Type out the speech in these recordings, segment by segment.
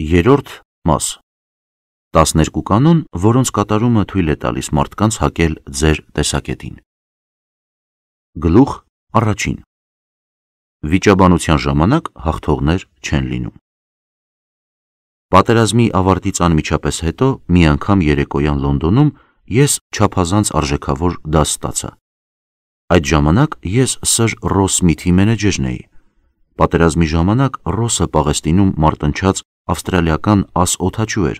Երորդ մաս 12 կանոն, որոնց կատարումը թույլ է տալիս մարդկանց հակել ձեր տեսակետին։ Գլուխ առաջին Վիճաբանության ժամանակ հաղթողներ չեն լինում։ Պատերազմի ավարտից անմիջապես հետո մի անգամ երեկոյան Լոնդոնում ես չափազանց արժեքավոր դաս ստացա։ Այդ ժամանակ ես Սր Ռոս Սմիթի մենեջերն էի։ Պատերազմի ժամանակ Ռոսը Պաղեստինում մարտնչած ավստրալիական աս օթաչու էր,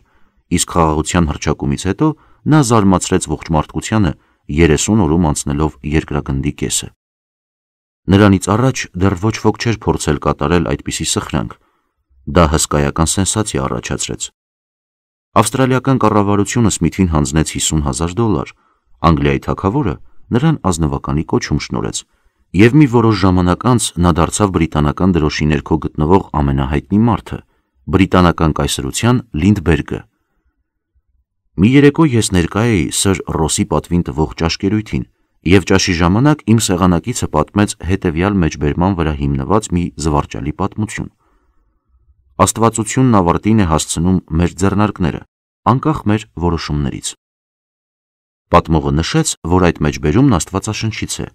իսկ խաղաղության հրճակումից հետո նա զարմացրեց ողջ մարդկությանը 30 օրում անցնելով երկրագնդի կեսը։ Նրանից առաջ դեռ ոչ ոք չէր փորձել կատարել այդպիսի սխրանք։ Դա հսկայական սենսացիա առաջացրեց։ Ավստրալիական կառավարությունը Սմիթին հանձնեց 50000 դոլար։ Անգլիայի թագավորը նրան ազնվականի կոչում շնորեց, եւ մի որոշ ժամանակ անց նա դարձավ բրիտանական դրոշի ներքո գտնվող ամենահայտնի մարդը բրիտանական կայսրության Լինդբերգը։ Մի երեկո ես ներկա էի Սր Ռոսի պատվին տվող ճաշկերույթին, եւ ճաշի ժամանակ իմ սեղանակիցը պատմեց հետեւյալ մեջբերման վրա հիմնված մի զվարճալի պատմություն։ Աստվածությունն ավարտին է հասցնում մեր ձեռնարկները, անկախ մեր որոշումներից։ Պատմողը նշեց, որ այդ մեջբերումն Աստվածաշնչից է։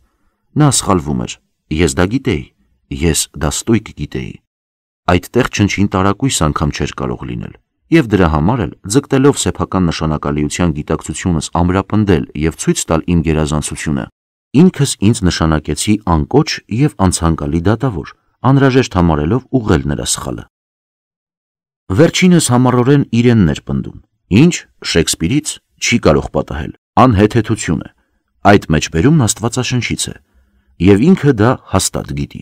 Նա սխալվում էր։ Ես դա գիտեի։ Ես դա ստույգ գիտեի այդտեղ չնչին տարակույս անգամ չէր կարող լինել։ Եվ դրա համար էլ ձգտելով սեփական նշանակալիության գիտակցությունս ամրապնդել եւ ցույց տալ իմ գերազանցությունը, ինքս ինձ նշանակեցի անկոչ եւ անցանկալի դատավոր, անհրաժեշտ համարելով ուղղել նրա սխալը։ Վերջինս համառորեն իրենն էր պնդում։ Ինչ Շեքսպիրից չի կարող պատահել։ Անհեթեթություն է։ Այդ մեջբերումն Աստվածաշնչից է, եւ ինքը դա հաստատ գիտի։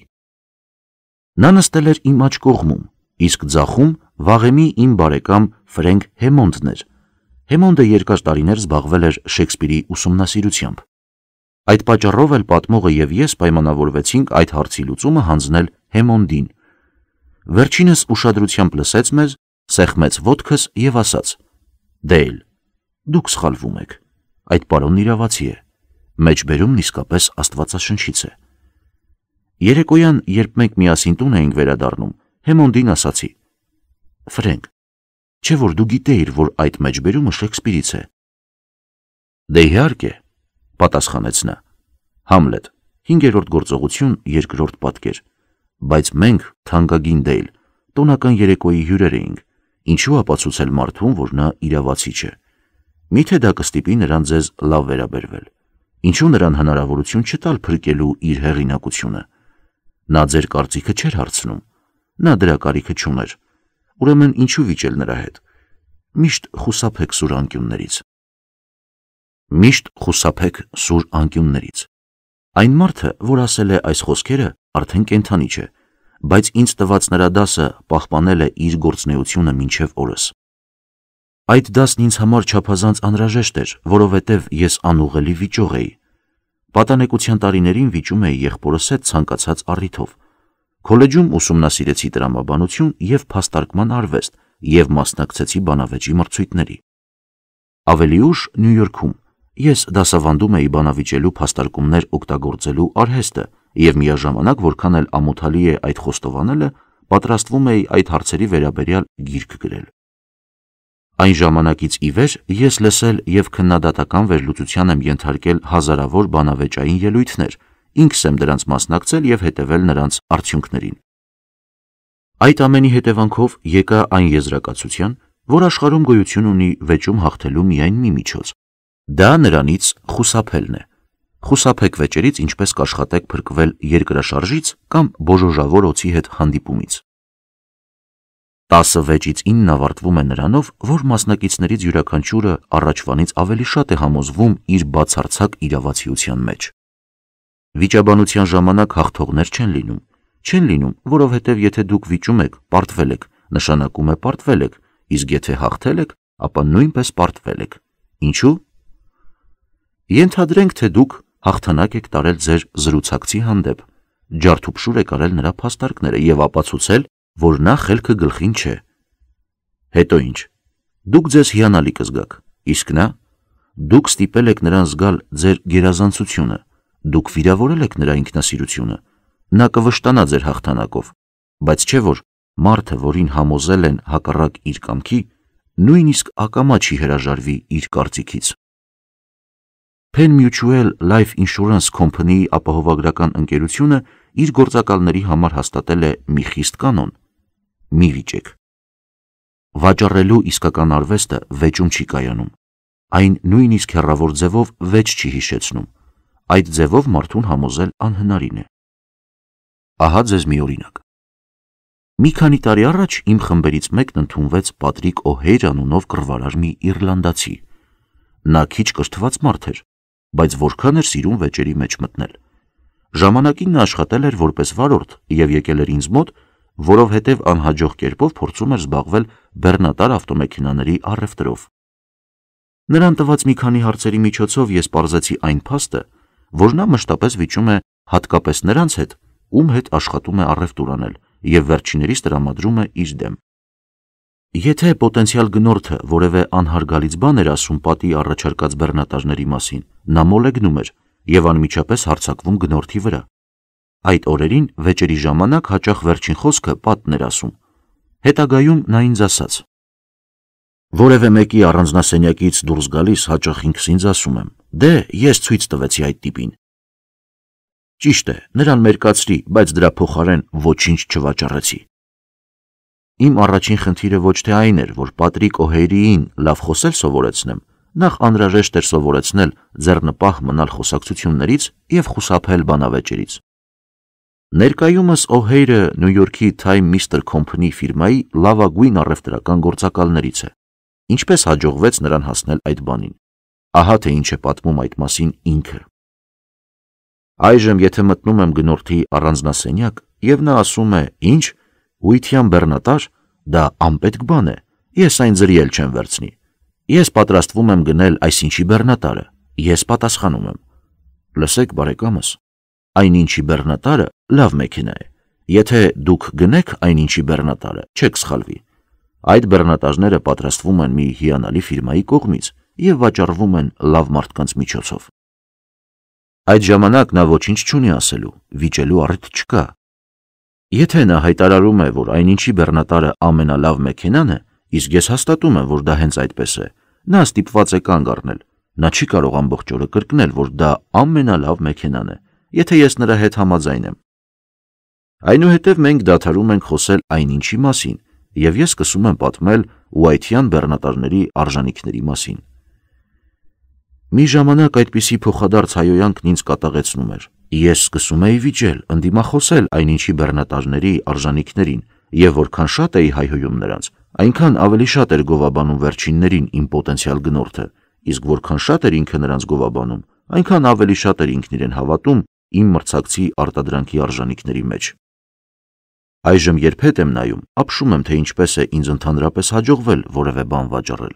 Նա նստել էր իմ աջ կողմում, իսկ ձախում վաղեմի իմ բարեկամ Ֆրենք Հեմոնդն էր։ Հեմոնդը երկար տարիներ զբաղվել էր Շեքսպիրի ուսումնասիրությամբ։ Այդ պատճառով էլ պատմողը եւ ես պայմանավորվեցինք այդ հարցի լուծումը հանձնել Հեմոնդին։ Վերջինս ուշադրությամբ լսեց մեզ, սեղմեց ոտքս եւ ասաց. «Դեյլ, դուք սխալվում եք։ Այդ պարոնն իրավացի է։ Մեջբերումն իսկապես Աստվածաշնչից է»։ Երեկոյան, երբ մենք միասին տուն էինք վերադառնում, Հեմոնդին ասացի. «Ֆրենք, չէ որ դու գիտեիր, որ այդ մեջբերումը Շեքսպիրից է»։ «Դե իհարկե», պատասխանեց նա։ «Համլետ, 5-րդ գործողություն, երկրորդ պատկեր, բայց մենք Թանգագին Դեյլ տոնական երեկոյի հյուրեր էինք, ինչու ապացուցել մարդուն, որ նա իրավացի չէ։ Միթե դա կստիպի նրան ձեզ լավ վերաբերվել։ Ինչու նրան հնարավորություն չտալ փրկելու իր հեղինակությունը»։ Նա ձեր կարծիքը չէր հարցնում։ Նա դրա կարիքը չուներ։ Ուրեմն ինչու վիճել նրա հետ։ Միշտ խուսափեք սուր անկյուններից։ Միշտ խուսափեք սուր անկյուններից։ Այն մարդը, որ ասել է այս խոսքերը, արդեն կենթանի չէ, բայց ինձ տված նրա դասը պահպանել է իր գործնեությունը մինչև օրս։ Այդ դասն ինձ համար չափազանց անհրաժեշտ էր, որովհետև ես անուղելի վիճող էի, Պատանեկության տարիներին վիճում էի եղբորս հետ ցանկացած առիթով։ Քոլեջում ուսումնասիրեցի դրամաբանություն եւ փաստարկման արվեստ եւ մասնակցեցի բանավեճի մրցույթների։ Ավելի ուշ Նյու Յորքում ես դասավանդում էի բանավիճելու փաստարկումներ օգտագործելու արհեստը եւ միաժամանակ որքան էլ ամոթալի է այդ խոստովանելը, պատրաստվում էի այդ հարցերի վերաբերյալ գիրք գրել։ Այն ժամանակից ի վեր ես լսել եւ քննադատական վերլուծության եմ ենթարկել հազարավոր բանավեճային ելույթներ, ինքս եմ դրանց մասնակցել եւ հետեւել նրանց արդյունքներին։ Այդ ամենի հետևանքով եկա այն եզրակացության, որ աշխարհում գոյություն ունի վեճում հաղթելու միայն մի միջոց։ Դա նրանից խուսափելն է։ Խուսափեք վեճերից, ինչպես կաշխատեք փրկվել երկրաշարժից կամ բոժոժավոր օծի հետ հանդիպումից։ 16-ից 9-ն ավարտվում է նրանով, որ մասնակիցներից յուրաքանչյուրը առաջվանից ավելի շատ է համոզվում իր բացարձակ իրավացիության մեջ։ Վիճաբանության ժամանակ հաղթողներ չեն լինում։ Չեն լինում, որովհետև եթե դուք վիճում եք, պարտվել եք, նշանակում է պարտվել եք, իսկ եթե հաղթել եք, ապա նույնպես պարտվել եք։ Ինչու՞։ Ենթադրենք, թե դուք հաղթանակ եք տարել ձեր զրուցակցի հանդեպ, ջարդուփշուր եք արել նրա փաստարկները եւ ապացուցել, որ նա խելքը գլխին չէ։ Հետո ինչ։ Դուք ձեզ հիանալի կզգաք, իսկ նա դուք ստիպել եք նրան զգալ ձեր գերազանցությունը, դուք վիրավորել եք նրա ինքնասիրությունը։ Նա կվշտանա ձեր հաղթանակով, բայց չէ որ մարդը, որին համոզել են հակառակ իր կամքի, նույնիսկ ակամա չի հրաժարվի իր կարծիքից։ Penn Mutual Life Insurance Company-ի ապահովագրական ընկերությունը իր գործակալների համար հաստատել է մի խիստ կանոն, մի վիճեք։ Վաճառելու իսկական արվեստը վեճում չի կայանում։ Այն նույնիսկ հեռավոր ձևով վեճ չի հիշեցնում։ Այդ ձևով մարդուն համոզել անհնարին է։ Ահա ձեզ մի օրինակ։ Մի քանի տարի առաջ իմ խմբերից մեկն ընդունվեց Պատրիկ Օհեյր անունով կրվարար մի իռլանդացի։ Նա քիչ կրթված մարդ էր, բայց որքան էր սիրում վեճերի մեջ մտնել։ Ժամանակին նա աշխատել էր որպես վարորդ եւ եկել էր ինձ մոտ, որովհետև անհաջող կերպով փորձում էր զբաղվել բեռնատար ավտոմեքենաների առևտրով։ Նրան տված մի քանի հարցերի միջոցով ես ողրզեցի այն փաստը, որ նա մշտապես վիճում է հատկապես նրանց հետ, ում հետ աշխատում է առևտուր անել եւ վերջիներից տրամադրում է իր դեմ։ Եթե պոտենցիալ գնորդը որևէ անհարգալից բան էր ասում պատի առաջարկած բեռնատարների մասին, նա մոլեգնում էր եւ անմիջապես հարցակվում գնորդի վրա, Այդ օրերին վեճերի ժամանակ հաճախ վերջին խոսքը պատներ ասում։ Հետագայում նա ինձ ասաց. Որևէ մեկի առանձնասենյակից դուրս գալիս հաճախ ինքս ինձ ասում եմ. «Դե, ես ցույց տվեցի այդ տիպին»։ Ճիշտ է, նրան մերկացրի, բայց դրա փոխարեն ոչինչ չվաճառեցի։ Իմ առաջին խնդիրը ոչ թե այն էր, որ Պատրիկ Օհեյրիին լավ խոսել սովորեցնեմ, նախ անհրաժեշտ էր սովորեցնել ձեռնպահ մնալ խոսակցություններից եւ խուսափել բանավեճերից։ Ներկայումս Օհեյրը Նյու Յորքի Time Mr. Company ֆիրմայի լավագույն առևտրական գործակալներից է։ Ինչպես հաջողվեց նրան հասնել այդ բանին։ Ահա թե ինչ է պատմում այդ մասին ինքը։ Այժմ եթե մտնում եմ գնորդի առանձնասենյակ եւ նա ասում է. «Ինչ, Ուիթիան Բեռնատար, դա անպետք բան է։ Ես այն ձրի էլ չեմ վերցնի։ Ես պատրաստվում եմ գնել այսինչի Բեռնատարը»։ Ես պատասխանում եմ. «Լսեք, բարեկամս, այնինչի բեռնատարը լավ մեքենա է։ Եթե դուք գնեք այնինչի բեռնատարը, չեք սխալվի։ Այդ բեռնատարները պատրաստվում են մի հիանալի ֆիրմայի կողմից եւ վաճառվում են լավ մարդկանց միջոցով։ Այդ ժամանակ նա ոչինչ չունի ասելու, վիճելու առիթ չկա։ Եթե նա հայտարարում է, որ այնինչի բեռնատարը ամենալավ մեքենան է, իսկ ես հաստատում եմ, որ դա հենց այդպես է, նա ստիպված է կանգ առնել։ Նա չի կարող ամբողջ օրը կրկնել, որ դա ամենալավ մեքենան է, եթե ես նրա հետ համաձայնեմ։ Այնուհետև մենք դադարում ենք խոսել այնինչի մասին, եւ ես սկսում եմ պատմել ուայթյան բեռնատարների արժանինքների մասին։ Մի ժամանակ այդպիսի փոխադարձ հայոյանքն ինձ կատաղեցնում էր։ Ես սկսում էի վիճել, ընդդիմախոսել այնինչի բեռնատարների արժանինքներին, եւ որքան շատ էի հայհոյում նրանց, այնքան ավելի շատ էր գովաբանում վերջիններին իմ պոտենցիալ գնորդը, իսկ որքան շատ էր ինքը նրանց գովաբանում, այնքան ավելի շատ էր ինքն իրեն հավատում իմ մրցակցի արտադրանքի արժանիքների մեջ։ Այժմ երբ հետ եմ նայում, ապշում եմ, թե ինչպես է ինձ ընդհանրապես հաջողվել որևէ բան վաճառել։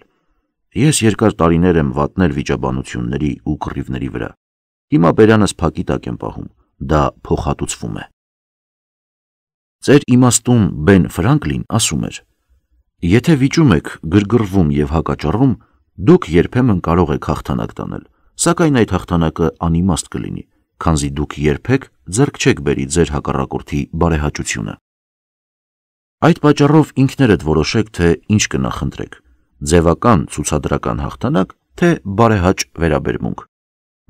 Ես երկար տարիներ եմ վատնել վիճաբանությունների ու կռիվների վրա։ Հիմա բերանս փակի տակ եմ պահում։ Դա փոխհատուցվում է։ Ձեր իմաստուն Բեն Ֆրանկլին ասում էր. Եթե վիճում եք, գրգռվում եւ հակաճառում, դուք երբեմն կարող եք հաղթանակ տանել, սակայն այդ հաղթանակը անիմաստ կլինի քանզի դուք երբեք ձեռք չեք բերի ձեր հակառակորդի բարեհաճությունը։ Այդ պատճառով ինքներդ որոշեք, թե ինչ կնախընտրեք՝ ձևական ցուցադրական հաղթանակ, թե բարեհաճ վերաբերմունք։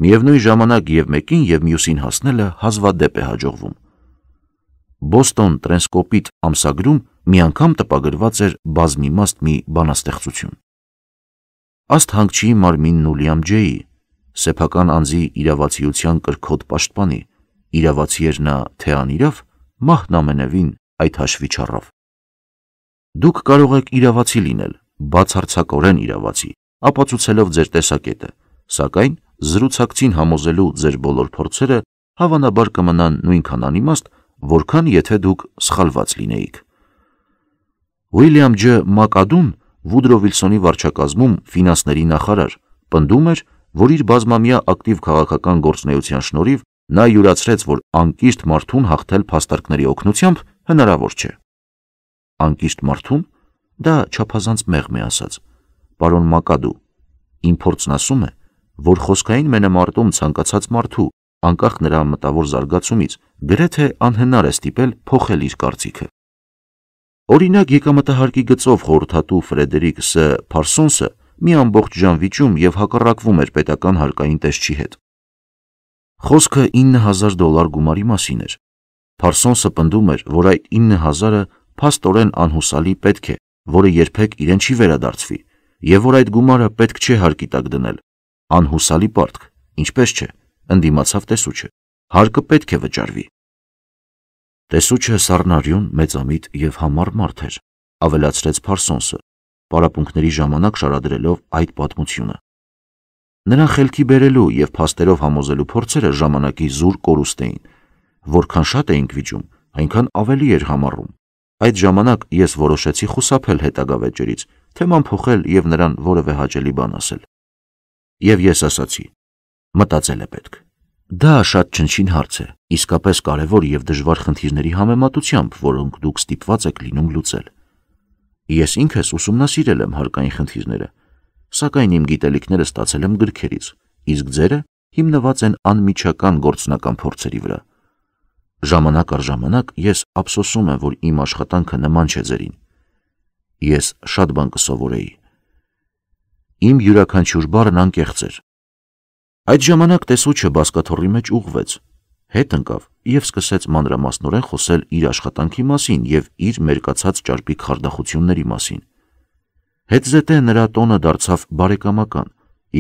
Միևնույն ժամանակ եւ մեկին եւ մյուսին հասնելը հազվադեպ է հաջողվում։ Բոստոն տրենսկոպիտ ամսագրում մի անգամ տպագրված էր բազմիմաստ մի բանաստեղծություն։ Աստ հանգչի մարմինն ու լիամջեի, սեփական անձի իրավացիության կրքոտ պաշտպանի, իրավացի էր նա թե անիրավ, մահն ամենևին այդ հաշվի չառավ։ Դուք կարող եք իրավացի լինել, բացարձակորեն իրավացի, ապացուցելով ձեր տեսակետը, սակայն զրուցակցին համոզելու ձեր բոլոր փորձերը հավանաբար կմնան նույնքան անիմաստ, որքան եթե դուք սխալված լինեիք։ Ուիլյամ Ջ. Մակադուն Վուդրո Վիլսոնի վարչակազմում ֆինանսների նախարար, պնդում էր, որ իր բազմամյա ակտիվ քաղաքական գործնեության շնորհիվ նա յուրացրեց, որ անկիշտ մարդուն հաղթել փաստարկների օգնությամբ հնարավոր չէ։ Անկիշտ մարդուն դա չափազանց մեղմ է ասած։ Պարոն Մակադու, իմ փորձն ասում է, որ խոսքային մենամարտում ցանկացած մարդու անկախ նրա մտավոր զարգացումից գրեթե անհնար է ստիպել փոխել իր կարծիքը։ Օրինակ եկամտահարկի գծով խորհրդատու Ֆրեդերիկ Ս. Փարսոնսը մի ամբողջ ժամ վիճում եւ հակառակվում էր պետական հարկային տեսչի հետ։ Խոսքը 9000 դոլար գումարի մասին էր։ Փարսոնսը պնդում էր, որ այդ 9000-ը փաստորեն անհուսալի պետք է, որը երբեք իրեն չի վերադարձվի, եւ որ այդ գումարը պետք չէ հարկի տակ դնել։ Անհուսալի պարտք, ինչպես չէ, ընդդիմացավ տեսուչը։ Հարկը պետք է վճարվի։ Տեսուչը սառնարյուն, մեծամիտ եւ համառ մարդ էր, ավելացրեց Փարսոնսը, պարապմունքների ժամանակ շարադրելով այդ պատմությունը։ Նրան խելքի բերելու եւ փաստերով համոզելու փորձերը ժամանակի զուր կորուստ էին։ Որքան շատ էինք վիճում, այնքան ավելի էր համառում։ Այդ ժամանակ ես որոշեցի խուսափել հետագա վեճերից, թեման փոխել եւ նրան որևէ հաճելի բան ասել։ Եվ ես ասացի. մտածել է պետք։ Դա շատ չնչին հարց է, իսկապես կարևոր եւ դժվար խնդիրների համեմատությամբ, որոնք դուք ստիպված եք լինում լուծել։ Ես ինքս ուսումնասիրել եմ հարկային խնդիրները, սակայն իմ գիտելիքները ստացել եմ գրքերից, իսկ ձերը հիմնված են անմիջական գործնական փորձերի վրա։ Ժամանակ առ ժամանակ ես ափսոսում եմ, որ իմ աշխատանքը նման չէ ձերին։ Ես շատ բան կսովորեի։ Իմ յուրաքանչյուր բառն անկեղծ էր։ Այդ ժամանակ տեսուչը բասկաթոռի մեջ ուղվեց հետ ընկավ եւ սկսեց մանրամասնորեն խոսել իր աշխատանքի մասին եւ իր մերկացած ճարպի քարդախությունների մասին։ Հետզետե նրա տոնը դարձավ բարեկամական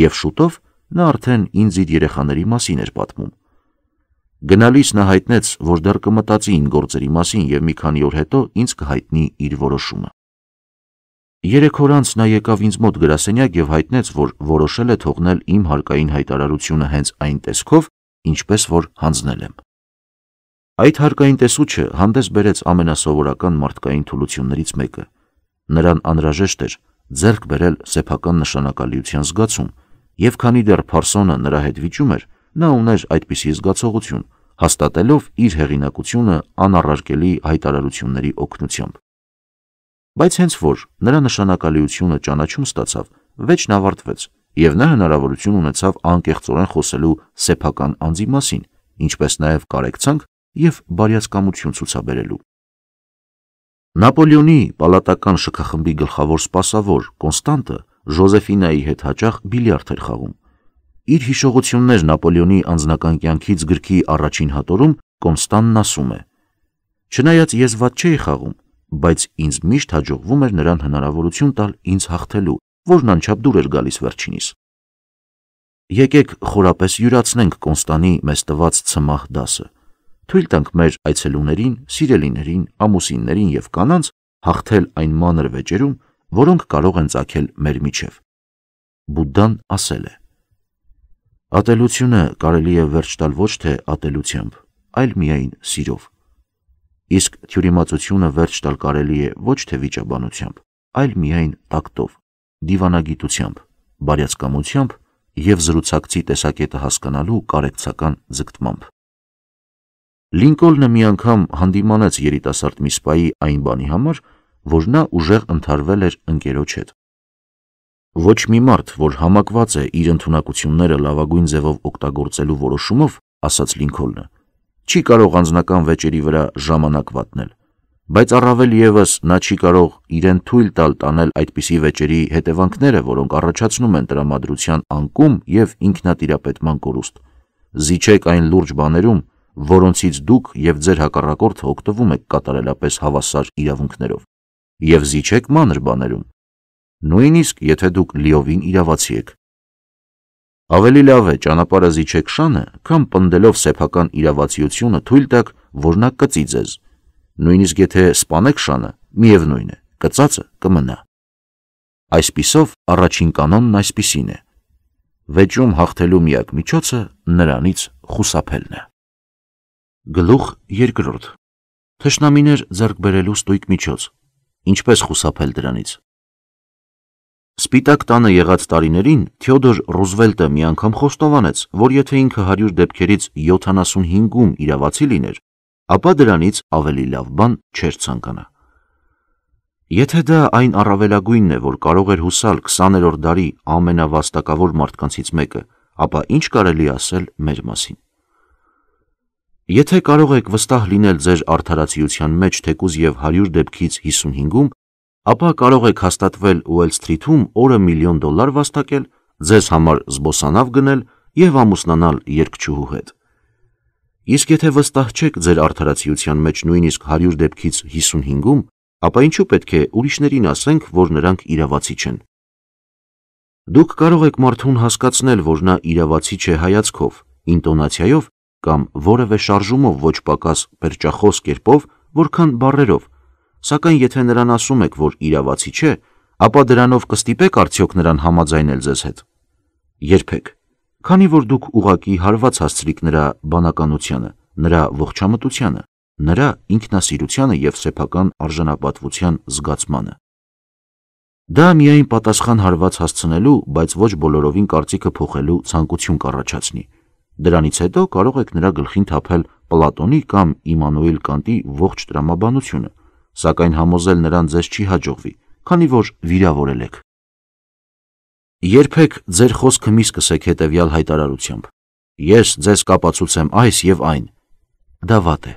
եւ շուտով նա արդեն ինձ իր երեխաների մասին էր պատմում։ Գնալիս նա հայտնեց, որ դեռ կմտածի ին գործերի մասին եւ մի քանի օր հետո ինձ կհայտնի իր որոշումը։ Երեք օր անց նա եկավ ինձ մոտ գրասենյակ եւ հայտնեց, որ որոշել է թողնել իմ հարկային հայտարարությունը հենց այն տեսքով, ինչպես որ հանձնել եմ։ Այդ հարկային տեսուչը հանդես բերեց ամենասովորական մարդկային թուլություններից մեկը։ Նրան անհրաժեշտ էր ձեռք բերել սեփական նշանակալիության զգացում, եւ քանի դեռ Փարսոնը նրա հետ վիճում էր, նա ուներ այդպիսի զգացողություն, հաստատելով իր հեղինակությունը անառարկելի հայտարարությունների օգնությամբ։ Բայց հենց որ նրա նշանակալիությունը ճանաչում ստացավ, վեճն ավարտվեց եւ նա հնարավորություն ունեցավ անկեղծորեն խոսելու սեփական անձի մասին, ինչպես նաեւ կարեկցանք եւ բարյացկամություն ցուցաբերելու։ Նապոլեոնի պալատական շքախմբի գլխավոր սպասավոր Կոնստանտը Ժոզեֆինայի հետ հաճախ բիլիարդ էր խաղում։ Իր հիշողություններ Նապոլեոնի անձնական կյանքից գրքի առաջին հատորում Կոնստանն ասում է. Չնայած ես ված չէի խաղում, բայց ինձ միշտ հաջողվում էր նրան հնարավորություն տալ ինձ հաղթելու որն անչափ դուր էր գալիս վերջինիս։ Եկեք խորապես յուրացնենք Կոնստանի մեզ տված ցմահ դասը։ Թույլ տանք մեր այցելուներին, սիրելիներին, ամուսիններին եւ կանանց հաղթել այն մանր վեճերում, որոնք կարող են ցակել մեր միջև։ Բուդդան ասել է. Ատելությունը կարելի է վերջ տալ ոչ թե ատելությամբ, այլ միայն սիրով։ Իսկ թյուրիմացությունը վերջ տալ կարելի է ոչ թե վիճաբանությամբ, այլ միայն տակտով դիվանագիտությամբ, բարյացկամությամբ եւ զրուցակցի տեսակետը հասկանալու կարեկցական ձգտմամբ։ Լինկոլնը մի անգամ հանդիմանեց երիտասարդ Միսպայի այն բանի համար, որ նա ուժեղ ընթարվել էր ընկերոջ հետ։ Ոչ մի մարդ, որ համակված է իր ընտունակությունները լավագույն ձևով օգտագործելու որոշումով, ասաց Լինկոլնը, չի կարող անձնական վեճերի վրա ժամանակ վատնել։ Բայց առավել եւս նա չի կարող իրեն թույլ տալ տանել այդպիսի վեճերի հետևանքները, որոնք առաջացնում են տրամադրության անկում եւ ինքնատիրապետման կորուստ։ Զիջեք այն լուրջ բաներում, որոնցից դուք եւ ձեր հակառակորդը օգտվում եք կատարելապես հավասար իրավունքներով, եւ զիջեք մանր բաներում։ Նույնիսկ եթե դուք լիովին իրավացի եք, Ավելի լավ է ճանապարհը զիջեք շանը, քան պնդելով սեփական իրավացիությունը թույլ տակ, որ նա կծի ձեզ Նույնիսկ եթե սպանեք շանը, միևնույն է, կծածը կմնա։ Այսպիսով առաջին կանոնն այսպիսին է. վեճում հաղթելու միակ միջոցը նրանից խուսափելն է։ Գլուխ երկրորդ։ Թշնամիներ ձեռք բերելու ստույգ միջոց։ Ինչպես խուսափել դրանից։ Սպիտակ տանը եղած տարիներին Թեոդոր Ռուզվելտը մի անգամ խոստովանեց, որ եթե ինքը 100 դեպքերից 75-ում իրավացի լիներ, ապա դրանից ավելի լավ բան չէր ցանկանա։ Եթե դա այն առավելագույնն է, որ կարող էր հուսալ 20-րդ դարի ամենավաստակավոր մարդկանցից մեկը, ապա ինչ կարելի ասել մեր մասին։ Եթե կարող եք վստահ լինել ձեր արդարացիության մեջ թեկուզ եւ 100 դեպքից 55-ում, ապա կարող եք հաստատվել Wall Street-ում օրը միլիոն դոլար վաստակել, ձեզ համար զբոսանավ գնել եւ ամուսնանալ երկչուհու հետ։ Իսկ եթե վստահ չեք ձեր արդարացիության մեջ նույնիսկ 100 դեպքից 55-ում, ապա ինչու պետք է ուրիշներին ասենք, որ նրանք իրավացի չեն։ Դուք կարող եք մարդուն հասկացնել, որ նա իրավացի չէ հայացքով, ինտոնացիայով կամ որևէ շարժումով ոչ պակաս վերջախոս կերպով, որքան բարերով, սակայն եթե նրան ասում եք, որ իրավացի չէ, ապա դրանով կստիպեք արդյոք նրան համաձայնել ձեզ հետ։ Երբեք քանի որ դուք ուղակի հարված հասցրիք նրա բանականությանը, նրա ողջամտությանը, նրա ինքնասիրությանը եւ սեփական արժանապատվության զգացմանը։ Դա միայն պատասխան հարված հասցնելու, բայց ոչ բոլորովին կարծիքը փոխելու ցանկություն կառաջացնի։ Դրանից հետո կարող եք նրա գլխին թափել Պլատոնի կամ Իմանուել Կանտի ողջ տրամաբանությունը, սակայն համոզել նրան ձեզ չի հաջողվի, քանի որ վիրավորել եք։ Երբեք ձեր խոսքը մի սկսեք հետևյալ հայտարարությամբ. Ես ձեզ կապացուցեմ այս եւ այն։ Դա վատ է։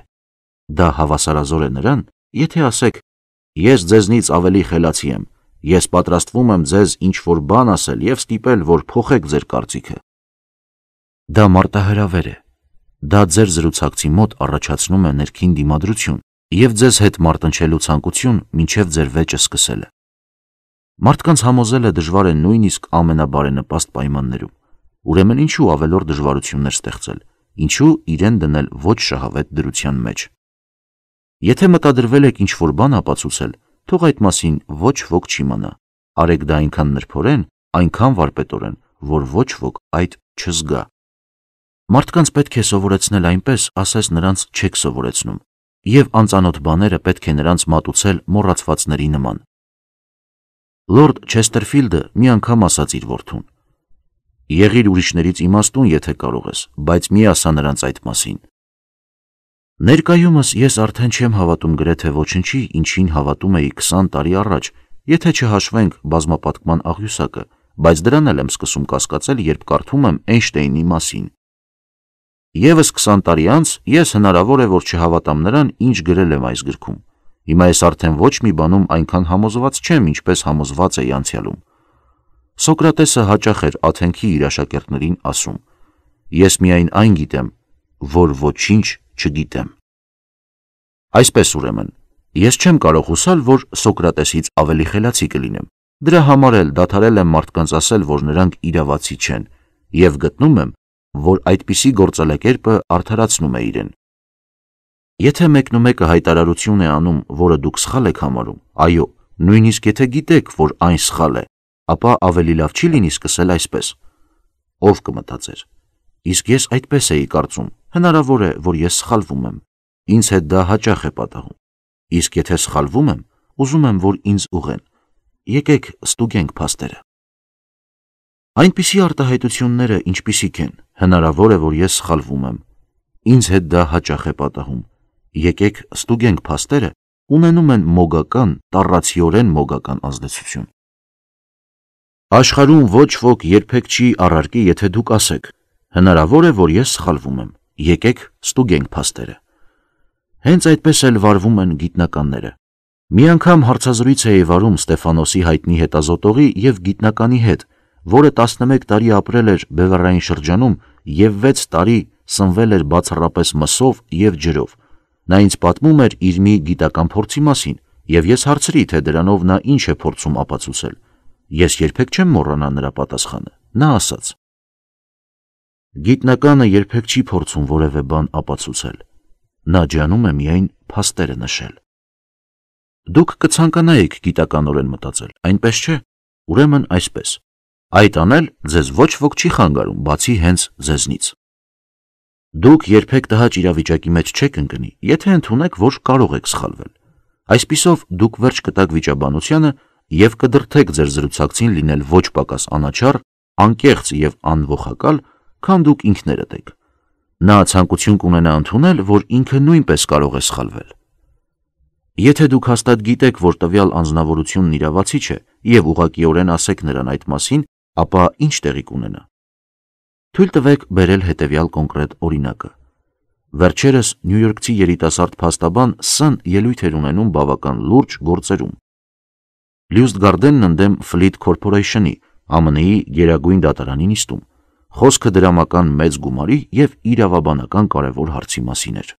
Դա հավասարազոր է նրան, եթե ասեք. Ես ձեզնից ավելի խելացի եմ։ Ես պատրաստվում եմ ձեզ ինչ որ բան ասել եւ ստիպել, որ փոխեք ձեր կարծիքը։ Դա մարտահրավեր է։ Դա ձեր զրուցակցի մոտ առաջացնում է ներքին դիմադրություն եւ ձեզ հետ մարտնչելու ցանկություն, ինչեւ ձեր վեճը սկսելը։ Մարդկանց համոզելը դժվար է նույնիսկ ամենաբարենպաստ պայմաններում։ Ուրեմն ինչու ավելորդ դժվարություններ ստեղծել, ինչու իրեն դնել ոչ շահավետ դրության մեջ։ Եթե մտադրվել եք ինչ-որ բան ապացուցել, թող այդ մասին ոչ ոք չիմանա։ Արեք դա այնքան նրբորեն, այնքան վարպետորեն, որ ոչ ոք այդ չզգա։ Մարդկանց պետք է սովորեցնել այնպես, ասես նրանց չեք սովորեցնում, եւ անծանոթ բաները պետք է նրանց մատուցել մոռացվածների նման։ Լորդ Չեսթերֆիլդը մի անգամ ասաց իր որդուն. «Եղիր ուրիշներից իմաստուն, եթե կարող ես, բայց մի ասա նրանց այդ մասին»։ Ներկայումս ես արդեն չեմ հավատում գրեթե ոչնչի, ինչին հավատում էի 20 տարի առաջ, եթե չհաշվենք բազմապատկման աղյուսակը, բայց դրան էլ եմ սկսում կասկածել, երբ կարդում եմ Էյնշտեյնի մասին։ Եվս 20 տարի անց ես հնարավոր է որ չհավատամ նրան, ինչ գրել եմ այս գրքում։ Հիմա ես արդեն ոչ մի բանում այնքան համոզված չեմ, ինչպես համոզված էի անցյալում։ Սոկրատեսը հաճախ էր Աթենքի իր աշակերտներին ասում. Ես միայն այն գիտեմ, որ ոչինչ չգիտեմ։ Այսպես ուրեմն, ես չեմ կարող հուսալ, որ Սոկրատեսից ավելի խելացի կլինեմ։ Դրա համար էլ դադարել եմ մարդկանց ասել, որ նրանք իրավացի չեն, եւ գտնում եմ, որ այդպիսի գործելակերպը արդարացնում է իրեն։ Եթե մեկնումեկը հայտարարություն է անում, որը դուք սխալ եք համարում, այո, նույնիսկ եթե գիտեք, որ այն սխալ է, ապա ավելի լավ չի լինի սկսել այսպես. ով կմտածեր։ Իսկ ես այդպես էի կարծում, հնարավոր է, որ ես սխալվում եմ։ Ինձ հետ դա հաճախ է պատահում։ Իսկ եթե սխալվում եմ, ուզում եմ, որ ինձ ուղեն։ Եկեք ստուգենք փաստերը։ Այնպիսի արտահայտությունները, ինչպիսիք են, հնարավոր է, որ ես սխալվում եմ։ Ինձ հետ դա հաճախ է պատահում եկեք ստուգենք փաստերը, ունենում են մոգական, տառացիորեն մոգական ազդեցություն։ Աշխարհում ոչ ոք երբեք չի առարկի, եթե դուք ասեք. հնարավոր է, որ ես սխալվում եմ, եկեք ստուգենք փաստերը։ Հենց այդպես էլ վարվում են գիտնականները։ Մի անգամ հարցազրույց էի վարում Ստեփանոսի հայտնի հետազոտողի եւ գիտնականի հետ, որը 11 տարի ապրել էր Բևեռային շրջանում եւ 6 տարի սնվել էր բացառապես մսով եւ ջրով։ Նա ինձ պատմում էր իր մի գիտական փորձի մասին, եւ ես հարցրի, թե դրանով նա ինչ է փորձում ապացուցել։ Ես երբեք չեմ մոռանա նրա պատասխանը։ Նա ասաց. Գիտնականը երբեք չի փորձում որևէ բան ապացուցել։ Նա ջանում է միայն փաստերը նշել։ Դուք կցանկանայիք գիտականորեն մտածել, այնպես չէ։ Ուրեմն այսպես։ Այդ անել ձեզ ոչ ոք չի խանգարում, բացի հենց ձեզնից։ Դուք երբեք տհաճ իրավիճակի մեջ չեք ընկնի, եթե ընդունեք, որ կարող եք սխալվել։ Այսպիսով դուք վերջ կտակ վիճաբանությանը եւ կդրթեք ձեր զրուցակցին լինել ոչ պակաս անաչառ, անկեղծ եւ անվոխակալ, քան դուք ինքներդ եք։ Նա ցանկություն կունենա ընդունել, որ ինքը նույնպես կարող է սխալվել։ Եթե դուք հաստատ գիտեք, որ տվյալ անznավորությունն իրավացիչ է եւ ուղղակիորեն ասեք նրան այդ մասին, ապա ինչ տեղի կունենա։ Թույլ տվեք բերել հետևյալ կոնկրետ օրինակը։ Վերջերս Նյու Յորքցի երիտասարդ փաստաբան Սն ելույթ էր ունենում բավական լուրջ գործերում։ Լյուս Գարդենն ընդեմ Fleet Corporation-ի, ԱՄՆ-ի Գերագույն դատարանի նիստում։ Խոսքը դրամական մեծ գումարի եւ իրավաբանական կարևոր հարցի մասին էր։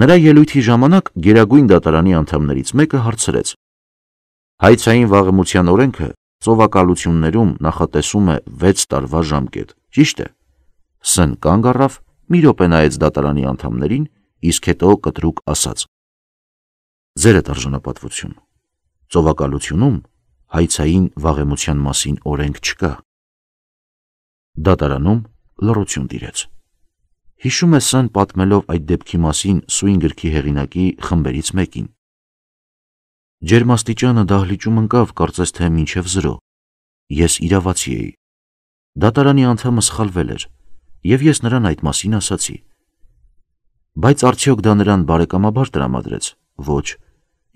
Նրա ելույթի ժամանակ Գերագույն դատարանի անդամներից մեկը հարցրեց. Հայցային վաղեմության օրենքը ծովակալություններում նախատեսում է 6 տարվա ժամկետ։ Ճիշտ է։ Սն կանգ առավ, մի րոպե նայեց դատարանի անդամներին, իսկ հետո կտրուկ ասաց. Ձեր է դարժանապատվություն։ Ծովակալությունում հայցային վաղեմության մասին օրենք չկա։ Դատարանում լռություն տիրեց։ Հիշում է Սն պատմելով այդ դեպքի մասին Սույն գրքի հեղինակի խմբերից մեկին։ Ջերմաստիճանը դահլիճում ընկավ, կարծես թե մինչև 0։ Ես իրավացի էի։ Դատարանի անդամը սխալվել էր, եւ ես նրան այդ մասին ասացի։ Բայց արդյոք դա նրան բարեկամաբար տրամադրեց։ Ոչ։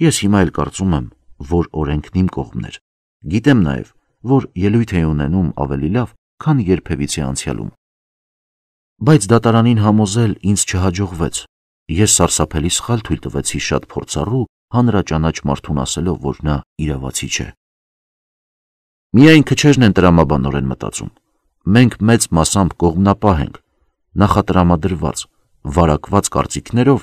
Ես հիմա էլ կարծում եմ, որ օրենքն իմ կողմն էր։ Գիտեմ նաև, որ ելույթ է ունենում ավելի լավ, քան երբևիցի անցյալում։ Բայց դատարանին համոզել ինձ չհաջողվեց։ Ես սարսափելի սխալ թույլ տվեցի շատ փորձառու հանրաճանաչ մարդուն ասելով, որ նա իրավացի չէ։ Միայն քչերն են տրամաբանորեն մտածում։ Մենք մեծ մասամբ կողմնապահ ենք, նախատրամադրված, վարակված կարծիքներով,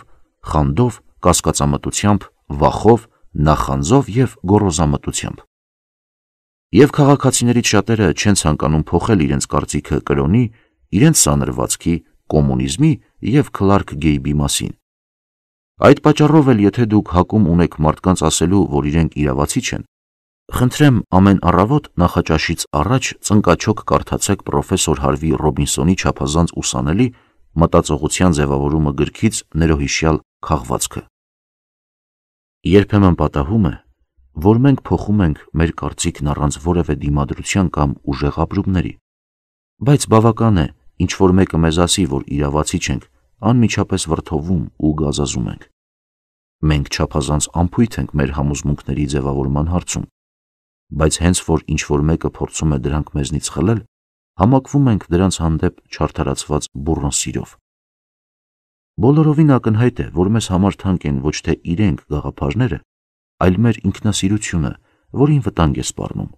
խանդով, կասկածամտությամբ, վախով, նախանձով եւ գොරոզամտությամբ։ Եվ քաղաքացիներից շատերը չեն ցանկանում փոխել իրենց կարծիքը կրոնի, իրենց սանրվածքի, կոմունիզմի եւ Քլարկ Գեյբի մասին Այդ պատճառով էլ եթե դուք հակում ունեք մարդկանց ասելու, որ իրենք իրավացի չեն, խնդրեմ ամեն առավոտ նախաճաշից առաջ ծնկաչոք կարդացեք պրոֆեսոր Հարվի Ռոբինսոնի չափազանց ուսանելի մտածողության ձևավորումը գրքից ներողիշյալ քաղվածքը։ Երբեմն պատահում է, որ մենք փոխում ենք մեր կարծիքն առանց որևէ դիմադրության կամ ուժեղ ապրումների։ Բայց բավական է, ինչ որ մեկը մեզ ասի, որ իրավացի չենք անմիջապես վրթովում ու գազազում ենք։ Մենք չափազանց ամփույթ ենք մեր համոզմունքների ձևավորման հարցում, բայց հենց որ ինչ որ մեկը փորձում է դրանք մեզնից խլել, համակվում ենք դրանց հանդեպ չարթարացված բուրոն սիրով։ Բոլորովին ակնհայտ է, որ մեզ համար թանկ են ոչ թե իրենք գաղափարները, այլ մեր ինքնասիրությունը, որին վտանգ է սպառնում։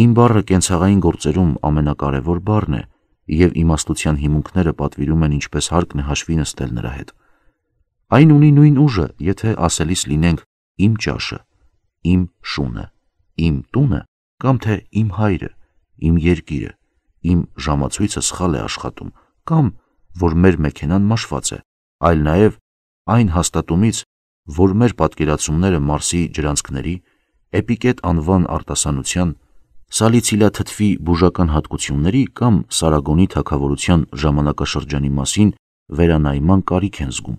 Իմ բառը կենցաղային գործերում ամենակարևոր բառն է, եւ իմաստության հիմունքները պատվիրում են ինչպես հարկն է հաշվի նստել նրա հետ։ Այն ունի նույն ուժը, եթե ասելիս լինենք իմ ճաշը, իմ շունը, իմ տունը կամ թե իմ հայրը, իմ երկիրը, իմ ժամացույցը սխալ է աշխատում կամ որ մեր մեքենան մաշված է, այլ նաև այն հաստատումից, որ մեր պատկերացումները Մարսի ջրանցքների, Էպիկետ անվան արտասանության Սալիցիլաթթվի բուժական հատկությունների կամ Սարագոնի թակավորության ժամանակաշրջանի մասին վերանայման կարիք են զգում։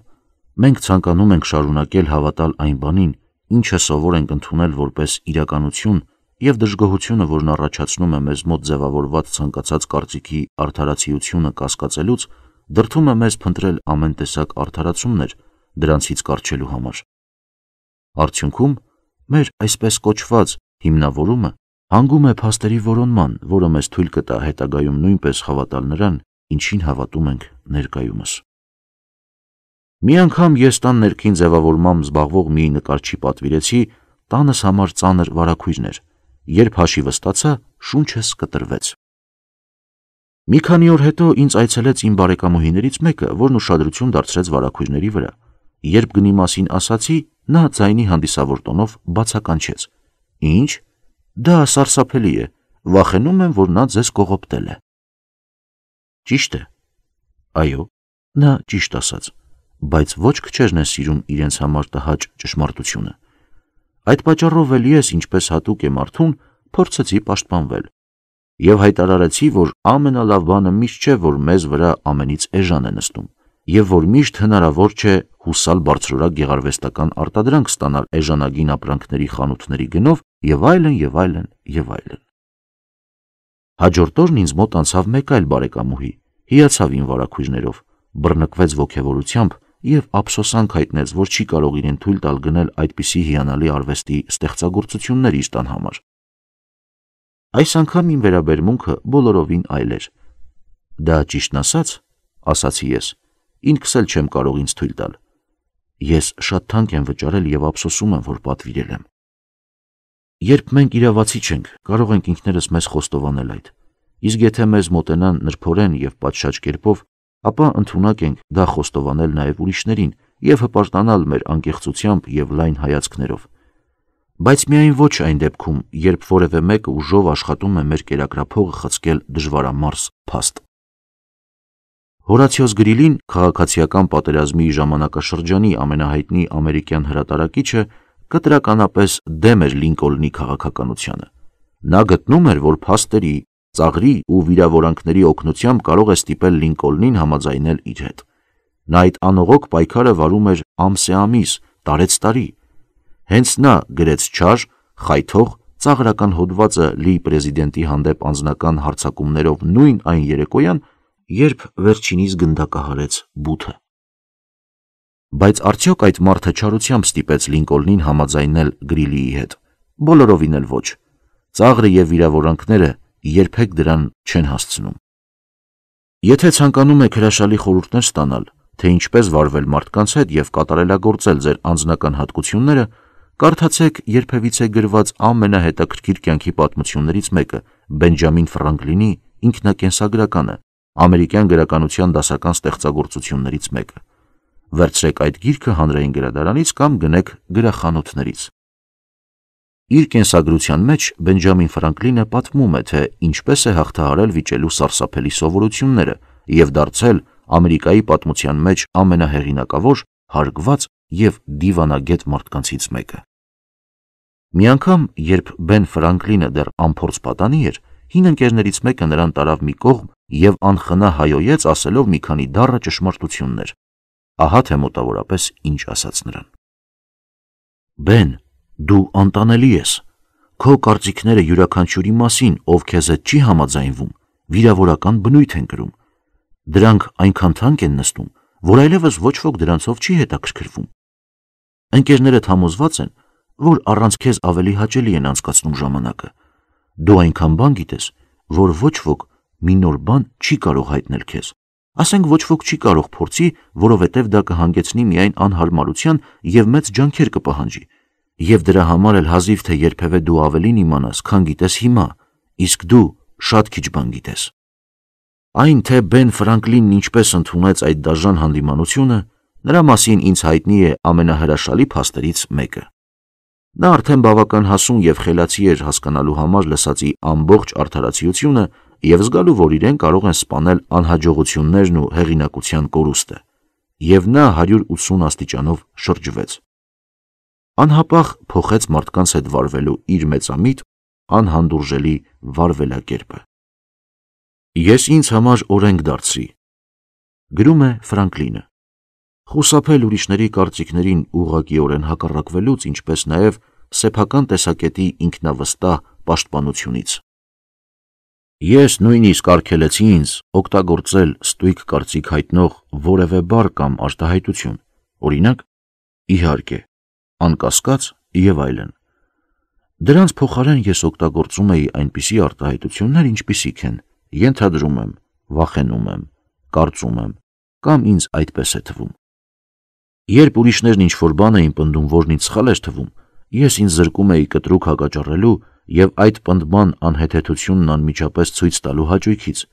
Մենք ցանկանում ենք շարունակել հավատալ այն բանին, ինչը սովոր ենք ընդունել որպես իրականություն եւ դժգոհությունը, որն առաջացնում է մեզ մոտ ձևավորված ցանկացած կարծիքի արդարացիությունը կասկածելուց, դրթում է մեզ փնտրել ամեն տեսակ արդարացումներ դրանցից կարճելու համար։ Արդյունքում մեր այսպես կոչված հիմնավորումը հանգում է փաստերի որոնման, որը մեզ թույլ կտա հետագայում նույնպես հավատալ նրան, ինչին հավատում ենք ներկայումս։ Մի անգամ ես տան ներքին ձևավորմամբ զբաղվող մի նկարչի պատվիրեցի, տանս համար ծանր վարակույրներ։ Երբ հաշիվը ստացա, շունչս կտրվեց։ Մի քանի օր հետո ինձ այցելեց իմ բարեկամուհիներից մեկը, որն ուշադրություն դարձրեց վարակույրների վրա։ Երբ գնի մասին ասացի, նա ձայնի հանդիսավոր տոնով բացականչեց. «Ինչ, Դա սարսափելի է։ Վախենում եմ, որ նա ձեզ կողոպտել է։ Ճիշտ է։ Այո, նա ճիշտ ասաց, բայց ոչ քչերն է սիրում իրենց համար տհաճ ճշմարտությունը։ Այդ պատճառով էլ ես, ինչպես հատուկ եմ արթուն, փորձեցի պաշտպանվել եւ հայտարարեցի, որ ամենալավ բանը միշտ չէ, որ մեզ վրա ամենից էժան է նստում, եւ որ միշտ հնարավոր չէ հուսալ բարձրորակ գեղարվեստական արտադրանք ստանալ էժանագին ապրանքների խանութների գնով եւ այլն եւ այլն եւ այլն։ Հաջորդ օրն ինձ մոտ անցավ մեկ այլ բարեկամուհի, հիացավ ին վարակույժներով, բռնկվեց ողքեվորությամբ եւ ափսոսանք հայտնեց, որ չի կարող իրեն թույլ տալ գնել այդպիսի հիանալի արվեստի ստեղծագործություններ իր տան համար։ Այս անգամ իմ վերաբերմունքը բոլորովին այլ էր։ Դա ճիշտն ասած, ասացի ես, ինքս էլ չեմ կարող ինձ թույլ տալ։ Ես շատ թանկ եմ վճարել եւ ափսոսում եմ, որ պատվիրել եմ։ Երբ մենք իրավացի չենք, կարող ենք ինքներս մեզ խոստովանել այդ։ Իսկ եթե մեզ մոտենան նրբորեն եւ պատշաճ կերպով, ապա ընդունակ ենք դա խոստովանել նաեւ ուրիշներին եւ հպարտանալ մեր անկեղծությամբ եւ լայն հայացքներով։ Բայց միայն ոչ այն դեպքում, երբ որևէ մեկը ուժով աշխատում է մեր կերակրափողը խցկել դժվարամարս փաստ։ Հորացիոս Գրիլին, քաղաքացիական պատերազմի ժամանակաշրջանի ամենահայտնի ամերիկյան հրատարակիչը, կտրականապես դեմ էր Լինկոլնի քաղաքականությանը։ Նա գտնում էր, որ փաստերի, ծաղրի ու վիրավորանքների օգնությամբ կարող է ստիպել Լինկոլնին համաձայնել իր հետ։ Նա այդ անողոք պայքարը վարում էր ամսեամիս, տարեց տարի։ Հենց նա գրեց չար, խայթող ծաղրական հոդվածը լի պրեզիդենտի հանդեպ անձնական հարցակումներով նույն այն երեկոյան, երբ վերջինիս գնդակահարեց բութը։ Բայց արդյոք այդ մարդը չարությամբ ստիպեց Լինկոլնին համաձայնել Գրիլիի հետ։ Բոլորովին էլ ոչ։ Ծաղրը եւ վիրավորանքները երբեք դրան չեն հասցնում։ Եթե ցանկանում եք հրաշալի խորհուրդներ ստանալ, թե ինչպես վարվել մարդկանց հետ եւ կատարելագործել ձեր անձնական հատկությունները, Կարդացեք երբևիցե գրված ամենահետաքրքիր կյանքի պատմություններից մեկը՝ Բենջամին Ֆրանկլինի ինքնակենսագրականը, ամերիկյան գրականության դասական ստեղծագործություններից մեկը վերցրեք այդ գիրքը հանրային գրադարանից կամ գնեք գրախանութներից։ Իր կենսագրության մեջ Բենջամին Ֆրանկլինը պատմում է, թե ինչպես է հաղթահարել վիճելու սարսափելի սովորությունները եւ դարձել Ամերիկայի պատմության մեջ ամենահեղինակավոր, հարգված եւ դիվանագետ մարդկանցից մեկը։ Մի անգամ, երբ Բեն Ֆրանկլինը դեռ ամփորձ պատանի էր, հին ընկերներից մեկը նրան տարավ մի կողմ եւ անխնա հայոյեց ասելով մի քանի դառը ճշմարտություններ, ահա թե մոտավորապես ինչ ասաց նրան։ Բեն, դու անտանելի ես։ Քո կարծիքները յուրաքանչյուրի մասին, ով քեզ հետ չի համաձայնվում, վիրավորական բնույթ են գրում։ Դրանք այնքան թանկ են նստում, որ այլևս ոչ ոք դրանցով չի հետաքրքրվում։ Ընկերներդ համոզված են, որ առանց քեզ ավելի հաճելի են անցկացնում ժամանակը։ Դու այնքան բան գիտես, որ ոչ ոք մի նոր բան չի կարող հայտնել քեզ։ Ասենք ոչ ոք չի կարող փորձի, որովհետև դա կհանգեցնի միայն անհարմարության եւ մեծ ջանքեր կպահանջի։ Եվ դրա համար էլ հազիվ թե երբևէ դու ավելին իմանաս, քան գիտես հիմա, իսկ դու շատ քիչ բան գիտես։ Այն թե Բեն Ֆրանկլինն ինչպես ընդունեց այդ դաժան հանդիմանությունը, նրա մասին ինձ հայտնի է ամենահրաշալի փաստերից մեկը։ Նա արդեն բավական հասուն եւ խելացի էր հասկանալու համար լսածի ամբողջ արդարացիությունը եւ զգալու, որ իրեն կարող են սպանել անհաջողություններն ու հեղինակության կորուստը։ Եվ նա 180 աստիճանով շրջվեց։ Անհապաղ փոխեց մարդկանց հետ վարվելու իր մեծամիտ անհանդուրժելի վարվելակերպը։ Ես ինձ համար օրենք դարձրի։ Գրում է Ֆրանկլինը խուսափել ուրիշների կարծիքներին ուղղակիորեն հակառակվելուց, ինչպես նաև սեփական տեսակետի ինքնավստահ պաշտպանությունից։ Ես նույնիսկ արգելեցի ինձ օգտագործել ստույգ կարծիք հայտնող որևէ բառ կամ արտահայտություն, օրինակ՝ իհարկե, անկասկած եւ այլն։ Դրանց փոխարեն ես օգտագործում էի այնպիսի արտահայտություններ, ինչպիսիք են. ենթադրում եմ, վախենում եմ, կարծում եմ, կամ ինձ այդպես է թվում։ Երբ ուրիշներն ինչ-որ բան էին պնդում, որն ինձ սխալ էր թվում, ես ինձ զրկում էի կտրուկ հակաճառելու եւ այդ պնդման անհեթեթությունն անմիջապես ցույց տալու հաճույքից,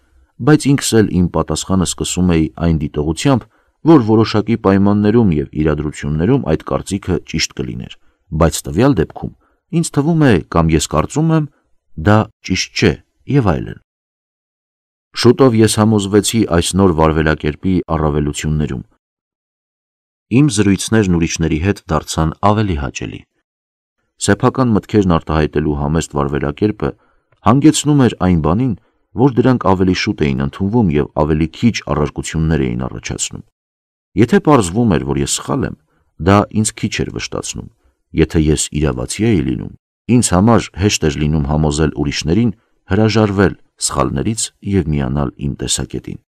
բայց ինքս էլ իմ պատասխանը սկսում էի այն դիտողությամբ, որ որոշակի պայմաններում եւ իրադրություններում այդ կարծիքը ճիշտ կլիներ, բայց տվյալ դեպքում ինձ թվում է կամ ես կարծում եմ, դա ճիշտ չէ եւ այլն։ Շուտով ես համոզվեցի այս նոր վարվելակերպի առավելություններում իմ զրույցներն ուրիշների հետ դարձան ավելի հաճելի։ Սեփական մտքերն արտահայտելու համեստ վարվերակերպը հանգեցնում էր այն բանին, որ դրանք ավելի շուտ էին ընդունվում եւ ավելի քիչ առարկություններ էին առաջացնում։ Եթե ողրվում էր, որ ես սխալ եմ, դա ինձ քիչ էր վշտացնում։ Եթե ես իրավացի էի լինում, ինձ համար հեշտ էր լինում համոզել ուրիշներին հրաժարվել սխալներից եւ միանալ իմ տեսակետին։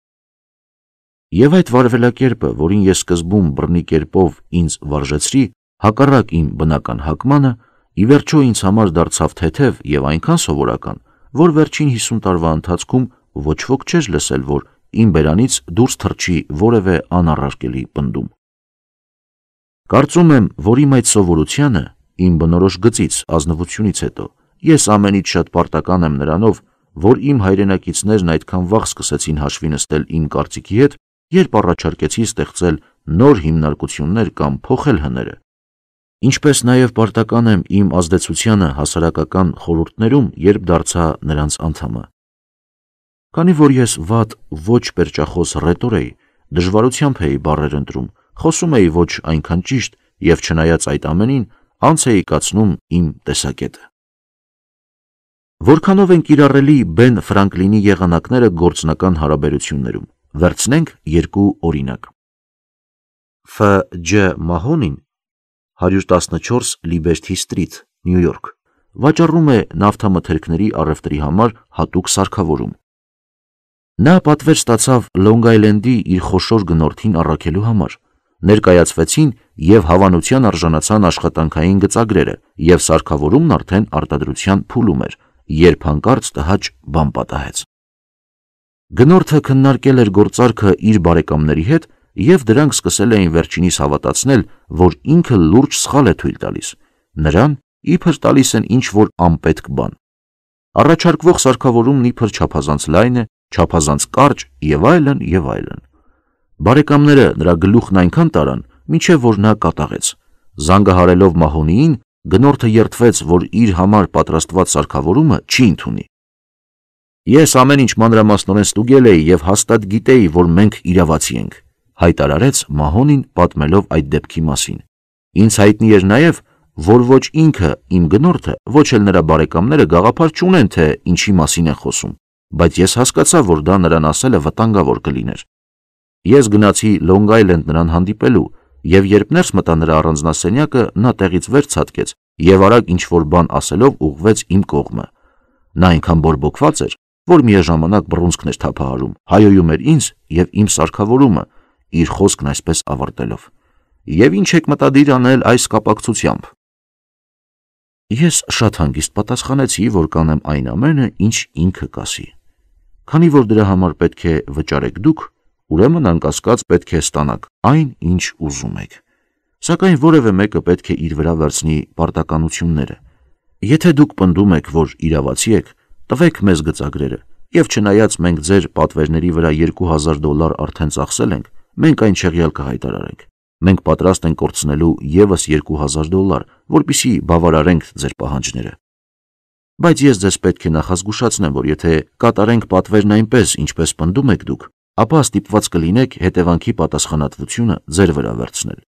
Եվ այդ վարվելակերպը, որին ես սկզբում բռնի կերպով ինձ վարժեցրի, հակառակ իմ բնական հակմանը, ի վերջո ինձ համար դարձավ թեթև եւ այնքան սովորական, որ վերջին 50 տարվա ընթացքում ոչ ոք չէր լսել, որ իմ բերանից դուրս թռչի որևէ անառարկելի պնդում։ Կարծում եմ, որ իմ այդ սովորությունը իմ բնորոշ գծից ազնվությունից հետո ես ամենից շատ պարտական եմ նրանով, որ իմ հայրենակիցներն այդքան վաղ սկսեցին հաշվի նստել իմ կարծիքի հետ երբ առաջարկեցի ստեղծել նոր հիմնարկություններ կամ փոխել հները։ Ինչպես նաև պարտական եմ իմ ազդեցությանը հասարակական խորհուրդներում, երբ դարձա նրանց անդամը։ Քանի որ ես վատ ոչ պերճախոս ռետոր էի, դժվարությամբ էի բարեր ընտրում, խոսում էի ոչ այնքան ճիշտ եւ չնայած այդ ամենին անց էի կացնում իմ տեսակետը։ Որքանով են կիրառելի Բեն Ֆրանկլինի եղանակները գործնական հարաբերություններում։ Վերցնենք երկու օրինակ։ Ֆ.Ջ. Մահոնին 114 Liberty Street, Նյու Յորք վաճառում է նավթամթերքների առևտրի համար հատուկ սարքավորում։ Նա պատվեր ստացավ Լոնգ Այլենդի իր խոշոր գնորդին առաքելու համար։ Ներկայացվեցին եւ հավանության արժանացան աշխատանքային գծագրերը եւ սարքավորումն արդեն արտադրության փուլում էր, երբ հանկարծ տհաճ բան պատահեց։ Գնորդը քննարկել էր գործարքը իր բարեկամների հետ եւ դրանք սկսել էին վերջինիս հավատացնել, որ ինքը լուրջ սխալ է թույլ տալիս։ Նրան իբր տալիս են ինչ որ անպետք բան։ Առաջարկվող սարքավորումն իբր չափազանց լայն է, չափազանց կարճ եւ այլն եւ այլն։ Բարեկամները նրա գլուխն այնքան տարան, մինչև որ նա կատաղեց։ Զանգահարելով Մահոնիին, գնորդը երդվեց, որ իր համար պատրաստված սարքավորումը չի ընդունի Ես ամեն ինչ մանրամասնորեն ստուգել էի եւ հաստատ գիտեի, որ մենք իրավացի ենք, հայտարարեց Մահոնին պատմելով այդ դեպքի մասին։ Ինձ հայտնի էր նաեւ, որ ոչ ինքը, իմ գնորդը, ոչ էլ նրա բարեկամները գաղափար չունեն, թե ինչի մասին են խոսում, բայց ես հասկացա, որ դա նրան ասելը վտանգավոր կլիներ։ Ես գնացի Long Island նրան հանդիպելու, եւ երբ ներս մտա նրա առանձնասենյակը, նա տեղից վեր ցածկեց եւ արագ ինչ որ բան ասելով ուղղվեց իմ կողմը։ Նա այնքան բորբոքված էր, որ միաժամանակ բռունցքն էր թափահարում, հայոյում էր ինձ եւ իմ սարքավորումը, իր խոսքն այսպես ավարտելով։ Եվ ինչ եք մտադիր անել այս կապակցությամբ։ Ես շատ հանգիստ պատասխանեցի, որ կանեմ այն ամենը, ինչ ինքը կասի։ Քանի որ դրա համար պետք է վճարեք դուք, ուրեմն անկասկած պետք է ստանաք այն, ինչ ուզում եք։ Սակայն որևէ մեկը պետք է իր վրա վերցնի պարտականությունները։ Եթե դուք պնդում եք, որ իրավացի եք, տվեք մեզ գծագրերը, եւ չնայած մենք ձեր պատվերների վրա 2000 դոլար արդեն ծախսել ենք, մենք այն չեղյալ կհայտարարենք։ Մենք պատրաստ ենք կորցնելու եւս 2000 դոլար, որպիսի բավարարենք ձեր պահանջները։ Բայց ես ձեզ պետք է նախազգուշացնեմ, որ եթե կատարենք պատվերն այնպես, ինչպես պնդում եք դուք, ապա ստիպված կլինեք հետևանքի պատասխանատվությունը ձեր վրա վերցնել։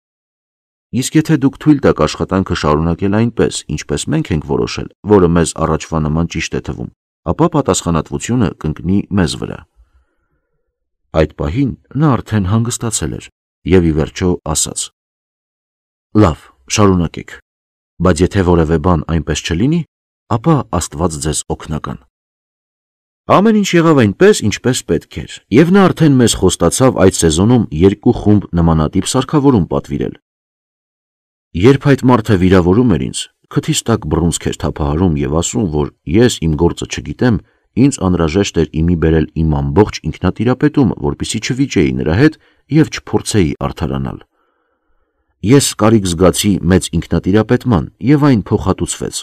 Իսկ եթե դուք թույլ տաք աշխատանքը շարունակել այնպես, ինչպես մենք ենք որոշել, որը մեզ առաջվա նման ճիշտ է թվում, ապա պատասխանատվությունը կընկնի մեզ վրա։ Այդ պահին նա արդեն հանգստացել էր եւ ի վերջո ասաց. Լավ, շարունակեք։ Բայց եթե որևէ բան այնպես չլինի, ապա Աստված ձեզ օգնական։ Ամեն ինչ եղավ այնպես, ինչպես պետք էր, եւ նա արդեն մեզ խոստացավ այդ սեզոնում երկու խումբ նմանատիպ սարքավորում պատվիրել։ Երբ այդ մարդը վիրավորում էր ինձ, քթիս տակ բռունցք էր թափահարում եւ ասում, որ ես իմ գործը չգիտեմ, ինձ անհրաժեշտ էր իմի բերել իմ ամբողջ ինքնատիրապետումը, որpիսի չվիճեի նրա հետ եւ չփորձեի արթարանալ։ Ես կարիք զգացի մեծ ինքնատիրապետման եւ այն փոխհատուցվեց։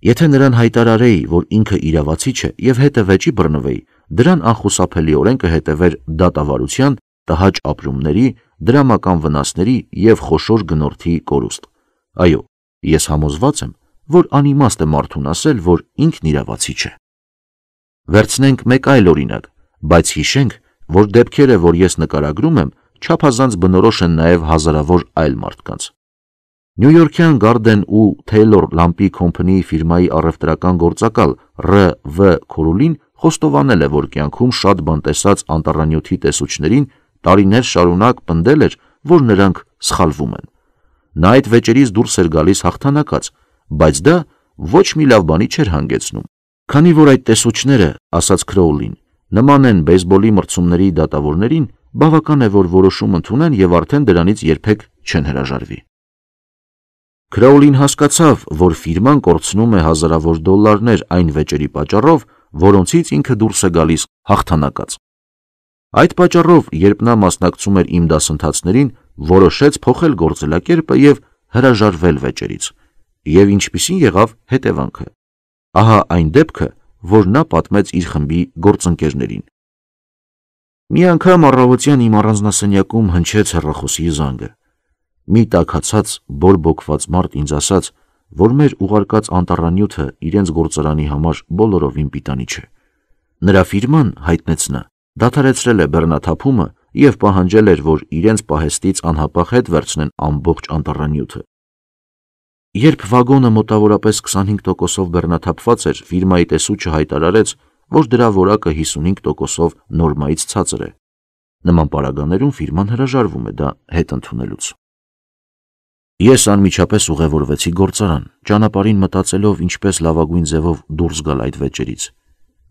Եթե նրան հայտարարեի, որ ինքը իրավացի չէ եւ հետը վեճի բռնվեի, դրան անխուսափելիորեն կհետևեր դատավարության, տհաճ ապրումների, դրամական վնասների եւ խոշոր գնորդի կորուստ։ Այո, Ես համոզված եմ, որ անիմաստ է մարդուն ասել, որ ինքն իրավացի չէ։ Վերցնենք մեկ այլ օրինակ, բայց հիշենք, որ դեպքերը, որ ես նկարագրում եմ, չափազանց բնորոշ են նաև հազարավոր այլ մարդկանց։ Նյու Յորքյան Garden ու Taylor Lampi Company-ի ֆիրմայի առևտրական գործակալ Ռ.V. Քորուլին խոստովանել է, որ կյանքում շատ բան տեսած անտառանյութի տեսուչներին տարիներ շարունակ պնդել էր, որ նրանք սխալվում են։ Նա այդ վեճերից դուրս էր գալիս հաղթանակած, բայց դա ոչ մի լավ բանի չէր հանգեցնում։ Քանի որ այդ տեսուչները, ասաց Քրոուլին, նման են բեյսբոլի մրցումների դատավորներին, բավական է որ որոշում ընդունեն եւ արդեն դրանից երբեք չեն հրաժարվի։ Քրոուլին հասկացավ, որ ֆիրման կորցնում է հազարավոր դոլարներ այն վեճերի պատճառով, որոնցից ինքը դուրս է գալիս հաղթանակած։ Այդ պատճառով, երբ նա մասնակցում էր իմ դասընթացներին, որոշեց փոխել գործելակերպը եւ հրաժարվել վեճերից եւ ինչպիսին եղավ հետևանքը ահա այն դեպքը որ նա պատմեց իր խմբի գործընկերներին մի անգամ առավոտյան իմ առանձնասենյակում հնչեց հեռախոսի զանգը մի տակացած բորբոքված մարդ ինձ ասաց որ մեր ուղարկած անտառանյութը իրենց գործարանի համար բոլորովին պիտանի չէ նրա ֆիրման հայտնեց նա դադարեցրել է բեռնաթափումը եւ պահանջել էր, որ իրենց պահեստից անհապաղ հետ վերցնեն ամբողջ անտառանյութը։ Երբ վագոնը մոտավորապես 25%-ով բեռնաթափված էր, ֆիրմայի տեսուչը հայտարարեց, որ դրա որակը 55%-ով նորմայից ցածր է։ Նման պարագաներում ֆիրման հրաժարվում է դա հետ ընդունելուց։ Ես անմիջապես ուղևորվեցի գործարան, ճանապարհին մտածելով ինչպես լավագույն ձևով դուրս գալ այդ վեճերից։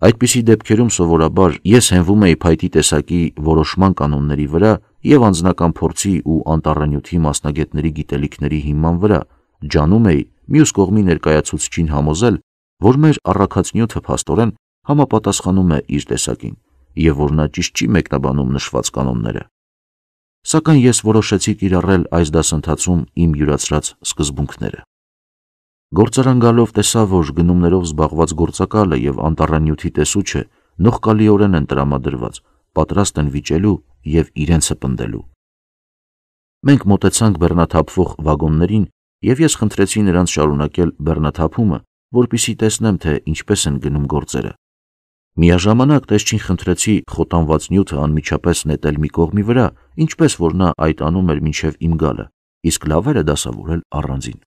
Այդպիսի դեպքերում սովորաբար ես հենվում էի փայտի տեսակի որոշման կանոնների վրա եւ անձնական փորձի ու անտառանյութի մասնագետների գիտելիքների հիման վրա ջանում էի մյուս կողմի ներկայացուցչին համոզել, որ մեր առաքածնյութը փաստորեն համապատասխանում է իր տեսակին եւ որ նա ճիշտ չի մեկնաբանում նշված կանոնները։ Սակայն ես որոշեցի կիրառել այս դասընթացում իմ յուրացրած սկզբունքները։ Գործարան գալով տեսավ, որ գնումներով զբաղված գործակալը եւ անտառանյութի տեսուչը նողկալիորեն են տրամադրված, պատրաստ են վիճելու եւ իրենցը պնդելու։ Մենք մտեցանք բեռնաթափվող վագոններին եւ ես խնդրեցի նրանց շարունակել բեռնաթափումը, որpիսի տեսնեմ թե ինչպես են գնում գործերը։ Միաժամանակ տեսչին խնդրեցի խոտանված նյութը անմիջապես նետել մի կողմի վրա, ինչպես որ նա այդ անում էր մինչև իմ գալը, իսկ լավերը դասավորել առանձին։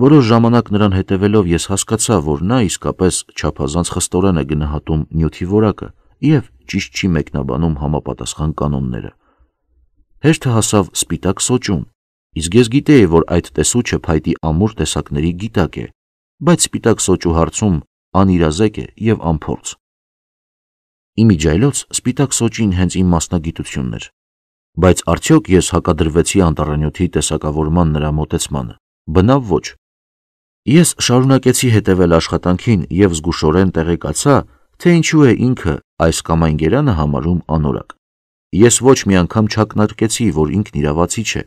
Որոշ ժամանակ նրան հետևելով ես հասկացա, որ նա իսկապես չափազանց խստորեն է գնահատում նյութի որակը եւ ճիշտ չի մեկնաբանում համապատասխան կանոնները։ Հեշտը հասավ սպիտակ սոճուն, իսկ ես գիտեի, որ այդ տեսուչը փայտի ամուր տեսակների գիտակ է, բայց սպիտակ սոճու հարցում անիրազեկ է եւ անփորձ։ Իմիջայլոց սպիտակ սոճին հենց իմ մասնագիտությունն էր։ Բայց արդյոք ես հակադրվեցի անտառանյութի տեսակավորման նրա մոտեցմանը։ Բնավ ոչ։ Ես շարունակեցի հետևել աշխատանքին եւ զգուշորեն տեղեկացա, թե ինչու է ինքը այս կամ այն գերանը համարում անորակ։ Ես ոչ մի անգամ չակնարկեցի, որ ինքն իրավացի չէ,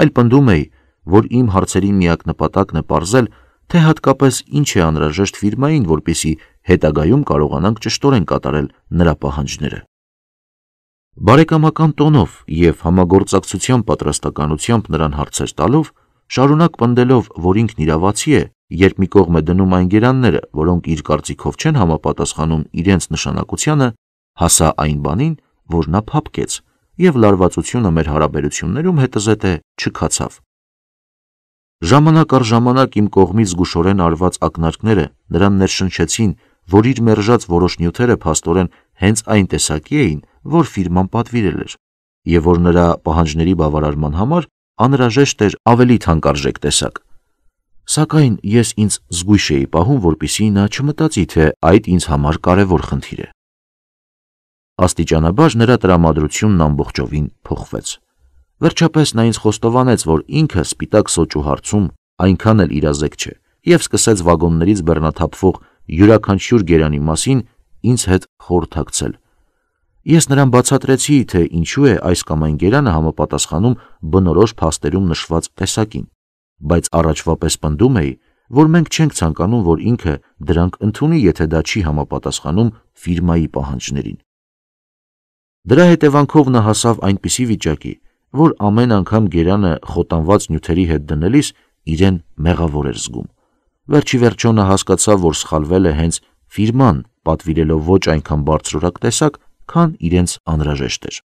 այլ պնդում էի, որ իմ հարցերի միակ նպատակն է ողրել, թե հատկապես ինչ է անհրաժեշտ ֆիրմային, որպիսի հետագայում կարողանանք ճշտորեն կատարել նրա պահանջները։ Բարեկամական տոնով եւ համագործակցության պատրաստականությամբ նրան հարցեր տալով, շարունակ պնդելով, որ ինքն իրավացի է, երբ մի կողմ է դնում այն գերանները, որոնք իր կարծիքով չեն համապատասխանում իրենց նշանակությանը, հասա այն բանին, որ նա փապկեց եւ լարվածությունը մեր հարաբերություններում հետզհետե չքացավ։ Ժամանակ առ ժամանակ իմ կողմից զգուշորեն արված ակնարկները նրան ներշնչեցին, որ իր մերժած որոշ նյութերը փաստորեն հենց այն տեսակի էին, որ ֆիրման պատվիրել էր, եւ որ նրա պահանջների բավարարման համար անհրաժեշտ էր ավելի թանկարժեք տեսակ։ Սակայն ես ինձ զգույշ էի պահում, որպիսի նա չմտածի, թե այդ ինձ համար կարևոր խնդիր է։ Աստիճանաբար նրա տրամադրությունն ամբողջովին փոխվեց։ Վերջապես նա ինձ խոստովանեց, որ ինքը սպիտակ սոճու հարցում այնքան էլ իրազեկ չէ, եւ սկսեց վագոններից բեռնաթափվող յուրաքանչյուր գերանի մասին ինձ հետ խորհրդակցել։ Ես նրան բացատրեցի, թե ինչու է այս կամ այն գերանը համապատասխանում բնորոշ փաստերում նշված տեսակին բայց առաջվա պես պնդում էի, որ մենք չենք ցանկանում, որ ինքը դրանք ընդունի, եթե դա չի համապատասխանում ֆիրմայի պահանջներին։ Դրա հետևանքով նա հասավ այնպիսի վիճակի, որ ամեն անգամ Գերանը խոտանված նյութերի հետ դնելիս իրեն մեղավոր էր զգում։ Վերջի վերջո նա հասկացավ, որ սխալվել է հենց ֆիրման, պատվիրելով ոչ այնքան բարձրորակ տեսակ, քան իրենց անհրաժեշտ էր։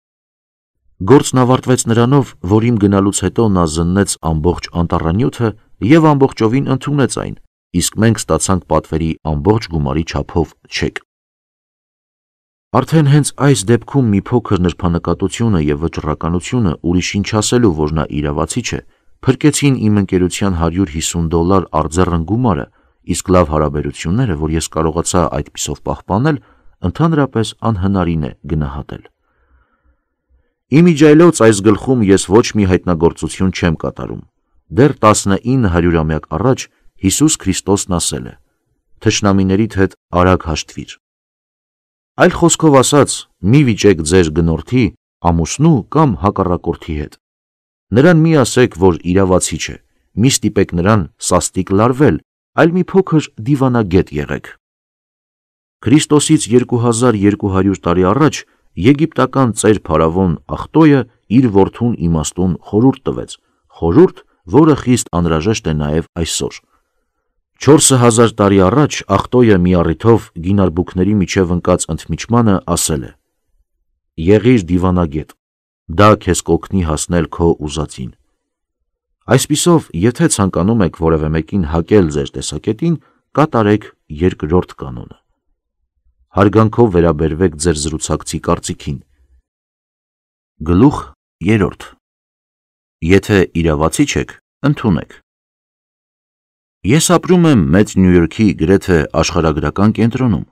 Գործն ավարտվեց նրանով, որ իմ գնալուց հետո նա զննեց ամբողջ անտառանյութը եւ ամբողջովին ընդունեց այն, իսկ մենք ստացանք պատվերի ամբողջ գումարի չափով չեք։ Արդեն հենց այս դեպքում մի փոքր նրբանակատությունը եւ վճռականությունը ուրիշին չասելու, որ նա իրավացի չէ, փրկեցին իմ ընկերության 150 դոլար արձերն գումարը, իսկ լավ հարաբերությունները, որ ես կարողացա այդպիսով պահպանել, ընդհանրապես անհնարին է գնահատել։ Իմիջայլոց այս գլխում ես ոչ մի հայտնագործություն չեմ կատարում։ Դեռ 1900-ամյակ առաջ Հիսուս Քրիստոսն ասել է. Թշնամիներիդ հետ արագ հաշտվիր։ Այլ խոսքով ասած, մի վիճեք ձեր գնորդի, ամուսնու կամ հակառակորդի հետ։ Նրան մի ասեք, որ իրավացիչ է։ Մի ստիպեք նրան սաստիկ լարվել, այլ մի փոքր դիվանագետ եղեք։ Քրիստոսից 2200 տարի առաջ եգիպտական ծեր փարավոն Ախտոյը իր որդուն իմաստուն խորուրդ տվեց, խորուրդ, որը խիստ անհրաժեշտ է նաև այսօր։ 4000 տարի առաջ Ախտոյը մի առիթով գինարբուկների միջև ընկած ընդմիջմանը ասել է. «Եղիր դիվանագետ, դա քեզ կօգնի հասնել քո ուզածին»։ Այսպիսով, եթե ցանկանում եք որևէ մեկին հակել ձեր տեսակետին, կատարեք երկրորդ կանոնը հարգանքով վերաբերվեք ձեր զրուցակցի կարծիքին։ Գլուխ 3. Եթե իրավացի չեք, ընդունեք։ Ես ապրում եմ Մեծ Նյու Յորքի գրեթե աշխարհագրական կենտրոնում։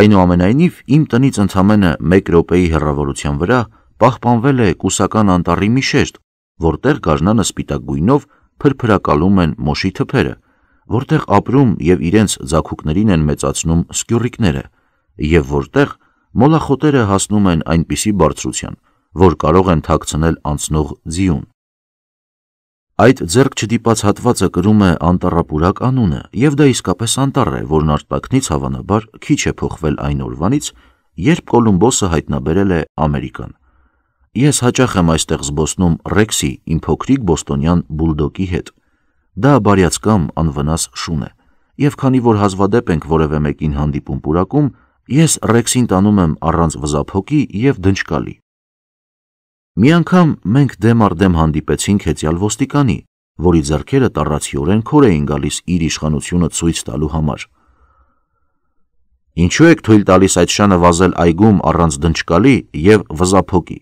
Այնուամենայնիվ իմ տնից ընդամենը 1 րոպեի հեռավորության վրա պահպանվել է կուսական անտառի մի շերտ, որտեղ գարնանը սպիտակ գույնով փրփրակալում են մոշի թփերը, որտեղ ապրում եւ իրենց ձակուկներին են մեծացնում սկյուռիկները եւ որտեղ մոլախոտերը հասնում են այնպիսի բարձրության, որ կարող են թաքցնել անցնող ձիուն։ Այդ ձեռք չդիպած հատվածը կրում է անտառապուրակ անունը, եւ դա իսկապես անտառ է, որն արտաքնից հավանաբար քիչ է փոխվել այն օրվանից, երբ Կոլումբոսը հայտնաբերել է Ամերիկան։ Ես հաճախ եմ այստեղ զբոսնում Ռեքսի, իմ փոքրիկ բոստոնյան բուլդոգի հետ։ Դա բարյացկամ անվնաս շուն է, եւ քանի որ հազվադեպ ենք որևէ մեկին հանդիպում պուրակում, Ես Ռեքսին տանում եմ առանց վզափոկի եւ դնչկալի։ Մի անգամ մենք դեմ առ դեմ հանդիպեցինք հեծյալ ոստիկանի, որի ձեռքերը տարացիորեն քոր էին գալիս իր իշխանությունը ցույց տալու համար։ Ինչու եք թույլ տալիս այդ շանը վազել այգում առանց դնչկալի եւ վզափոկի։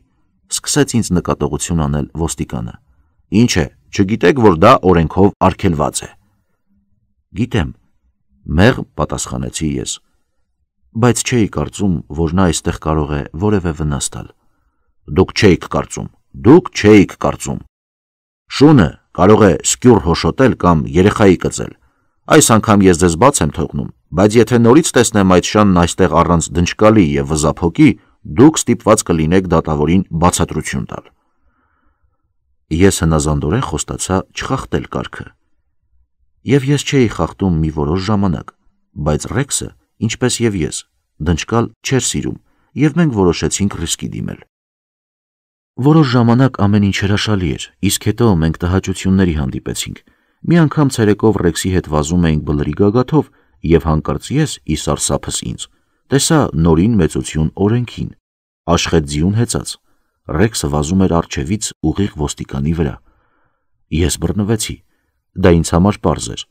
Սկսեց ինձ նկատողություն անել ոստիկանը։ Ինչ է, չգիտեք, որ դա օրենքով արգելված է։ Գիտեմ, մեղ պատասխանեցի ես բայց չէի կարծում, որ նա այստեղ կարող է որևէ վնաս տալ։ Դուք չէիք կարծում, դուք չէիք կարծում։ Շունը կարող է սկյուր հոշոտել կամ երեխայի կծել։ Այս անգամ ես ձեզ բաց եմ թողնում, բայց եթե նորից տեսնեմ այդ շանն այստեղ առանց դնչկալի եւ վզափոկի, դուք ստիպված կլինեք դատավորին բացատրություն տալ։ Ես հնազանդորեն խոստացա չխախտել կարգը։ Եվ ես չէի խախտում մի որոշ ժամանակ, բայց Ռեքսը ինչպես եւ ես, դնչկալ չէր սիրում, եւ մենք որոշեցինք ռիսկի դիմել։ Որոշ ժամանակ ամեն ինչ հրաշալի էր, իսկ հետո մենք տհաճությունների հանդիպեցինք։ Մի անգամ ցերեկով Ռեքսի հետ վազում էինք բլրի գագաթով եւ հանկարծ ես իսարսափս ինձ տեսա նորին մեծություն օրենքին աշխետ ձյուն հեծած ռեքսը վազում էր արջևից ուղիղ ոստիկանի վրա ես բռնվեցի դա ինձ համար པարզ էր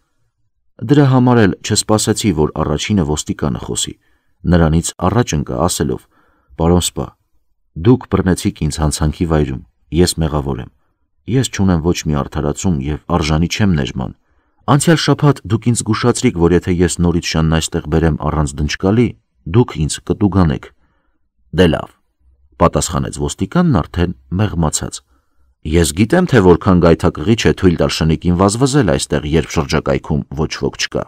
Դրա համար էլ չսպասեցի, որ առաջինը ոստիկանը խոսի։ Նրանից առաջ ընկա ասելով. «Պարոն սպա, դուք բռնեցիք ինձ հանցանքի վայրում, ես մեղավոր եմ։ Ես չունեմ ոչ մի արդարացում եւ արժանի չեմ ներման։ Անցյալ շաբաթ դուք ինձ զգուշացրիք, որ եթե ես նորից շանն այստեղ բերեմ առանց դնչկալի, դուք ինձ կտուգանեք»։ «Դե լավ», պատասխանեց ոստիկանն արդեն մեղմացած։ Ես գիտեմ, թե որքան գայթակղիչ է թույլ տալ շնիկին վազվզել այստեղ, երբ շրջակայքում ոչ ոք չկա։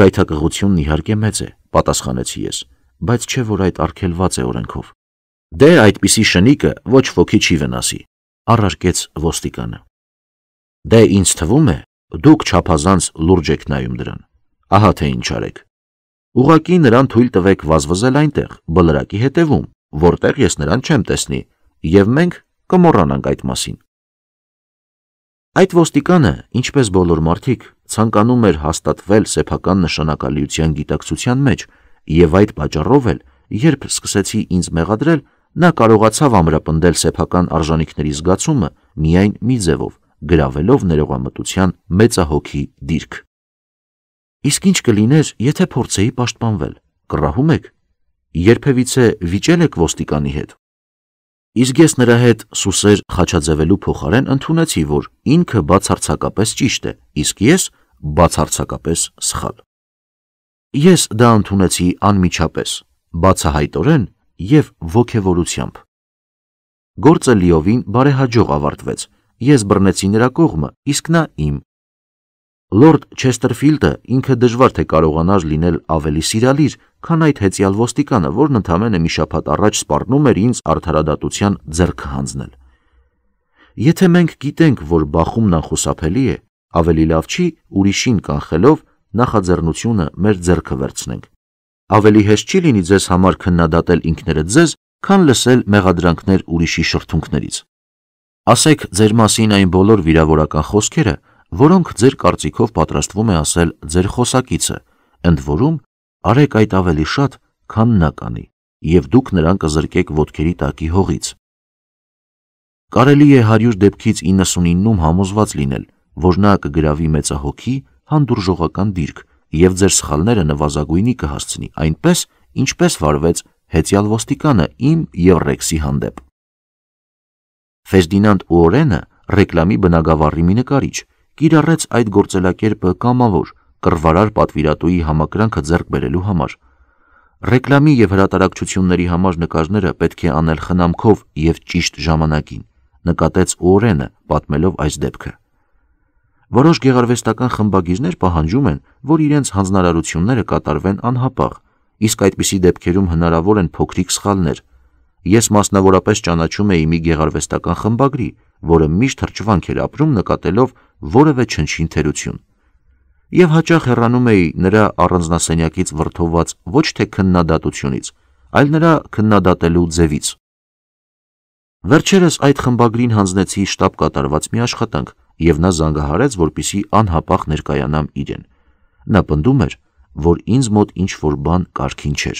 Գայթակղությունն իհարկե մեծ է, պատասխանեցի ես, բայց չէ որ այդ արգելված է օրենքով։ Դե այդպիսի շնիկը ոչ ոքի չի վնասի, առարկեց ոստիկանը։ Դե ինձ թվում է, դուք չափազանց լուրջ եք նայում դրան։ Ահա թե ինչ արեք։ Ուղակի նրան թույլ տվեք վազվզել այնտեղ, բլրակի հետևում, որտեղ ես նրան չեմ տեսնի, եւ մենք կմոռանանք այդ մասին։ Այդ ոստիկանը, ինչպես բոլոր մարդիկ, ցանկանում էր հաստատվել սեփական նշանակալիության գիտակցության մեջ, եւ այդ պատճառով էլ, երբ սկսեցի ինձ մեղադրել, նա կարողացավ ամրապնդել սեփական արժանինքների զգացումը միայն մի ձևով՝ գրավելով ներողամտության մեծահոգի դիրք։ Իսկ ինչ կլիներ, եթե փորձեի պաշտպանվել։ Կռահում եք։ Երբևիցե վիճել եք ոստիկանի հետ։ Իսկ ես նրա հետ սուսեր խաչաձևելու փոխարեն ընդունեցի, որ ինքը բացարձակապես ճիշտ է, իսկ ես բացարձակապես սխալ։ Ես դա ընդունեցի անմիջապես, բացահայտորեն եւ ողքեվորությամբ։ Գործը լիովին բարեհաջող ավարտվեց։ Ես բռնեցի նրա կողմը, իսկ նա իմ։ Լորդ Չեսթերֆիլդը ինքը դժվար թե կարողանար լինել ավելի սիրալիր, քան այդ հեծյալ ոստիկանը, որն ընդամենը մի շաբաթ առաջ սպառնում էր ինձ արդարադատության ձեռքը հանձնել։ Եթե մենք գիտենք, որ բախումն անխուսափելի է, ավելի լավ չի ուրիշին կանխելով նախաձեռնությունը մեր ձեռքը վերցնենք։ Ավելի հեշտ չի լինի ձեզ համար քննադատել ինքներդ ձեզ, քան լսել մեղադրանքներ ուրիշի շրթունքներից։ Ասեք ձեր մասին այն բոլոր վիրավորական խոսքերը, որոնք ձեր կարծիքով պատրաստվում է ասել ձեր խոսակիցը, ընդ որում արեք այդ ավելի շատ, քան նա կանի, եւ դուք նրան կզրկեք ոտքերի տակի հողից։ Կարելի է 100 դեպքից 99-ում համոզված լինել, որ նա կգրավի մեծը հոգի հանդուրժողական դիրք եւ ձեր սխալները նվազագույնի կհասցնի, այնպես ինչպես վարվեց հեծյալ ոստիկանը իմ եւ Ռեքսի հանդեպ։ Ֆերդինանդ Օրենը ռեկլամի բնագավառի մի նկարիչ կիրառեց այդ գործելակերպը կամավոր կռվարար պատվիրատուի համակրանքը ձեռք բերելու համար։ Ռեկլամի եւ հրատարակչությունների համար նկարները պետք է անել խնամքով եւ ճիշտ ժամանակին, նկատեց Օրենը, պատմելով այս դեպքը։ Որոշ գեղարվեստական խմբագիրներ պահանջում են, որ իրենց հանձնարարությունները կատարվեն անհապաղ, իսկ այդպիսի դեպքերում հնարավոր են փոքրիկ սխալներ։ Ես մասնավորապես ճանաչում էի մի գեղարվեստական խմբագրի, որը միշտ հրճվանք էր ապրում նկատելով որևէ չնչին թերություն։ Եվ հաճախ հեռանում էի նրա առանձնասենյակից վրթովված ոչ թե քննադատությունից, այլ նրա քննադատելու ձևից։ Վերջերս այդ խմբագրին հանձնեցի շտաբ կատարված մի աշխատանք, եւ նա զանգահարեց, որպիսի անհապաղ ներկայանամ իրեն։ Նա պնդում էր, որ ինձ մոտ ինչ որ բան կարքին չէր։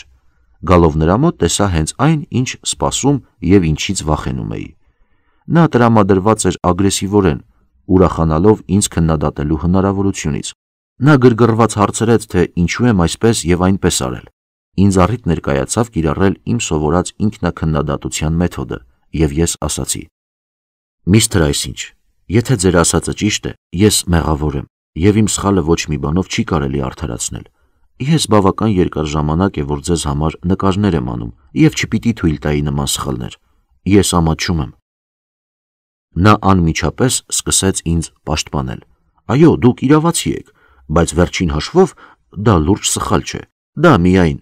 Գալով նրա մոտ տեսա հենց այն, ինչ սпасում եւ ինչից վախենում էի։ Նա տրամադրված էր ագրեսիվորեն, ուրախանալով ինձ քննադատելու հնարավորությունից։ Նա գրգռված հարցրեց, թե ինչու եմ այսպես եւ այնպես արել։ Ինձ առիթ ներկայացավ կիրառել իմ սովորած ինքնակնդադատության մեթոդը, եւ ես ասացի. Միստր Այսինչ, եթե ձեր ասածը ճիշտ է, ես մեղավոր եմ եւ իմ սխալը ոչ մի բանով չի կարելի արդարացնել։ Ես բավական երկար ժամանակ է որ ձեզ համար նկարներ եմ անում եւ չպիտի թույլ տայի նման սխալներ։ Ես ամաչում եմ Նա անմիջապես սկսեց ինձ պաշտպանել։ Այո, դուք իրավացի եք, բայց վերջին հաշվով դա լուրջ սխալ չէ։ Դա միայն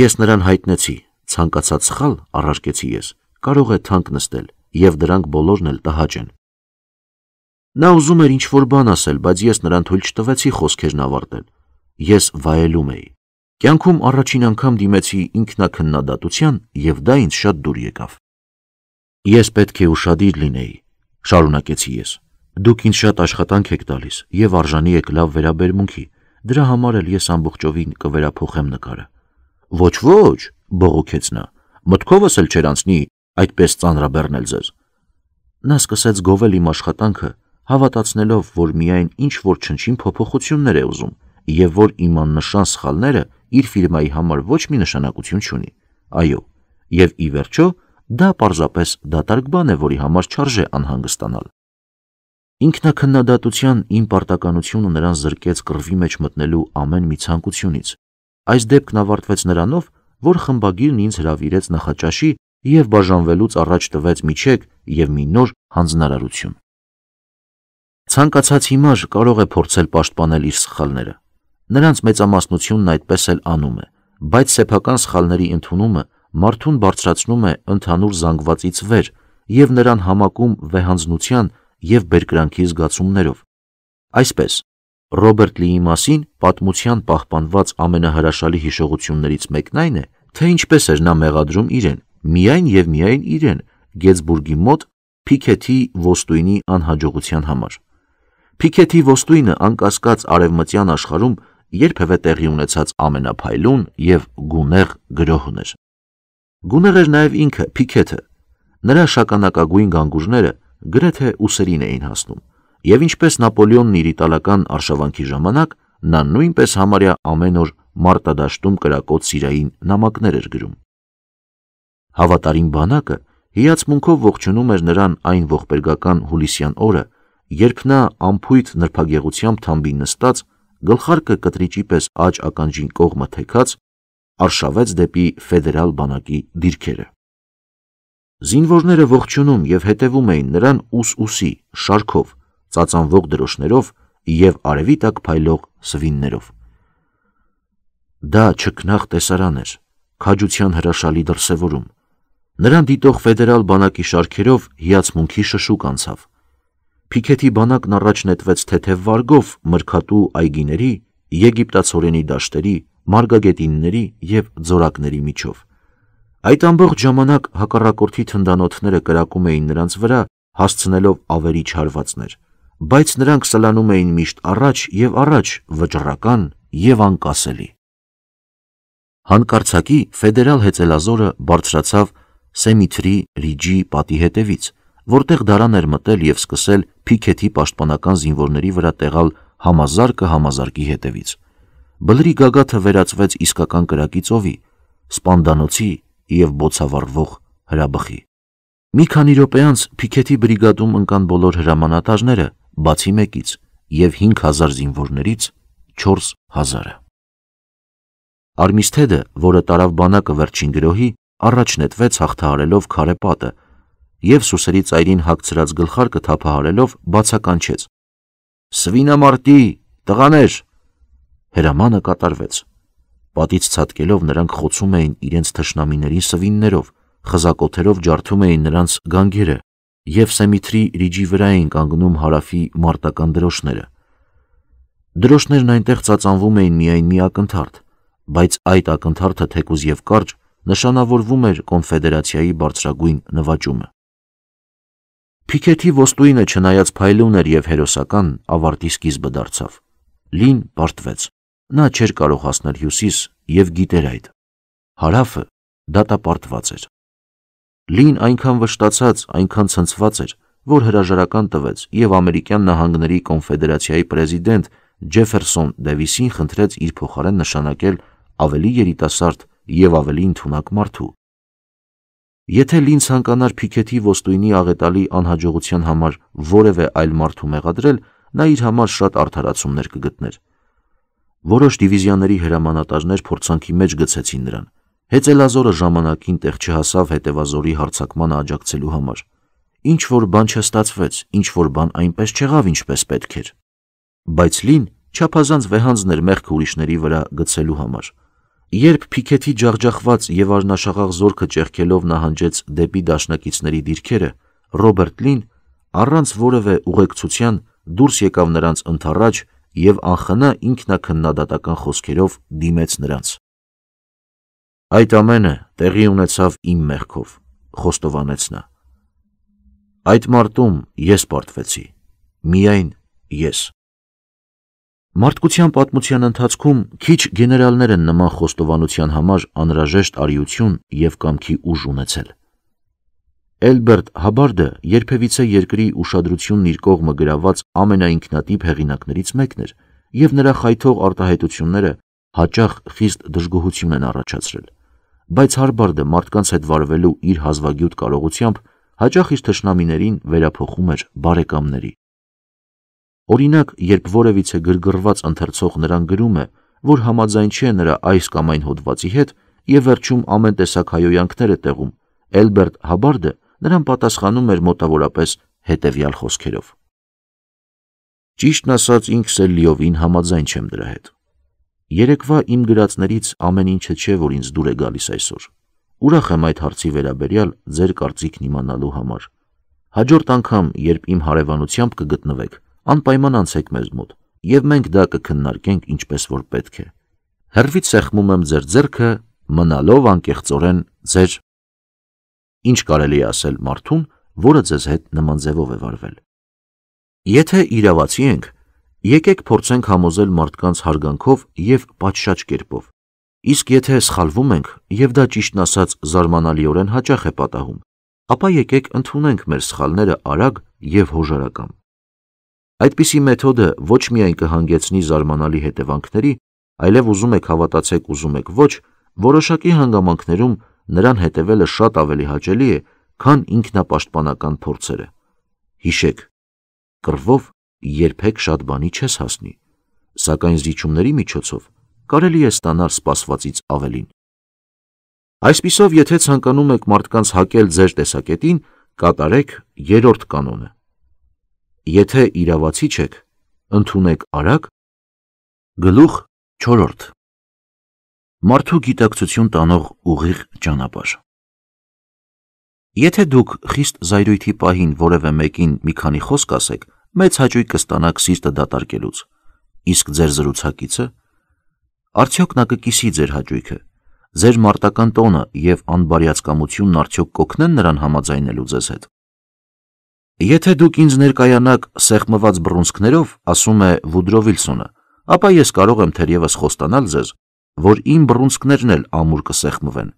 Ես նրան հայտնեցի, ցանկացած սխալ առարկեցի ես։ Կարող է թանկ նստել, եւ դրանք բոլորն էլ տհաճ են։ Նա ուզում էր ինչ-որ բան ասել, բայց ես նրան թույլ չտվեցի խոսքերն ավարտել։ Ես վայելում էի։ Կյանքում առաջին անգամ դիմեցի ինքնակնդատության, եւ դա ինձ շատ դուր եկավ։ Ես պետք է ուրشادիր լինեի, շարունակեցի ես։ Դուք ինձ շատ աշխատանք եք տալիս եւ արժանի եք լավ վերաբերմունքի։ Դրա համար էլ ես ամբողջովին կվերափոխեմ նկարը։ Ոչ, ոչ, բողոքեց նա։ Մտքովս էլ չեր անցնի այդպես ծանրաբեռնել ձեզ։ Նա սկսեց գովել իմ աշխատանքը, հավատացնելով, որ միայն ինչ որ չնչին փոփոխություններ է ուզում եւ որ իմ աննշան սխալները իր ֆիրմայի համար ոչ մի նշանակություն չունի։ Այո, եւ ի վերջո Դա պարզապես դատարկ բան է, որի համար չարժե անհանգստանալ։ Ինքնաքննադատության իմ պարտականությունը նրան զրկեց կռվի մեջ մտնելու ամեն մի ցանկությունից։ Այս դեպքն ավարտվեց նրանով, որ խմբագիրն ինձ հրավիրեց նախաճաշի եւ բաժանվելուց առաջ տվեց մի չեք եւ մի նոր հանձնարարություն։ Ցանկացած հիմար կարող է փորձել պաշտպանել իր սխալները։ Նրանց մեծամասնությունն այդպես էլ անում է, բայց սեփական սխալների ընդունումը մարդուն բարձրացնում է ընդհանուր զանգվածից վեր եւ նրան համակում վեհանձնության եւ բերկրանքի զգացումներով։ Այսպես, Ռոբերտ Լիի մասին պատմության պահպանված ամենահրաշալի հիշողություններից մեկն այն է, թե ինչպես էր նա մեղադրում իրեն, միայն եւ միայն իրեն, Գետսբուրգի մոտ Փիկեթի ոստույնի անհաջողության համար։ Փիկեթի ոստույնը անկասկած արևմտյան աշխարհում երբևէ տեղի ունեցած ամենափայլուն եւ գունեղ գրոհն էր։ Գունեղ էր նաև ինքը Փիքեթը։ Նրա շականակագույն գանգուժները գրեթե ուսերին էին հասնում, եւ ինչպես Նապոլեոնն իր իտալական արշավանքի ժամանակ, նա նույնպես համարյա ամեն օր մարտադաշտում կրակոտ սիրային նամակներ էր գրում։ Հավատարիմ բանակը հիացմունքով ողջունում էր նրան այն ողբերգական հուլիսյան օրը, երբ նա ամփույթ նրբագեղությամբ թամբին նստած գլխարկը կտրիճի պես աջ ականջին կողմը թեքած արշավեց դեպի ֆեդերալ բանակի դիրքերը։ Զինվորները ողջունում եւ հետևում էին նրան ус-ուսի, շարքով, ծածանվող դրոշներով եւ արևի տակ փայլող սվիններով։ Դա չքնախ տեսարան էր, քաջության հրաշալի դրսևորում։ Նրան դիտող ֆեդերալ բանակի շարքերով հիացմունքի շշուկ անցավ։ Փիկեթի բանակն առաջ նետվեց թեթև վարգով մրգատու այգիների, եգիպտացորենի դաշտերի, մարգագետինների եւ ձորակների միջով։ Այդ ամբողջ ժամանակ հակառակորդի թնդանոթները կրակում էին նրանց վրա, հասցնելով ավերիչ հարվածներ, բայց նրանք սլանում էին միշտ առաջ եւ առաջ վճռական եւ անկասելի։ Հանկարծակի ֆեդերալ հեծելազորը բարձրացավ Սեմիթրի Ռիջի պատի հետևից, որտեղ դարան էր մտել եւ սկսել Փիքեթի պաշտպանական զինվորների վրա տեղալ համազարկը համազարկի հետևից բլրի գագաթը վերածվեց իսկական կրակի ծովի, սպանդանոցի եւ բոցավառվող հրաբխի։ Մի քանի րոպե անց Փիկետի բրիգադում ընկան բոլոր հրամանատարները, բացի մեկից, եւ 5000 զինվորներից 4000-ը։ Արմիսթեդը, որը տարավ բանակը վերջին գրոհի, առաջ նետվեց հաղթահարելով քարե պատը եւ սուսերի ծայրին հագցրած գլխարկը թափահարելով բացականչեց. «Սվինամարտի, տղաներ, Հրամանը կատարվեց։ Պատից ցածկելով նրանք խոցում էին իրենց թշնամիների սվիններով, խզակոթերով ջարդում էին նրանց գանգերը եւ Սեմիթրի րիջի վրա էին կանգնում հարավի մարտական դրոշները։ Դրոշներն այնտեղ ծածանվում էին միայն մի ակնթարթ, բայց այդ ակնթարթը թեկուզ եւ կարճ նշանավորվում էր կոնֆեդերացիայի բարձրագույն նվաճումը։ Պիկետի ոստույնը չնայած փայլուն էր եւ հերոսական ավարտի սկիզբը դարձավ։ Լին պարտվեց։ Նա չէր կարող հասնել հյուսիս եւ գիտեր այդ։ Հարավը դատապարտված էր։ Լին այնքան վշտացած, այնքան ցնցված էր, որ հրաժարական տվեց եւ ամերիկյան նահանգների կոնֆեդերացիայի պրեզիդենտ Ջեֆերսոն Դևիսին խնդրեց իր փոխարեն նշանակել ավելի երիտասարդ եւ ավելի ընդունակ մարդու։ Եթե Լին ցանկանար Փիկեթի ոստույնի աղետալի անհաջողության համար որևէ այլ մարդու մեղադրել, նա իր համար շատ արդարացումներ կգտներ, Որոշ դիվիզիաների հրամանատարներ փորձանքի մեջ գցեցին նրան։ Հեծելազորը ժամանակին տեղ չհասավ հետևազորի հարցակմանը աջակցելու համար։ Ինչ որ բան չստացվեց, ինչ որ բան այնպես չեղավ, ինչպես պետք էր։ Բայց Լին չափազանց վեհանձներ մեղքը ուրիշների վրա գցելու համար։ Երբ Փիկեթի ջախջախված եւ արնաշաղաղ զորքը ճեղքելով նահանջեց դեպի դաշնակիցների դիրքերը, Ռոբերտ Լին առանց որևէ ուղեկցության դուրս եկավ նրանց ընթառաջ եւ անխնա ինքնակնդատական խոսքերով դիմեց նրանց։ Այդ ամենը տեղի ունեցավ իմ մեղքով, խոստովանեց նա։ Այդ մարտում ես պարտվեցի, միայն ես։ Մարդկության պատմության ընթացքում քիչ գեներալներ են նման խոստովանության համար անհրաժեշտ արիություն եւ կամքի ուժ ունեցել։ Էլբերտ Հաբարդը երբևիցե երկրի ուշադրությունն իր կողմը գրաված ամենաինքնատիպ հեղինակներից մեկն էր, եւ նրա խայթող արտահայտությունները հաճախ խիստ դժգոհություն են առաջացրել։ Բայց Հարբարդը մարդկանց հետ վարվելու իր հազվագյուտ կարողությամբ հաճախ իր թշնամիներին վերափոխում էր բարեկամների։ Օրինակ, երբ որևիցե գրգռված ընթերցող նրան գրում է, որ համաձայն չէ նրա այս կամ այն հոդվածի հետ եւ վերջում ամեն տեսակ հայոյանքներ է տեղում, Էլբերտ Հաբարդը Նրան պատասխանում էր մոտավորապես հետևյալ խոսքերով. Ճիշտն ասած ինքս էլ լիովին համաձայն չեմ դրա հետ։ Երեկվա իմ գրածներից ամեն ինչը չէ, որ ինձ դուր է գալիս այսօր։ Ուրախ եմ այդ հարցի վերաբերյալ ձեր կարծիքն իմանալու համար։ Հաջորդ անգամ, երբ իմ հարևանությամբ կգտնվեք, անպայման անցեք մեզ մոտ, եւ մենք դա կքննարկենք ինչպես որ պետք է։ Հերվից սեղմում եմ ձեր ձեռքը, մնալով անկեղծորեն ձեր Ինչ կարելի է ասել մարդուն, որը ձեզ հետ նման ձևով է վարվել։ Եթե իրավացի ենք, եկեք փորձենք համոզել մարդկանց հարգանքով եւ պատշաճ կերպով։ Իսկ եթե սխալվում ենք եւ դա ճիշտն ասած զարմանալիորեն հաճախ է պատահում, ապա եկեք ընդունենք մեր սխալները արագ եւ հոժարակամ։ Այդպիսի մեթոդը ոչ միայն կհանգեցնի զարմանալի հետևանքների, այլև ուզում եք հավատացեք, ուզում եք ոչ, որոշակի հանգամանքներում նրան հետևելը շատ ավելի հաճելի է, քան ինքնապաշտպանական փորձերը։ Հիշեք, կռվով երբեք շատ բանի չես հասնի, սակայն զիջումների միջոցով կարելի է ստանալ սպասվածից ավելին։ Այսպիսով, եթե ցանկանում եք մարդկանց հակել ձեր տեսակետին, կատարեք երրորդ կանոնը։ Եթե իրավացի չեք, ընդունեք արագ գլուխ 4-րդ Մարդու գիտակցություն տանող ուղիղ ճանապարհ։ Եթե դուք խիստ զայրույթի պահին որևէ մեկին մի քանի խոսք ասեք, մեծ հաճույք կստանաք սիրտը դատարկելուց։ Իսկ ձեր զրուցակիցը արդյոք նա կկիսի ձեր հաճույքը։ Ձեր մարտական տոնը եւ անբարյացկամությունն արդյոք կօգնեն նրան համաձայնելու ձեզ հետ։ Եթե դուք ինձ ներկայանաք սեղմված բռունցքներով, ասում է Վուդրո Վիլսոնը, ապա ես կարող եմ թերևս խոստանալ ձեզ, որ իմ բռունցքներն էլ ամուր կսեղմվեն։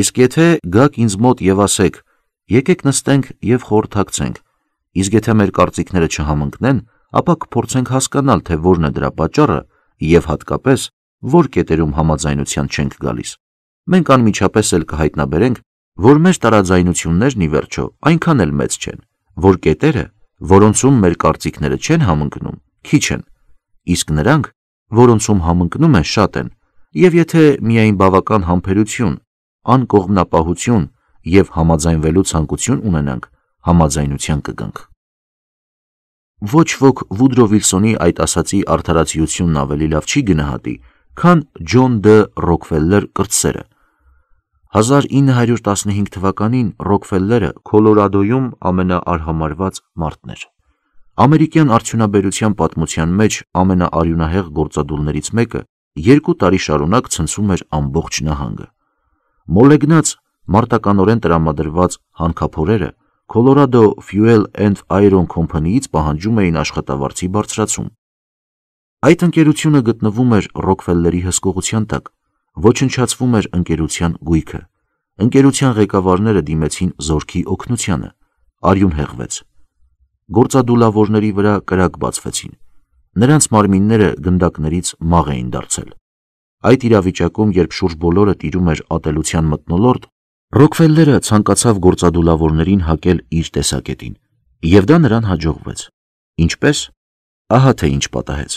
Իսկ եթե գաք ինձ մոտ եւ ասեք, եկեք նստենք եւ խորհրդակցենք։ Իսկ եթե մեր կարծիքները չհամընկնեն, ապա կփորձենք հասկանալ, թե որն է դրա պատճառը եւ հատկապես որ կետերում համաձայնության չենք գալիս։ Մենք անմիջապես էլ կհայտնաբերենք, որ մեր տարաձայնություններն ի վերջո այնքան էլ մեծ չեն, որ կետերը, որոնցում մեր կարծիքները չեն համընկնում, քիչ են, իսկ նրանք, որոնցում համընկնում են, շատ են Եվ եթե միայն բավական համբերություն, անկողմնապահություն եւ համաձայնվելու ցանկություն ունենանք, համաձայնության կգանք։ Ոչ ոք Վուդրո Վիլսոնի այդ ասացի արդարացիությունն ավելի լավ չի գնահատի, քան Ջոն Դ. Ռոքֆելլեր կրտսերը։ 1915 թվականին Ռոքֆելլերը Կոլորադոյում ամենաարհամարված մարդն էր։ Ամերիկյան արդյունաբերության պատմության մեջ ամենաարյունահեղ գործադուլներից մեկը երկու տարի շարունակ ցնցում էր ամբողջ նահանգը։ Մոլեգնած մարտականորեն տրամադրված հանքափորերը Colorado Fuel and Iron Company-ից պահանջում էին աշխատավարձի բարձրացում։ Այդ ընկերությունը գտնվում էր Ռոքֆելլերի հսկողության տակ, ոչնչացվում էր ընկերության գույքը։ Ընկերության ղեկավարները դիմեցին զորքի օգնությանը, արյուն հեղվեց։ Գործադուլավորների վրա կրակ բացվեցին։ Նրանց մարմինները գնդակներից մաղ էին դարձել։ Այդ իրավիճակում, երբ շուրջ բոլորը տիրում էր ատելության մտնոլորտ, Ռոքֆելլերը ցանկացավ գործադուլավորներին հակել իր տեսակետին, եւ դա նրան հաջողվեց։ Ինչպես? Ահա թե ինչ պատահեց։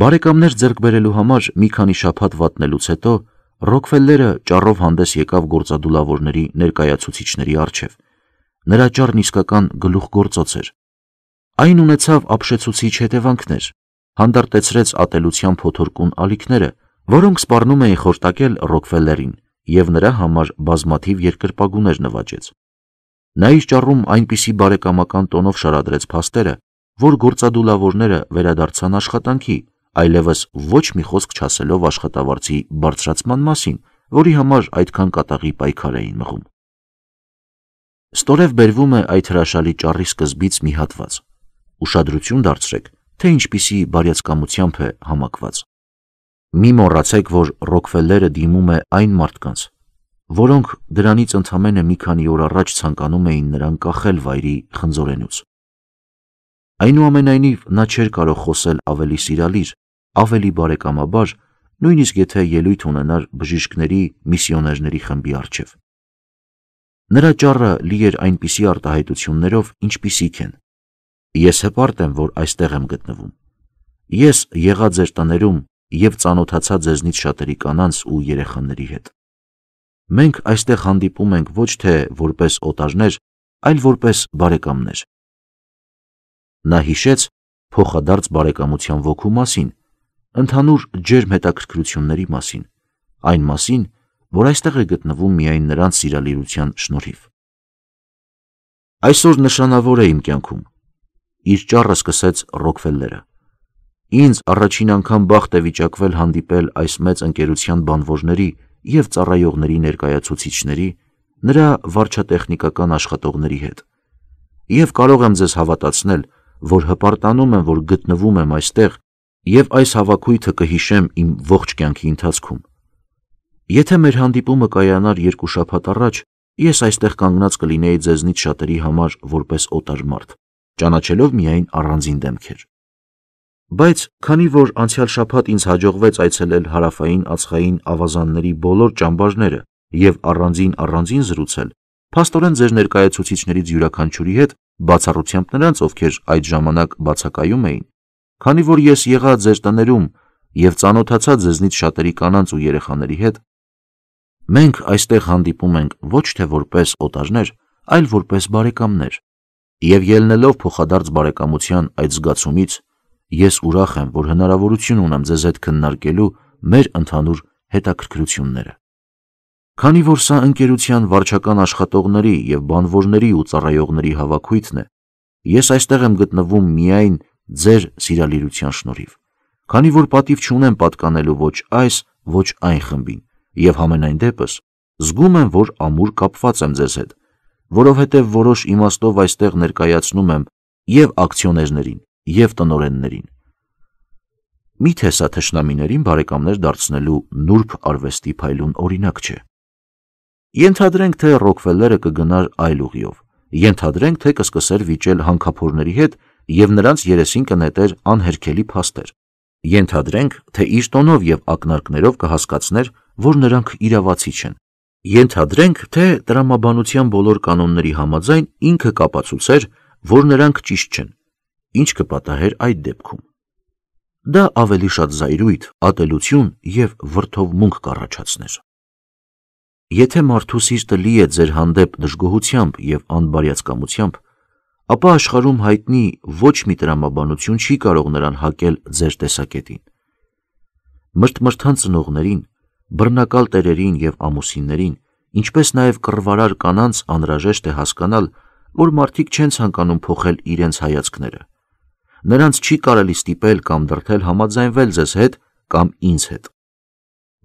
Բարեկամներ ձեռք բերելու համար մի քանի շաբաթ վատնելուց հետո Ռոքֆելլերը ճառով հանդես եկավ գործադուլավորների ներկայացուցիչների առջև։ Նրա ճառն իսկական գլուխ գործոց էր, Այն ունեցավ ապշեցուցիչ հետևանքներ, հանդարտեցրեց ատելության փոթորկուն ալիքները, որոնք սպառնում էին խորտակել Ռոքվելերին եւ նրա համար բազմաթիվ երկրպագուներ նվաճեց։ Նա իր ճառում այնպիսի բարեկամական տոնով շարադրեց փաստերը, որ գործադուլավորները վերադարձան աշխատանքի, այլևս ոչ մի խոսք չասելով աշխատավարձի բարձրացման մասին, որի համար այդքան կատաղի պայքար էին մղում։ Ստորև բերվում է այդ հրաշալի ճառի սկզբից մի հատված ուշադրություն դարձրեք, թե ինչպիսի բարյացկամությամբ է համակված։ Մի մոռացեք, որ Ռոքֆելլերը դիմում է այն մարդկանց, որոնք դրանից ընդամենը մի քանի օր առաջ ցանկանում էին նրան կախել վայրի խնձորենուց։ Այնուամենայնիվ նա չէր կարող խոսել ավելի սիրալիր, ավելի բարեկամաբար, նույնիսկ եթե ելույթ ունենար բժիշկների միսիոներների խմբի արչև։ Նրա ճառը լի էր այնպիսի արտահայտություններով, ինչպիսիք են Ես հպարտ եմ, որ այստեղ եմ գտնվում։ Ես եղա ձեր տներում եւ ծանոթացա ձեզնից շատերի կանանց ու երեխաների հետ։ Մենք այստեղ հանդիպում ենք ոչ թե որպես օտարներ, այլ որպես բարեկամներ։ Նա հիշեց փոխադարձ բարեկամության ոգու մասին, ընդհանուր ջերմ հետաքրքրությունների մասին, այն մասին, որ այստեղ է գտնվում միայն նրանց սիրալիրության շնորհիվ։ Այսօր նշանավոր է իմ կյանքում իր ճառը սկսեց Ռոքվելլերը։ Ինձ առաջին անգամ բախտ է վիճակվել հանդիպել այս մեծ ընկերության բանվորների եւ ծառայողների ներկայացուցիչների, նրա վարչատեխնիկական աշխատողների հետ։ Եվ կարող եմ ձեզ հավատացնել, որ հպարտանում եմ, որ գտնվում եմ այստեղ եւ այս հավաքույթը կհիշեմ իմ ողջ կյանքի ընթացքում։ Եթե մեր հանդիպումը կայանար երկու շաբաթ առաջ, ես այստեղ կանգնած կլինեի ձեզնից շատերի համար որպես օտար մարդ ճանաչելով միայն առանձին դեմքեր։ Բայց քանի որ անցյալ շաբաթ ինձ հաջողվեց այցելել հարավային ածխային ավազանների բոլոր ճամբարները եւ առանձին առանձին զրուցել, Փաստորեն ձեր ներկայացուցիչներից յուրաքանչյուրի հետ բացառությամբ նրանց, ովքեր այդ ժամանակ բացակայում էին, քանի որ ես եղա ձեր տներում եւ ծանոթացա ձեզնից շատերի կանանց ու երեխաների հետ, մենք այստեղ հանդիպում ենք ոչ թե որպես օտարներ, այլ որպես բարեկամներ, Եվ ելնելով փոխադարձ բարեկամության այդ զգացումից, ես ուրախ եմ, որ հնարավորություն ունեմ ձեզ հետ քննարկելու մեր ընդհանուր հետաքրքրությունները։ Քանի որ սա ընկերության վարչական աշխատողների եւ բանվորների ու ծառայողների հավաքույթն է, ես այստեղ եմ գտնվում միայն ձեր սիրալիրության շնորհիվ։ Քանի որ պատիվ չունեմ պատկանելու ոչ այս, ոչ այն խմբին, եւ համենայն դեպս զգում եմ, որ ամուր կապված եմ ձեզ հետ որովհետև որոշ իմաստով այստեղ ներկայացնում եմ եւ ակցիոներներին, եւ տնորեններին։ Միթե սա թշնամիներին բարեկամներ դարձնելու նուրբ արվեստի փայլուն օրինակ չէ։ Ենթադրենք, թե Ռոքվելերը կգնար այլ ուղիով։ Ենթադրենք, թե կսկսեր վիճել հանքափորների հետ եւ նրանց երեսին կնետեր անհերքելի փաստեր։ Ենթադրենք, թե իր տոնով եւ ակնարկներով կհասկացներ, որ նրանք իրավացիչ են Ենթադրենք, թե տրամաբանության բոլոր կանոնների համաձայն ինքը կապացուցեր, որ նրանք ճիշտ չեն։ Ինչ կպատահեր այդ դեպքում։ Դա ավելի շատ զայրույթ, ատելություն եւ վրթովմունք կառաջացներ։ Եթե մարդու սիրտը լի է ձեր հանդեպ դժգոհությամբ եւ անբարյացկամությամբ, ապա աշխարհում հայտնի ոչ մի տրամաբանություն չի կարող նրան հակել ձեր տեսակետին։ Մրտմրթան ծնողներին, բռնակալ տերերին եւ ամուսիններին, ինչպես նաեւ կռվարար կանանց անհրաժեշտ է հասկանալ, որ մարդիկ չեն ցանկանում փոխել իրենց հայացքները։ Նրանց չի կարելի ստիպել կամ դրդել համաձայնվել ձեզ հետ կամ ինձ հետ։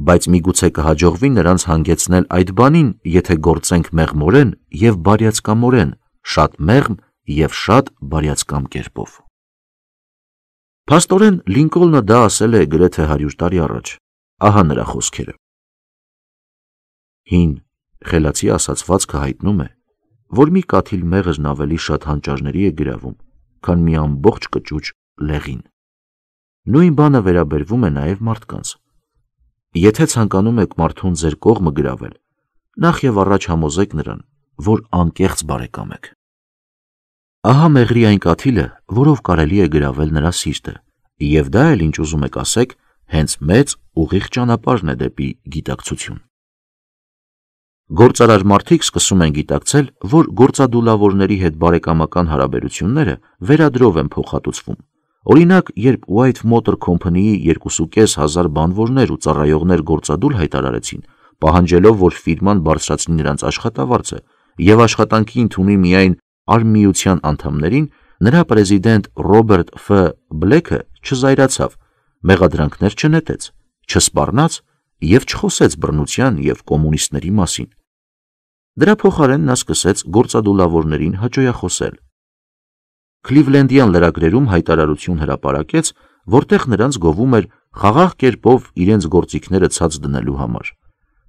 Բայց միգուցե կհաջողվի նրանց հանգեցնել այդ բանին, եթե գործենք մեղմորեն եւ բարյացկամորեն, շատ մեղմ եւ շատ բարյացկամ կերպով։ Փաստորեն Լինկոլնը դա ասել է գրեթե 100 տարի առաջ, ահա նրա խոսքերը. Հին խելացի ասացվածքը հայտնում է, որ մի կաթիլ մեղրն ավելի շատ հանճարների է գրավում, քան մի ամբողջ կճուճ լեղին։ Նույն բանը վերաբերվում է նաև մարդկանց։ Եթե ցանկանում եք մարդուն ձեր կողմը գրավել, նախ եւ առաջ համոզեք նրան, որ անկեղծ բարեկամ եք։ Ահա մեղրի այն կաթիլը, որով կարելի է գրավել նրա սիրտը, եւ դա էլ ինչ ուզում եք ասեք, հենց մեծ ուղիղ ճանապարհն է դեպի գիտակցություն։ Գործարար մարդիկ սկսում են գիտակցել, որ գործադուլավորների հետ բարեկամական հարաբերությունները վերադրով են փոխհատուցվում։ Օրինակ, երբ White Motor Company-ի 2.500 բանվորներ ու ծառայողներ գործադուլ հայտարարեցին, պահանջելով, որ ֆիրման բարձրացնի նրանց աշխատավարձը եւ աշխատանքի ընդունի միայն արմիության անդամներին, նրա պրեզիդենտ Ռոբերտ Ֆ. Բլեքը չզայրացավ մեղադրանքներ չնետեց, չսպառնաց եւ չխոսեց բռնության եւ կոմունիստների մասին։ Դրա փոխարեն նա սկսեց գործադուլավորներին հաջողախոսել։ Քլիվլենդյան լրագրերում հայտարարություն հրապարակեց, որտեղ նրանց գովում էր խաղաղ կերպով իրենց գործիքները ցած դնելու համար։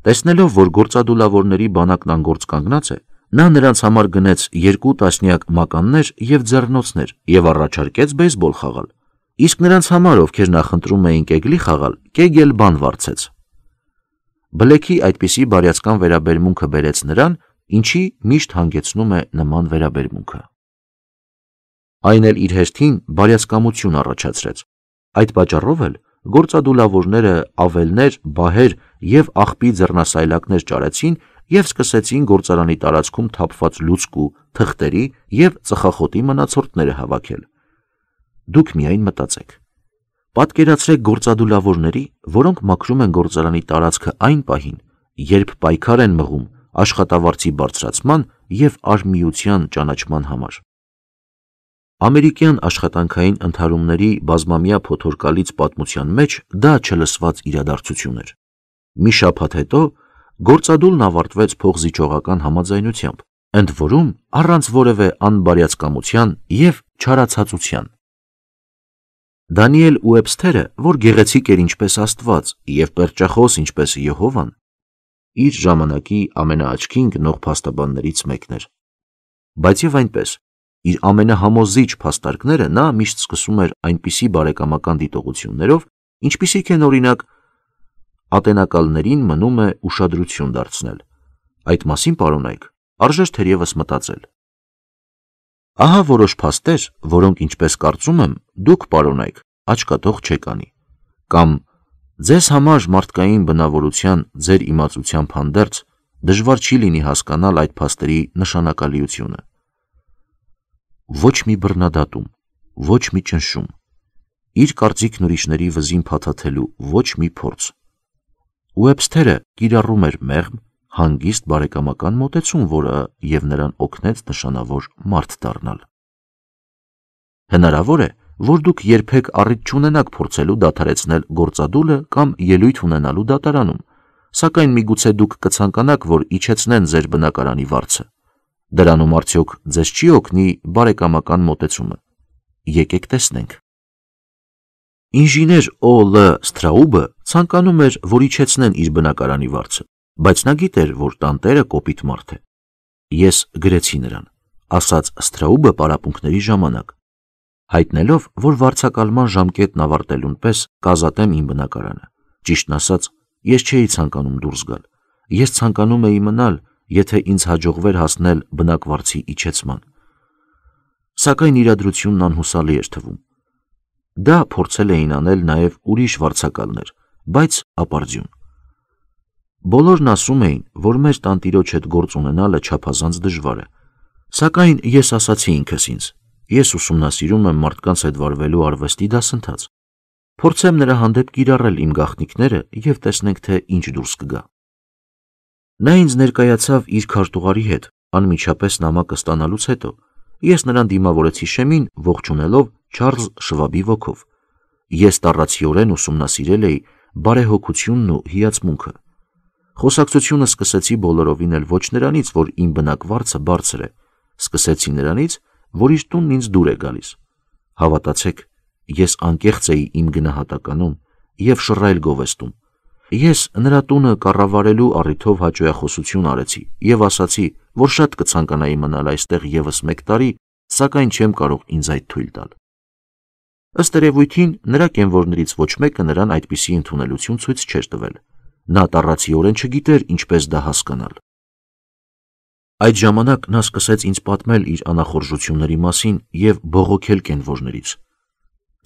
Տեսնելով, որ գործադուլավորների բանակն անգործ կանգնած է, նա նրանց համար գնեց երկու տասնյակ մականներ եւ ձեռնոցներ եւ առաջարկեց բեյսբոլ խաղալ։ Իսկ նրանց համար, ովքեր նախընտրում էին կեգլի խաղալ, կեգել բան վարձեց։ Բլեքի այդպիսի բարյացկան վերաբերմունքը բերեց նրան, ինչի միշտ հանգեցնում է նման վերաբերմունքը։ Այն էլ իր հերթին բարյացկամություն առաջացրեց։ Այդ պատճառով էլ գործադուլավորները ավելներ, բահեր եւ աղբի ձեռնասայլակներ ճարեցին եւ սկսեցին գործարանի տարածքում թափված լուցկու, թղթերի եւ ծխախոտի մնացորդները հավաքել։ Դուք միայն մտածեք։ Պատկերացրեք գործադուլավորների, որոնք մաքրում են գործարանի տարածքը այն պահին, երբ պայքար են մղում աշխատավարձի բարձրացման եւ արմիության ճանաչման համար։ Ամերիկյան աշխատանքային ընդհարումների բազմամյա փոթորկալից պատմության մեջ դա չլսված իրադարձություն էր։ Մի շաբաթ հետո գործադուլն ավարտվեց փողզիջողական համաձայնությամբ, ընդ որում առանց որևէ անբարյացկամության եւ չարացածության։ Դանիել Ուեբսթերը, որ գեղեցիկ էր ինչպես Աստված եւ պերճախոս ինչպես Եհովան, իր ժամանակի ամենաաչքին գնող փաստաբաններից մեկն էր։ Բայց եւ այնպես, իր ամենահամոզիչ փաստարկները նա միշտ սկսում էր այնպիսի բարեկամական դիտողություններով, ինչպիսիք են օրինակ ատենակալներին մնում է ուշադրություն դարձնել։ Այդ մասին, պարոն Այք, արժեր թերևս մտածել։ Ահա որոշ փաստեր, որոնք ինչպես կարծում եմ, դուք պարոնայք, աչքաթող չեք անի։ Կամ ձեզ համար մարդկային բնավորության ձեր իմացության փանդերց դժվար չի լինի հասկանալ այդ փաստերի նշանակալիությունը։ Ոչ մի բռնադատում, ոչ մի ճնշում, իր կարծիքն ուրիշների վզին փաթաթելու ոչ մի փորձ։ Ուեբսթերը կիրառում էր մեղմ, հանգիստ բարեկամական մոտեցում, որը եւ նրան օգնեց նշանավոր մարդ դառնալ։ Հնարավոր է, որ դուք երբեք առիթ չունենաք փորձելու դադարեցնել գործադուլը կամ ելույթ ունենալու դատարանում, սակայն միգուցե դուք կցանկանաք, որ իջեցնեն ձեր բնակարանի վարձը։ Դրանում արդյոք ձեզ չի օգնի բարեկամական մոտեցումը։ Եկեք տեսնենք։ Ինժիներ Օ.Լ. Ստրաուբը ցանկանում էր, որ իջեցնեն իր բնակարանի վարձը բայց նա գիտեր, որ տանտերը կոպիտ մարդ է։ Ես գրեցի նրան, ասաց Ստրաուբը պարապունքների ժամանակ, հայտնելով, որ վարձակալման ժամկետն ավարտելուն պես կազատեմ իմ բնակարանը։ Ճիշտն ասած, ես չէի ցանկանում դուրս գալ։ Ես ցանկանում էի մնալ, եթե ինձ հաջողվեր հասնել բնակվարձի իջեցման։ Սակայն իրադրությունն անհուսալի էր թվում։ Դա փորձել էին անել նաև ուրիշ վարձակալներ, բայց ապարդյուն։ Բոլորն ասում էին, որ մեր տանտիրոջ հետ գործ ունենալը չափազանց դժվար է։ Սակայն ես ասացի ինքս ինձ. ես ուսումնասիրում եմ մարդկանց հետ վարվելու արվեստի դասընթաց։ Փորձեմ նրա հանդեպ կիրառել իմ գաղտնիքները եւ տեսնենք թե ինչ դուրս կգա։ Նա ինձ ներկայացավ իր քարտուղարի հետ, անմիջապես նամակը ստանալուց հետո։ Ես նրան դիմավորեցի շեմին ողջունելով Չարլզ Շվաբի ոգով։ Ես տարածիորեն ուսումնասիրել էի բարեհոգությունն ու հիացմունքը։ Խոսակցությունը սկսեցի բոլորովին էլ ոչ նրանից, որ իմ բնակվարձը բարձր է, սկսեցի նրանից, որ իր տունն ինձ դուր է գալիս։ Հավատացեք, ես անկեղծ էի իմ գնահատականում եւ շռայլ գովեստում։ Ես նրա տունը կառավարելու առիթով հաճոյախոսություն արեցի եւ ասացի, որ շատ կցանկանայի մնալ այստեղ եւս 1 տարի, սակայն չեմ կարող ինձ այդ թույլ տալ։ Ըստ երևույթին նրա կենվորներից ոչ մեկը նրան այդպիսի ընդունելություն ցույց չէր տվել, Նա տառացիորեն չգիտեր ինչպես դա հասկանալ։ Այդ ժամանակ նա սկսեց ինձ պատմել իր անախորժությունների մասին եւ բողոքել կենվորներից։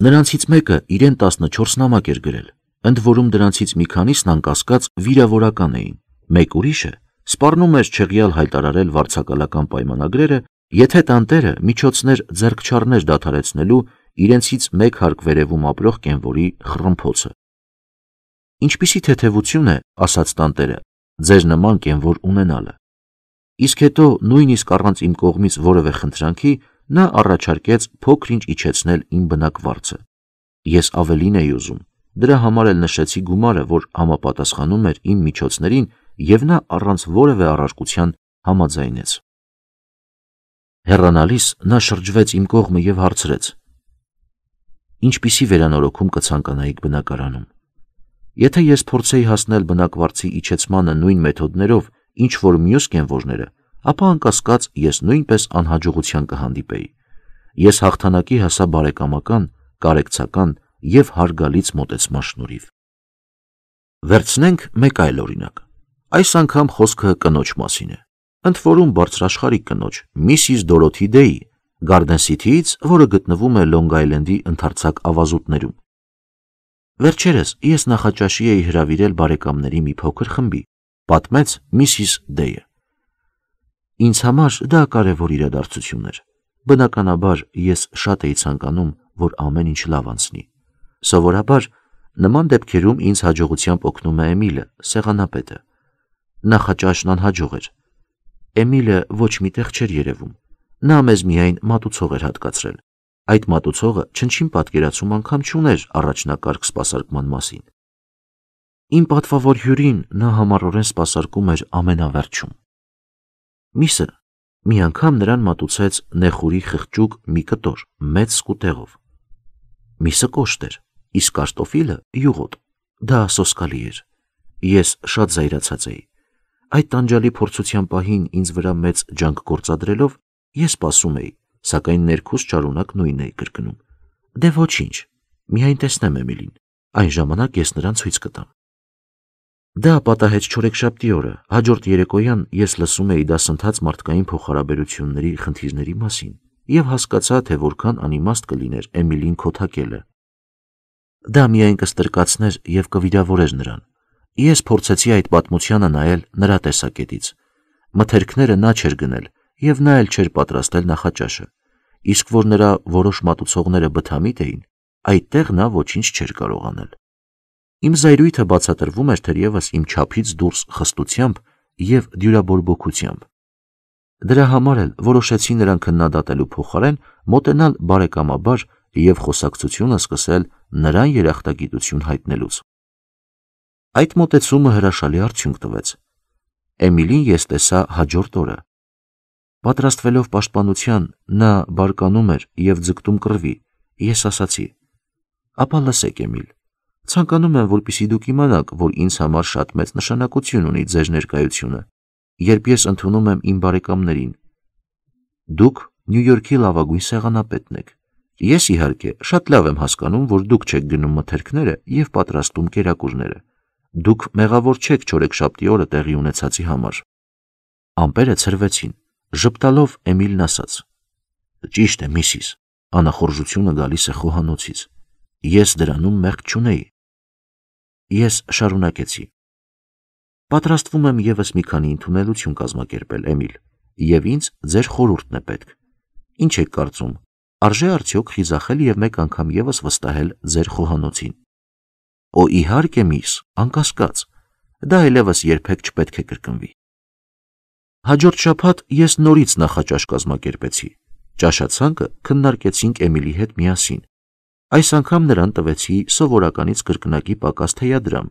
Նրանցից մեկը իրեն 14 նամակ էր գրել, ընդ որում դրանցից մի քանիսն անկասկած վիրավորական էին։ Մեկ ուրիշը սպառնում էր չեղյալ հայտարարել վարչակալական պայմանագրերը, եթե տանտերը միջոցներ ձեռք չառներ դադարեցնելու իրենցից մեկ հարկ վերևում ապրող կենվորի խռմփոցը։ Ինչպիսի թեթևություն է, ասաց տանտերը, ձեր նման կենվոր ունենալը։ Իսկ հետո նույնիսկ առանց իմ կողմից որևէ խնդրանքի նա առաջարկեց փոքրինչ իջեցնել իմ բնակվարձը։ Ես ավելին էի ուզում։ Դրա համար էլ նշեցի գումարը, որ համապատասխանում էր իմ միջոցներին, եւ նա առանց որևէ առարկության համաձայնեց։ Հեռանալիս նա շրջվեց իմ կողմը եւ հարցրեց. Ինչպիսի վերանորոգում կցանկանայիք բնակարանում։ Եթե ես փորձեի հասնել բնակվարցի իջեցմանը նույն մեթոդներով, ինչ որ մյուս կենվորները, ապա անկասկած ես նույնպես անհաջողության կհանդիպեի։ Ես հաղթանակի հասա բարեկամական, կարեկցական եւ հարգալից մտեցման շնորհիվ։ Վերցնենք մեկ այլ օրինակ։ Այս անգամ խոսքը կնոջ մասին է։ Ընդ որում բարձրաշխարհիկ կնոջ, Միսիս Դորոթի Դեյի, Garden City-ից, որը գտնվում է Long Island-ի ընդարձակ ավազուտներում, Վերջերս ես նախաճաշի էի հրավիրել բարեկամների մի փոքր խմբի, պատմեց Միսիս Դեյը։ Ինձ համար դա կարևոր իրադարձություն էր։ Բնականաբար ես շատ էի ցանկանում, որ ամեն ինչ լավ անցնի։ Սովորաբար նման դեպքերում ինձ հաջողությամբ օգնում է Էմիլը, սեղանապետը։ Նախաճաշն անհաջող էր։ Էմիլը ոչ միտեղ չէր երևում։ Նա մեզ միայն մատուցող էր հատկացրել։ Այդ մատուցողը չնչին պատկերացում անգամ չուներ առաջնակարգ սպասարկման մասին։ Իմ պատվավոր հյուրին նա համառորեն սպասարկում էր ամենավերջում։ Միսը մի անգամ նրան մատուցեց նեխուրի խղճուկ մի կտոր մեծ սկուտեղով։ Միսը կոշտ էր, իսկ կարտոֆիլը յուղոտ։ Դա սոսկալի էր։ Ես շատ զայրացած էի։ Այդ տանջալի փորձության պահին ինձ վրա մեծ ջանք գործադրելով ես սպասում էի, սակայն ներքուս ճարունակ նույնն էի կրկնում։ Դե ոչինչ, միայն տեսնեմ Էմիլին։ Այն ժամանակ ես նրան ցույց կտամ։ Դա պատահեց չորեքշաբթի օրը։ Հաջորդ երեկոյան ես լսում էի դասընթաց մարդկային փոխհարաբերությունների խնդիրների մասին եւ հասկացա, թե որքան անիմաստ կլիներ Էմիլին քոթակելը։ Դա միայն կստրկացներ եւ կվիրավորեր նրան։ Ես փորձեցի այդ պատմությանը նայել նրա տեսակետից։ Մթերքները նա չեր գնել, եւ նա էլ չէր պատրաստել նախաճաշը։ Իսկ որ նրա որոշ մատուցողները բթամիտ էին, այդտեղ նա ոչինչ չէր կարող անել։ Իմ զայրույթը բացատրվում էր թերևս իմ չափից դուրս խստությամբ եւ դյուրաբորբոքությամբ։ Դրա համար էլ որոշեցի նրան քննադատելու փոխարեն մոտենալ բարեկամաբար եւ խոսակցությունը սկսել նրան երախտագիտություն հայտնելուց։ Այդ մտեցումը հրաշալի արդյունք տվեց։ Էմիլին ես տեսա հաջորդ օրը, Պատրաստվելով պաշտպանության, նա բարկանում էր եւ ձգտում կռվի։ Ես ասացի. «Ապա լսեք, Էմիլ, ցանկանում եմ, որպեսզի դուք իմանաք, որ ինձ համար շատ մեծ նշանակություն ունի ձեր ներկայությունը, երբ ես ընդունում եմ իմ բարեկամներին։ Դուք Նյու Յորքի լավագույն սեղանապետն եք։ Ես իհարկե շատ լավ եմ հասկանում, որ դուք չեք գնում մթերքները եւ պատրաստում կերակուրները։ Դուք մեղավոր չեք չորեքշաբթի օրը տեղի ունեցածի համար։ Ամպերը ցրվեցին Ժպտալով Էմիլն ասաց. «Ճիշտ է, միսիս, անախորժությունը գալիս է խոհանոցից։ Ես դրանում մեղք չունեի»։ Ես շարունակեցի. «Պատրաստվում եմ եւս մի քանի ընդունելություն կազմակերպել, Էմիլ, եւ ինձ ձեր խորհուրդն է պետք։ Ինչ եք կարծում, արժե արդյոք խիզախել եւ մեկ անգամ եւս վստահել ձեր խոհանոցին»։ «Օ, իհարկե, միս, անկասկած։ Դա այլևս երբեք չպետք է կրկնվի»։ Հաջորդ շաբաթ ես նորից նախաճաշ կազմակերպեցի։ Ճաշացանկը քննարկեցինք Էմիլի հետ միասին։ Այս անգամ նրան տվեցի սովորականից կրկնակի պակաս թեյադրամ,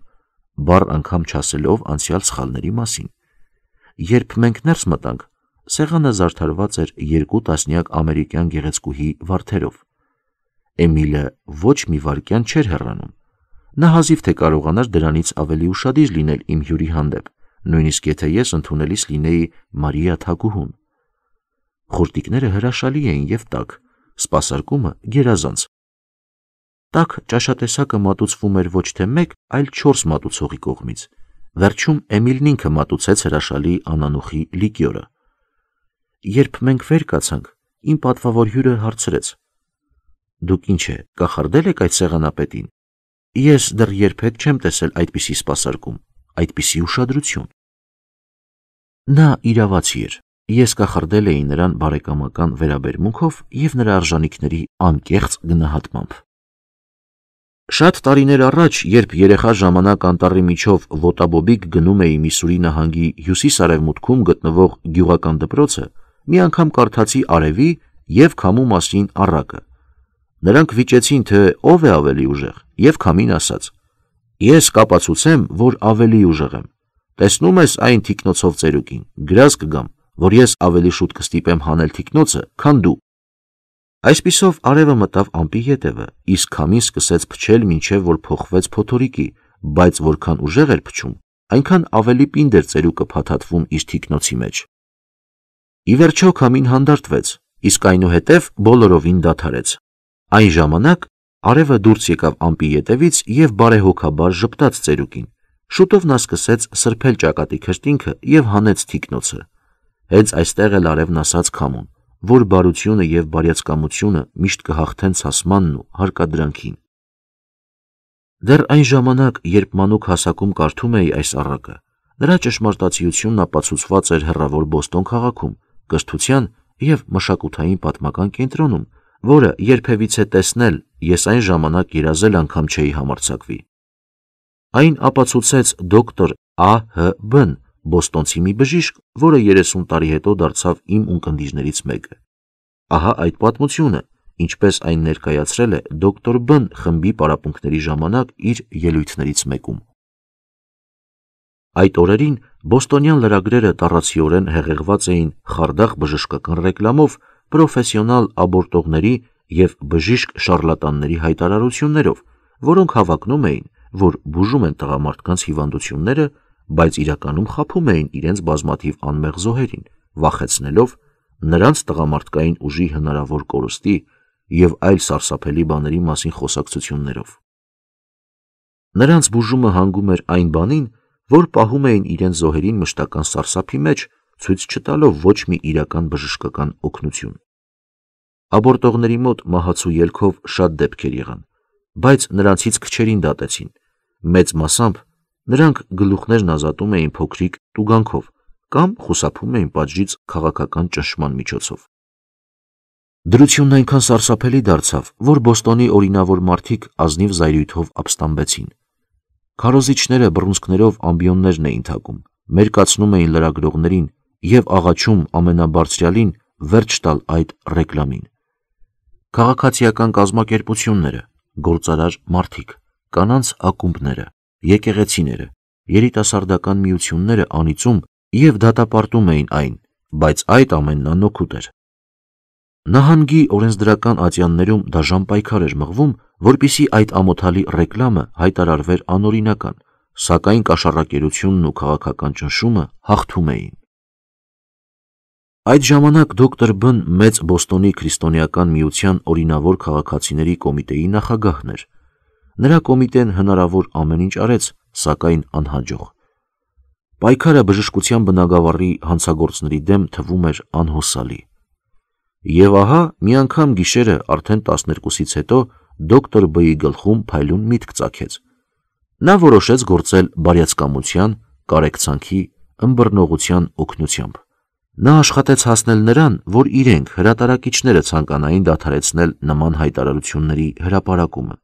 բառ անգամ չասելով անցյալ սխալների մասին։ Երբ մենք ներս մտանք, սեղանը զարդարված էր երկու տասնյակ ամերիկյան գեղեցկուհի վարդերով։ Էմիլը ոչ մի վարքյան չէր հեռանում։ Նա հազիվ թե կարողանար դրանից ավելի ուրախadir լինել իմ հյուրի հանդեպ նույնիսկ եթե ես ընդունելիս լինեի Մարիա Թագուհուն։ Խորտիկները հրաշալի էին եւ տաք, սպասարկումը գերազանց։ Տաք ճաշատեսակը մատուցվում էր ոչ թե 1, այլ 4 մատուցողի կողմից։ Վերջում Էմիլն ինքը մատուցեց հրաշալի անանուխի լիկյորը։ Երբ մենք վեր կացանք, իմ պատվավոր հյուրը հարցրեց. Դուք ինչ է, կախարդել եք այդ սեղանապետին։ Ես դեռ երբեք չեմ տեսել այդպիսի սպասարկում այդպիսի ուշադրություն։ Նա իրավացի էր։ Ես կախրդել էի նրան բարեկամական վերաբերմունքով եւ նրա արժանինքների անկեղծ գնահատմամբ։ Շատ տարիներ առաջ, երբ երեխա ժամանակ անտառի միջով ոտաբոբիկ գնում էի Միսուրի նահանգի հյուսիս-արևմուտքում գտնվող գյուղական դպրոցը, մի անգամ կարդացի արևի եւ քամու մասին առակը։ Նրանք վիճեցին, թե ով է ավելի ուժեղ, եւ քամին ասաց. Ես կապացուցեմ, որ ավելի ուժեղ եմ։ Տեսնում ես այն թիկնոցով ծերուկին, գրած կգամ, որ ես ավելի շուտ կստիպեմ հանել թիկնոցը, քան դու։ Այսպիսով արևը մտավ ամպի ետևը, իսկ քամին սկսեց փչել մինչև որ փոխվեց փոթորիկի, բայց որքան ուժեղ էր փչում, այնքան ավելի պինդ էր ծերուկը փաթաթվում իր թիկնոցի մեջ։ Ի վերջո քամին հանդարտվեց, իսկ այնուհետև բոլորովին դադարեց։ Այն ժամանակ Արևը դուրս եկավ ամպի ետևից եւ բարեհոգաբար ժպտաց ծերուկին։ Շուտով նա սկսեց սրբել ճակատի քրտինքը եւ հանեց թիկնոցը։ Հենց այստեղ էլ արևն ասաց քամուն, որ բարությունը եւ բարյացկամությունը միշտ կհաղթեն ցասմանն ու հարկադրանքին։ Դեռ այն ժամանակ, երբ մանուկ հասակում կարդում էի այս առակը, նրա ճշմարտացիությունն ապացուցված էր հեռավոր Բոստոն քաղաքում, կրթության եւ մշակութային պատմական կենտրոնում, որը երբևիցե տեսնել ես այն ժամանակ երազել անգամ չէի համարցակվի։ Այն ապացուցեց դոկտոր A.H.B.-ն, Բոստոնցի մի բժիշկ, որը 30 տարի հետո դարձավ իմ ունկնդիրներից մեկը։ Ահա այդ պատմությունը, ինչպես այն ներկայացրել է դոկտոր B-ն խմբի պարապմունքների ժամանակ իր ելույթներից մեկում։ Այդ օրերին Բոստոնյան լրագրերը տառացիորեն հեղեղված էին խարդախ բժշկական ռեկլամով, պրոֆեսիոնալ աբորտողների եւ բժիշկ շարլատանների հայտարարություններով, որոնք հավակնում էին, որ բուժում են տղամարդկանց հիվանդությունները, բայց իրականում խափում էին իրենց բազմաթիվ անմեղ զոհերին, վախեցնելով նրանց տղամարդկային ուժի հնարավոր կորստի եւ այլ սարսափելի բաների մասին խոսակցություններով։ Նրանց բուժումը հանգում էր այն բանին, որ պահում էին իրենց զոհերին մշտական սարսափի մեջ ցույց չտալով ոչ մի իրական բժշկական օգնություն։ Աբորտողների մոտ մահացու ելքով շատ դեպքեր եղան, բայց նրանցից քչերին դատեցին։ Մեծ մասամբ նրանք գլուխներն ազատում էին փոքրիկ տուգանքով կամ խուսափում էին պատժից քաղաքական ճնշման միջոցով։ Դրությունն այնքան սարսափելի դարձավ, որ Բոստոնի օրինավոր մարդիկ ազնիվ զայրույթով ապստամբեցին։ Քարոզիչները բռունցքներով ամբիոններն էին թակում, մերկացնում էին լրագրողներին, եւ աղաչում ամենաբարձրյալին վերջ տալ այդ ռեկլամին։ Քաղաքացիական կազմակերպությունները, գործարար մարդիկ, կանանց ակումբները, եկեղեցիները, երիտասարդական միությունները անիծում եւ դատապարտում էին այն, բայց այդ ամենն անօքուտ էր։ Նահանգի օրենսդրական ատյաններում դաժան պայքար էր մղվում, որբիսի այդ ամոթալի ռեկլամը հայտարարվեր անօրինական, սակայն կաշառակերությունն ու քաղաքական ճնշումը հաղթում էին։ Այդ ժամանակ դոկտոր Բն մեծ Բոստոնի քրիստոնեական միության օրինավոր քաղաքացիների կոմիտեի նախագահն էր։ Նրա կոմիտեն հնարավոր ամեն ինչ արեց, սակայն անհաջող։ Պայքարը բժշկության բնագավառի հանցագործների դեմ թվում էր անհոսալի։ Եվ ահա մի անգամ գիշերը արդեն 12-ից հետո դոկտոր Բ-ի գլխում փայլուն միտք ծագեց։ Նա որոշեց գործել բարյացկամության, կարեկցանքի, ըմբռնողության օգնությամբ։ Նա աշխատեց հասնել նրան, որ իրենք հրատարակիչները ցանկանային դադարեցնել նման հայտարարությունների հրապարակումը։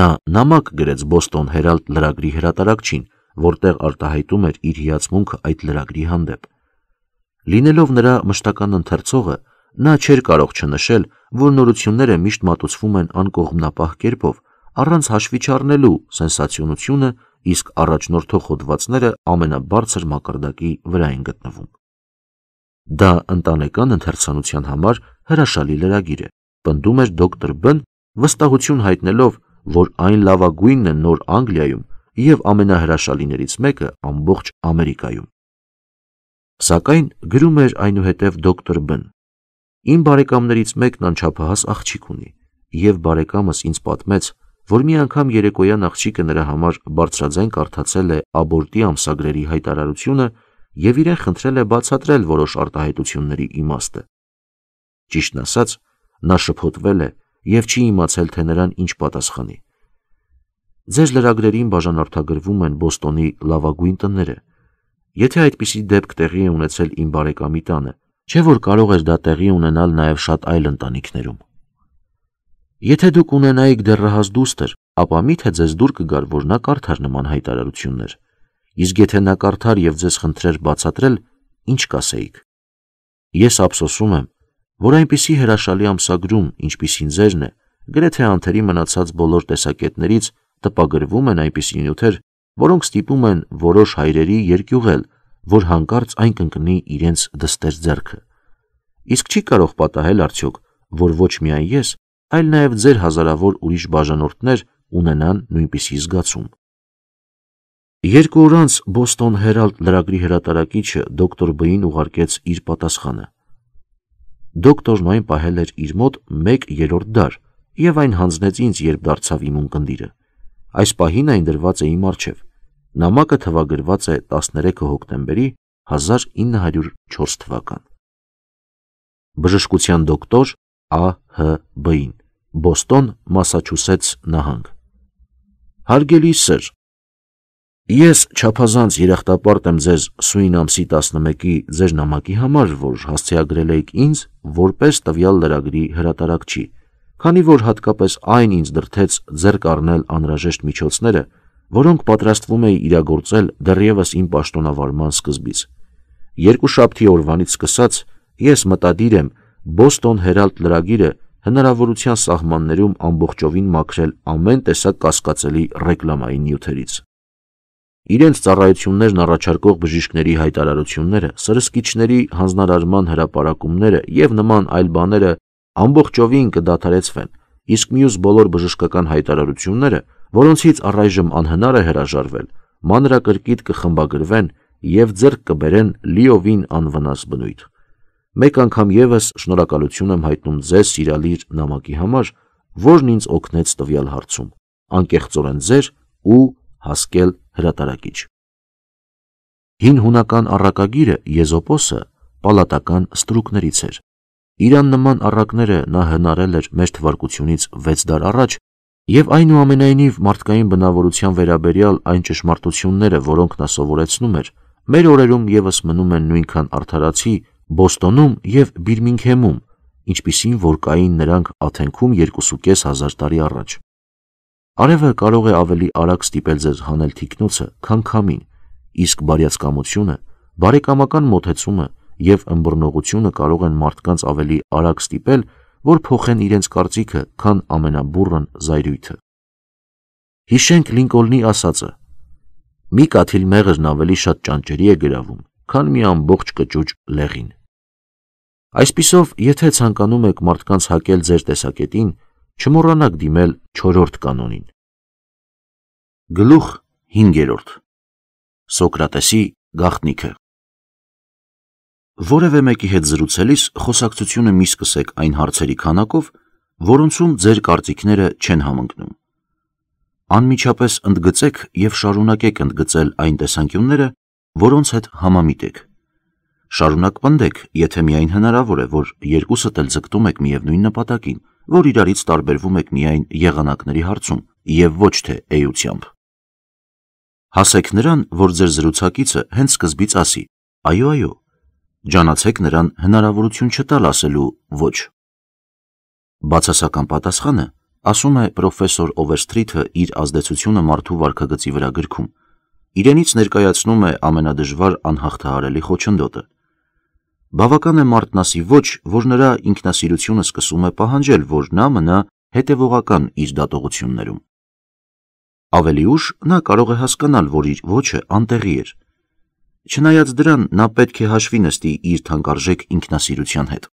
Նա նամակ գրեց Բոստոն Հերալդ լրագրի հրատարակչին, որտեղ արտահայտում էր իր հիացմունքը այդ լրագրի հանդեպ։ Լինելով նրա մշտական ընթերցողը, նա չէր կարող չնշել, որ նորությունները միշտ մատուցվում են անկողմնապահ կերպով, առանց հաշվի չառնելու սենսացիոնությունը, իսկ առաջնորդող հոդվածները ամենաբարձր մակարդակի վրա են գտնվում։ Դա ընտանեկան ընթերցանության համար հրաշալի լրագիր է։ Պնդում էր դոկտոր Բն, վստահություն հայտնելով, որ այն լավագույնն է Նոր Անգլիայում եւ ամենահրաշալիներից մեկը ամբողջ Ամերիկայում։ Սակայն գրում էր այնուհետև դոկտոր Բն. Իմ բարեկամներից մեկն անչափահաս աղջիկ ունի, եւ բարեկամս ինձ պատմեց, որ մի անգամ երեկոյան աղջիկը նրա համար բարձրաձայն կարդացել է աբորտի ամսագրերի հայտարարությունը եւ իրեն խնդրել է բացատրել որոշ արտահայտությունների իմաստը։ Ճիշտն ասած, նա շփոթվել է եւ չի իմացել, թե նրան ինչ պատասխանի։ Ձեր լրագրերին բաժանորդագրվում են Բոստոնի լավագույն տները։ Եթե այդպիսի դեպք տեղի է ունեցել իմ բարեկամի տանը, չէ որ կարող էր դա տեղի ունենալ նաև շատ այլ ընտանիքներում։ Եթե դուք ունենայիք դեռահաս դուստր, ապա միթե ձեզ դուր կգար, որ նա կարդար նման հայտարարություններ։ Իսկ եթե նա կարդար եւ ձեզ խնդրեր բացատրել, ինչ կասեիք։ Ես ափսոսում եմ, որ այնպիսի հրաշալի ամսագրում, ինչպիսին ձերն է, գրեթե անթերի մնացած բոլոր տեսակետներից տպագրվում են այնպիսի նյութեր, որոնք ստիպում են որոշ հայրերի երկյուղել, որ հանկարծ այն կընկնի իրենց դստեր ձեռքը։ Իսկ չի կարող պատահել արդյոք, որ ոչ միայն ես, այլ նաև ձեր հազարավոր ուրիշ բաժանորդներ ունենան նույնպիսի զգացում։ Երկու օր անց Բոստոն Հերալդ լրագրի հրատարակիչը դոկտոր Բին ուղարկեց իր պատասխանը։ Դոկտորն այն պահել էր իր մոտ 1/3 դար եւ այն հանձնեց ինձ, երբ դարձավ իմ ունկնդիրը։ Այս պահին այն դրված է իմ արջև։ Նամակը թվագրված է 13 հոկտեմբերի 1904 թվական։ Բժշկության դոկտոր ԱՀԲ-ին, Բոստոն, Մասաչուսեթս նահանգ։ Հարգելի սըր, Ես չափազանց երախտապարտ եմ ձեզ սույն ամսի 11-ի ձեր նամակի համար, որ հասցեագրել եք ինձ որպես տվյալ լրագրի հրատարակչի, քանի որ հատկապես այն ինձ դրթեց ձեռք առնել անհրաժեշտ միջոցները, որոնք պատրաստվում էի իրագործել դեռևս իմ պաշտոնավարման սկզբից։ Երկու շաբթի օրվանից սկսած ես մտադիր եմ Բոստոն Հերալդ լրագիրը հնարավորության սահմաններում ամբողջովին մաքրել ամեն տեսակ կասկածելի ռեկլամային նյութերից։ Իրենց ծառայություններն առաջարկող բժիշկների հայտարարությունները, սրսկիչների հանձնարարման հրապարակումները եւ նման այլ բաները ամբողջովին կդադարեցվեն, իսկ մյուս բոլոր բժշկական հայտարարությունները, որոնցից առայժմ անհնար է հրաժարվել, մանրակրկիտ կխմբագրվեն եւ ձեռք կբերեն լիովին անվնաս բնույթ։ Մեկ անգամ եւս շնորհակալություն եմ հայտնում ձեզ սիրալիր նամակի համար, որն ինձ օգնեց տվյալ հարցում։ Անկեղծորեն ձեր ու հասկել հրատարակիչ։ Հին հունական առակագիրը Եզոպոսը պալատական ստրուկներից էր։ Իրան նման առակները նա հնարել էր մեր թվարկությունից 6 դար առաջ եւ այնուամենայնիվ մարդկային բնավորության վերաբերյալ այն ճշմարտությունները, որոնք նա սովորեցնում էր, մեր օրերում եւս մնում են նույնքան արդարացի Բոստոնում եւ Բիրմինգհեմում, ինչպիսին որ կային նրանք Աթենքում 2.5 հազար տարի առաջ։ Արևը կարող է ավելի արագ ստիպել ձեզ հանել թիկնոցը, քան քամին, իսկ բարյացկամությունը, բարեկամական մոթեցումը եւ ըմբռնողությունը կարող են մարդկանց ավելի արագ ստիպել, որ փոխեն իրենց կարծիքը, քան ամենաբուրըն զայրույթը։ Հիշենք Լինկոլնի ասածը. Մի կաթիլ մեղրն ավելի շատ ճանճերի է գրավում, քան մի ամբողջ կճուճ լեղին։ Այսպիսով, եթե ցանկանում եք մարդկանց հակել ձեր տեսակետին, չմոռանաք դիմել 4-րդ կանոնին։ Գլուխ 5-րդ Սոկրատեսի գաղտնիքը Որևէ մեկի հետ զրուցելիս խոսակցությունը մի սկսեք այն հարցերի քանակով, որոնցում ձեր կարծիքները չեն համընկնում։ Անմիջապես ընդգծեք եւ շարունակեք ընդգծել այն տեսանկյունները, որոնց հետ համամիտ եք։ Շարունակ պնդեք, եթե միայն հնարավոր է, որ երկուսը տել ձգտում եք միևնույն նպատակին, որ իրարից տարբերվում եք միայն եղանակների հարցում եւ ոչ թե էությամբ։ Հասեք նրան, որ ձեր զրուցակիցը հենց սկզբից ասի. «Այո, այո»։ Ճանաչեք նրան հնարավորություն չտալ ասելու ոչ։ Բացասական պատասխանը ասում է պրոֆեսոր Օվերսթրիթը իր ազդեցությունը մարդու վարքագծի վրա գրքում։ Իրենից ներկայացնում է ամենադժվար անհաղթահարելի խոչընդոտը, Բավական է մարդնասի ոչ, որ նրա ինքնասիրությունը սկսում է պահանջել, որ նա մնա հետևողական իր դատողություններում։ Ավելի ուշ նա կարող է հասկանալ, որ իր ոչը անտեղի էր։ Չնայած դրան նա պետք է հաշվի նստի իր թանկարժեք ինքնասիրության հետ։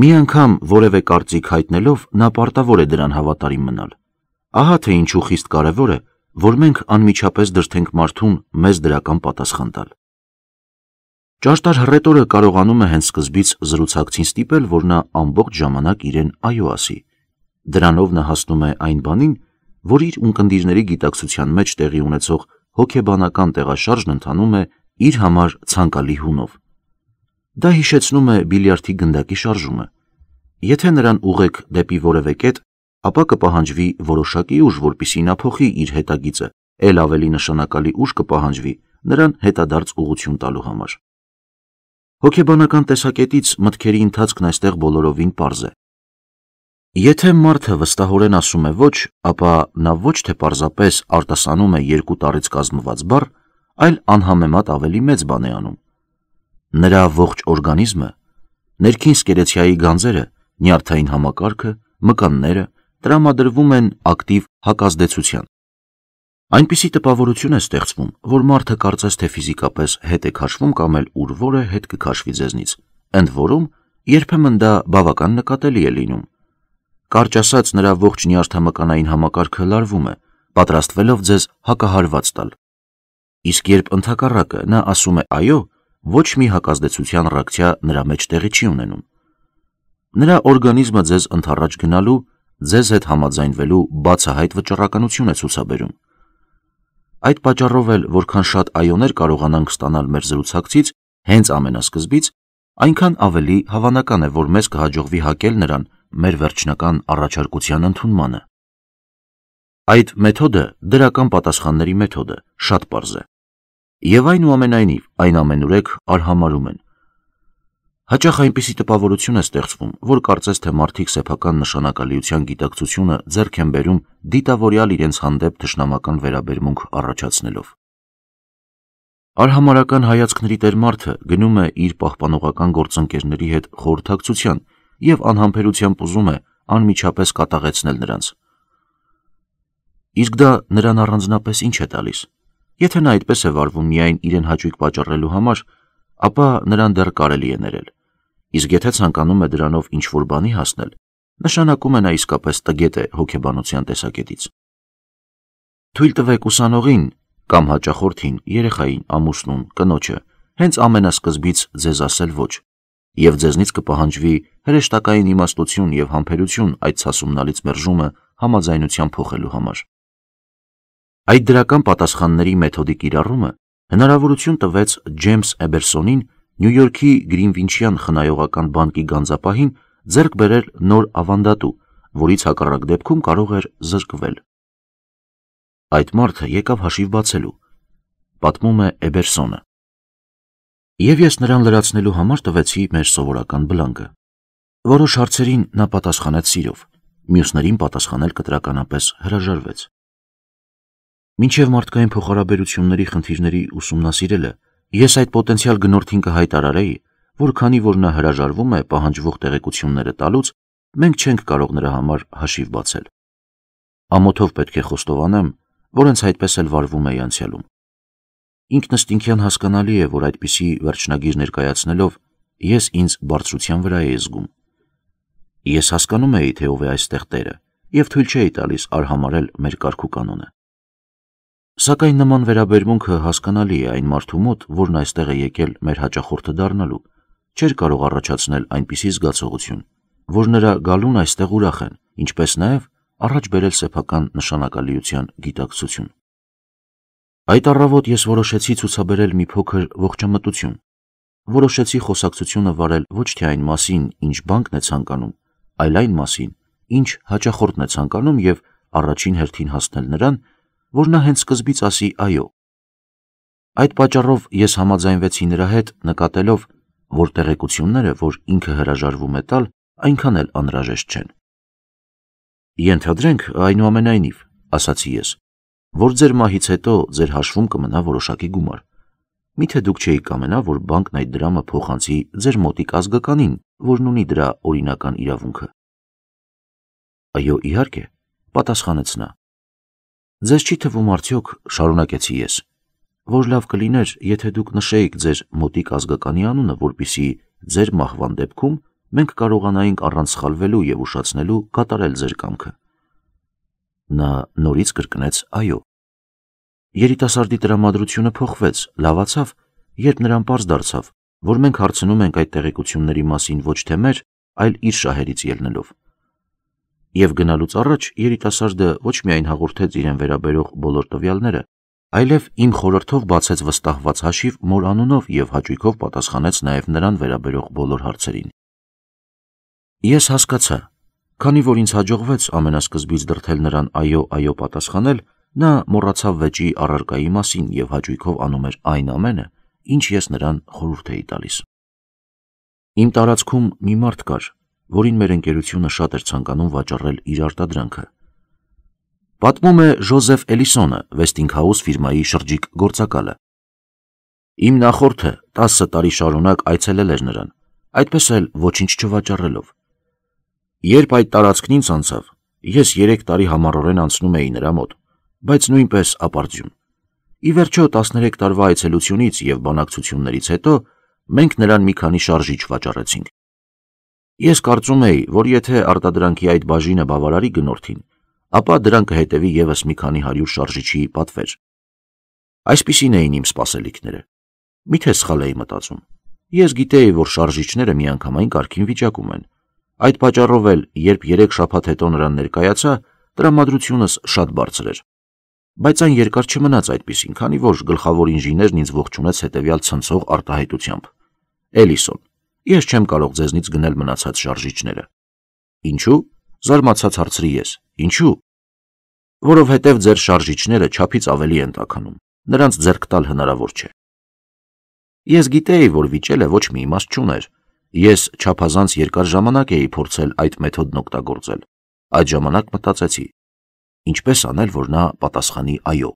Մի անգամ որևէ կարծիք հայտնելով նա պարտավոր է դրան հավատարիմ մնալ։ Ահա թե ինչու խիստ կարևոր է, որ մենք անմիջապես դրթենք մարդուն մեզ դրական պատասխան տալ։ Ճաշտար հռետորը կարողանում է հենց սկզբից զրուցակցին ստիպել, որ նա ամբողջ ժամանակ իրեն այո ասի։ Դրանով նա հասնում է այն բանին, որ իր ունկնդիրների գիտակցության մեջ տեղի ունեցող հոգեբանական տեղաշարժն ընթանում է իր համար ցանկալի հունով։ Դա հիշեցնում է բիլիարդի գնդակի շարժումը։ Եթե նրան ուղեք դեպի որևէ կետ, ապա կպահանջվի որոշակի ուժ, որպիսի նա փոխի իր հետագիծը, ել ավելի նշանակալի ուժ կպահանջվի նրան հետադարձ ուղություն տալու համար։ Հոգեբանական տեսակետից մտքերի ընթացքն այստեղ բոլորովին པարզ է։ Եթե մարդը վստահորեն ասում է ոչ, ապա նա ոչ թե պարզապես արտասանում է երկու տարից կազմված բառ, այլ անհամեմատ ավելի մեծ բան է անում։ Նրա ողջ օրգանիզմը, ներքին սկերեցիայի գանձերը, նյարդային համակարգը, մկանները տրամադրվում են ակտիվ հակազդեցության։ Այնպիսի տպավորություն է ստեղծվում, որ մարդը կարծես թե ֆիզիկապես հետ է քաշվում կամ էլ ուր որը հետ կքաշվի ձեզնից։ Ընդ որում, երբեմն դա բավական նկատելի է լինում։ Կարճ ասած, նրա ողջ նյարդամականային համակարգը լարվում է, պատրաստվելով ձեզ հակահարված տալ։ Իսկ երբ ընդհակառակը նա ասում է «այո», ոչ մի հակազդեցության ռեակցիա նրա մեջ տեղի չի ունենում։ Նրա օրգանիզմը ձեզ ընդառաջ գնալու, ձեզ հետ համաձայնվելու բացահայտ վճռականություն է ցուսաբերում։ Այդ պատճառով էլ, որքան շատ այոներ կարողանանք ստանալ մեր զրուցակցից հենց ամենասկզբից, այնքան ավելի հավանական է, որ մեզ կհաջողվի հակել նրան մեր վերջնական առաջարկության ընդունմանը։ Այդ մեթոդը դրական պատասխանների մեթոդ է, շատ པարզ է։ Եվ այնուամենայնիվ այն ամենուրեք արհամարում են, Հաճախ այնպիսի տպավորություն է ստեղծվում, որ կարծես թե մարդիկ սեփական նշանակալիության գիտակցությունը ձեռք են բերում դիտավորյալ իրենց հանդեպ թշնամական վերաբերմունք առաջացնելով։ Արհամարական հայացքների տեր մարդը գնում է իր պահպանողական գործընկերների հետ խորհրդակցության եւ անհամբերությամբ ուզում է անմիջապես կատաղեցնել նրանց։ Իսկ դա նրան առանձնապես ինչ է տալիս։ Եթե նա այդպես է վարվում միայն իրեն հաճույք պատճառելու համար, ապա նրան դեռ կարելի է ներել։ Իսկ եթե ցանկանում է դրանով ինչ-որ բանի հասնել, նշանակում է նա իսկապես տգետ է հոգեբանության տեսակետից։ Թույլ տվեք ուսանողին կամ հաճախորդին, երեխային, ամուսնուն, կնոջը հենց ամենասկզբից ձեզ ասել ոչ, եւ ձեզնից կպահանջվի հրեշտակային իմաստություն եւ համբերություն այդ ցասումնալից մերժումը համաձայնության փոխելու համար։ Այդ դրական պատասխանների մեթոդի կիրառումը հնարավորություն տվեց Ջեյմս Էբերսոնին Նյու Յորքի Գրինվինչյան խնայողական բանկի գանձապահին ձեռք բերել նոր ավանդատու, որից հակառակ դեպքում կարող էր զրկվել։ Այդ մարդը եկավ հաշիվ բացելու, պատմում է Էբերսոնը։ Եվ ես նրան լրացնելու համար տվեցի մեր սովորական բլանկը։ Որոշ հարցերին նա պատասխանեց սիրով, մյուսներին պատասխանել կտրականապես հրաժարվեց։ Մինչև մարդկային փոխհարաբերությունների խնդիրների ուսումնասիրելը Ես այդ պոտենցիալ գնորդին կհայտարարեի, որ քանի որ նա հրաժարվում է պահանջվող տեղեկությունները տալուց, մենք չենք կարող նրա համար հաշիվ բացել։ Ամոթով պետք է խոստովանեմ, որոնց այդպես էլ վարվում էի անցյալում։ Ինքնստինքյան հասկանալի է, որ այդպիսի վերջնագիր ներկայացնելով ես ինձ բարձրության վրա էի զգում։ Ես հասկանում էի, թե ով է այստեղ Տերը, եւ թույլ չէի տալիս արհամարել մեր կարգու կանոնը։ Սակայն նման վերաբերմունքը հասկանալի է այն մարդու մոտ, որն այստեղ է եկել մեր հաճախորդը դառնալու, չէր կարող առաջացնել այնպիսի զգացողություն, որ նրա գալուն այստեղ ուրախ են, ինչպես նաև առաջ բերել սեփական նշանակալիության գիտակցություն։ Այդ առավոտ ես որոշեցի ցուցաբերել մի փոքր ողջամտություն, որոշեցի խոսակցությունը վարել ոչ թե այն մասին, ինչ բանկն է ցանկանում, այլ այն մասին, ինչ հաճախորդն է ցանկանում եւ առաջին հերթին հասնել նրան, որ նա հենց սկզբից ասի «այո»։ Այդ պատճառով ես համաձայնվեցի նրա հետ, նկատելով, որ տեղեկությունները, որ ինքը հրաժարվում է տալ, այնքան էլ անհրաժեշտ չեն։ «Ենթադրենք, այնուամենայնիվ, ասացի ես, որ ձեր մահից հետո ձեր հաշվում կմնա որոշակի գումար։ Միթե դուք չէիք կամենա, որ բանկն այդ դրամը փոխանցի ձեր մոտիկ ազգականին, որն ունի դրա օրինական իրավունքը։ Այո, իհարկե, պատասխանեց նա։ Ձեզ չի թվում արդյոք, շարունակեցի ես, որ լավ կլիներ, եթե դուք նշեիք ձեր մոտիկ ազգականի անունը, որpիսի ձեր մահվան դեպքում մենք կարողանայինք առանց սխալվելու եւ ուշացնելու կատարել ձեր կամքը։ Նա նորից կրկնեց այո։ Երիտասարդի տրամադրությունը փոխվեց, լավացավ, երբ նրան པարզ դարձավ, որ մենք հարցնում ենք այդ տեղեկությունների մասին ոչ թե մեր, այլ իր շահերից ելնելով։ Եվ գնալուց առաջ երիտասարդը ոչ միայն հաղորդեց իրեն վերաբերող բոլոր տվյալները, այլև իմ խորհրդով բացեց վստահված հաշիվ մոր անունով եւ հաճույքով պատասխանեց նաեւ նրան վերաբերող բոլոր հարցերին։ Ես հասկացա, Քանի որ ինձ հաջողվեց ամենասկզբից դրթել նրան այո, այո պատասխանել, նա մոռացավ վեճի առարկայի մասին եւ հաճույքով անում էր այն ամենը, ինչ ես նրան խորհուրդ էի տալիս։ Իմ տարածքում մի մարդ կար, որին մեր ընկերությունը շատ էր ցանկանում վաճառել իր արտադրանքը։ Պատմում է Ժոզեֆ Էլիսոնը, Westinghouse ֆիրմայի շրջիկ գործակալը։ Իմ նախորդը 10 տարի շարունակ այցելել էր նրան, այդպես էլ ոչինչ չվաճառելով։ Երբ այդ տարածքն ինձ անցավ, ես 3 տարի համառորեն անցնում էի նրա մոտ, բայց նույնպես ապարդյուն։ Ի վերջո 13 տարվա այցելությունից եւ բանակցություններից հետո մենք նրան մի քանի շարժիչ վաճառեցինք։ Ես կարծում էի, որ եթե արտադրանքի այդ բաժինը բավարարի գնորդին, ապա դրան կհետևի եւս մի քանի հարյուր շարժիչի պատվեր։ Այսպիսին էին իմ սպասելիքները։ Միթե սխալ էի մտածում։ Ես գիտեի, որ շարժիչները միանգամայն կարքին վիճակում են։ Այդ պատճառով էլ, երբ 3 շաբաթ հետո նրան ներկայացա, տրամադրությունս շատ բարձր էր։ Բայց այն երկար չմնաց այդպեսին, քանի որ գլխավոր ինժեներն ինձ ողջունեց հետևյալ ցնցող արտահայտությամբ. Էլիսոն, Ես չեմ կարող ձեզնից գնել մնացած շարժիչները։ Ինչու՞։ Զարմացած հարցրի ես։ Ինչու՞։ Որովհետև ձեր շարժիչները չափից ավելի են տականում։ Նրանց ձեռք տալ հնարավոր չէ։ Ես գիտեի, որ վիճելը ոչ մի իմաստ չուներ։ Ես չափազանց երկար ժամանակ էի փորձել այդ մեթոդն օգտագործել։ Այդ ժամանակ մտածեցի. ինչպես անել, որ նա պատասխանի այո։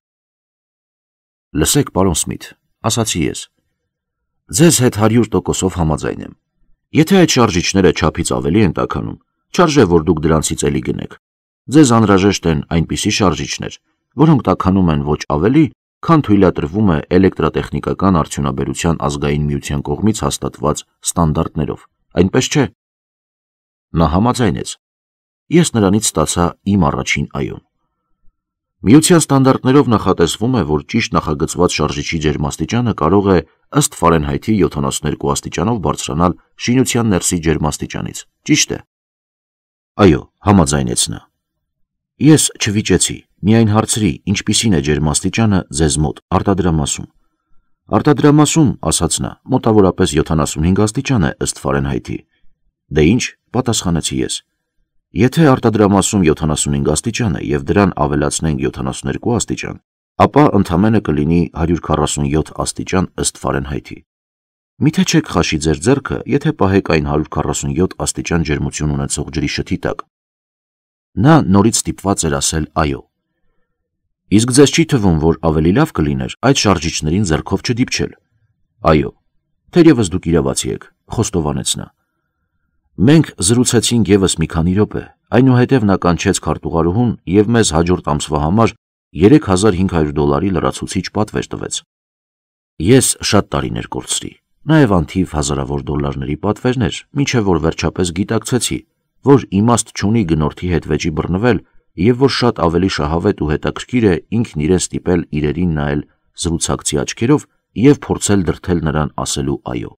Լսեք, պարոն Սմիթ, ասացի ես։ Ձեզ հետ 100%-ով համաձայն եմ։ Եթե այդ շարժիչները չափից ավելի են տականում, չարժե որ դուք դրանցից էլի գնեք։ Ձեզ անհրաժեշտ են այնպիսի շարժիչներ, որոնք տականում են ոչ ավելի, քան թույլատրվում է էլեկտրատեխնիկական արդյունաբերության ազգային միության կողմից հաստատված ստանդարտներով։ Այնպես չէ։ Նա համաձայնեց։ Ես նրանից ստացա իմ առաջին այոն։ Միության ստանդարտներով նախատեսվում է, որ ճիշտ նախագծված շարժիչի ջերմաստիճանը կարող է ըստ Ֆարենհայթի 72 աստիճանով բարձրանալ շինության ներսի ջերմաստիճանից։ Ճիշտ է։ Այո, համաձայնեց նա։ Ես չվիճեցի, միայն հարցրի, ինչպիսին է ջերմաստիճանը ձեզ մոտ արտադրամասում։ Արտադրամասում, ասաց նա, մոտավորապես 75 աստիճան է ըստ Ֆարենհայթի։ Դե ինչ, պատասխանեցի ես։ Եթե արտադրամասում 75 աստիճան է եւ դրան ավելացնենք 72 աստիճան, ապա ընդամենը կլինի 147 աստիճան ըստ Ֆարենհայթի։ Միթե չեք խաշի ձեր ձեռքը, եթե պահեք այն 147 աստիճան ջերմություն ունեցող ջրի շթի տակ։ Նա նորից ստիպված էր ասել այո։ Իսկ ձեզ չի թվում, որ ավելի լավ կլիներ այդ շարժիչներին ձեռքով չդիպչել։ Այո։ Թերևս դուք իրավացի եք, խոստովանեց նա։ Մենք զրուցեցինք եւս մի քանի րոպե։ Այնուհետև նա կանչեց քարտուղարուհուն եւ մեզ հաջորդ ամսվա համար 3500 դոլարի լրացուցիչ պատվեր տվեց։ Ես շատ տարիներ կորցրի։ Նաեւ անթիվ հազարավոր դոլարների պատվերներ, ինչեւ որ վերջապես գիտակցեցի, որ իմաստ չունի գնորդի հետ վեճի բռնվել եւ որ շատ ավելի շահավետ ու հետաքրքիր է ինքն իրեն ստիպել իրերին նայել զրուցակցի աչքերով եւ փորձել դրթել նրան ասելու այո։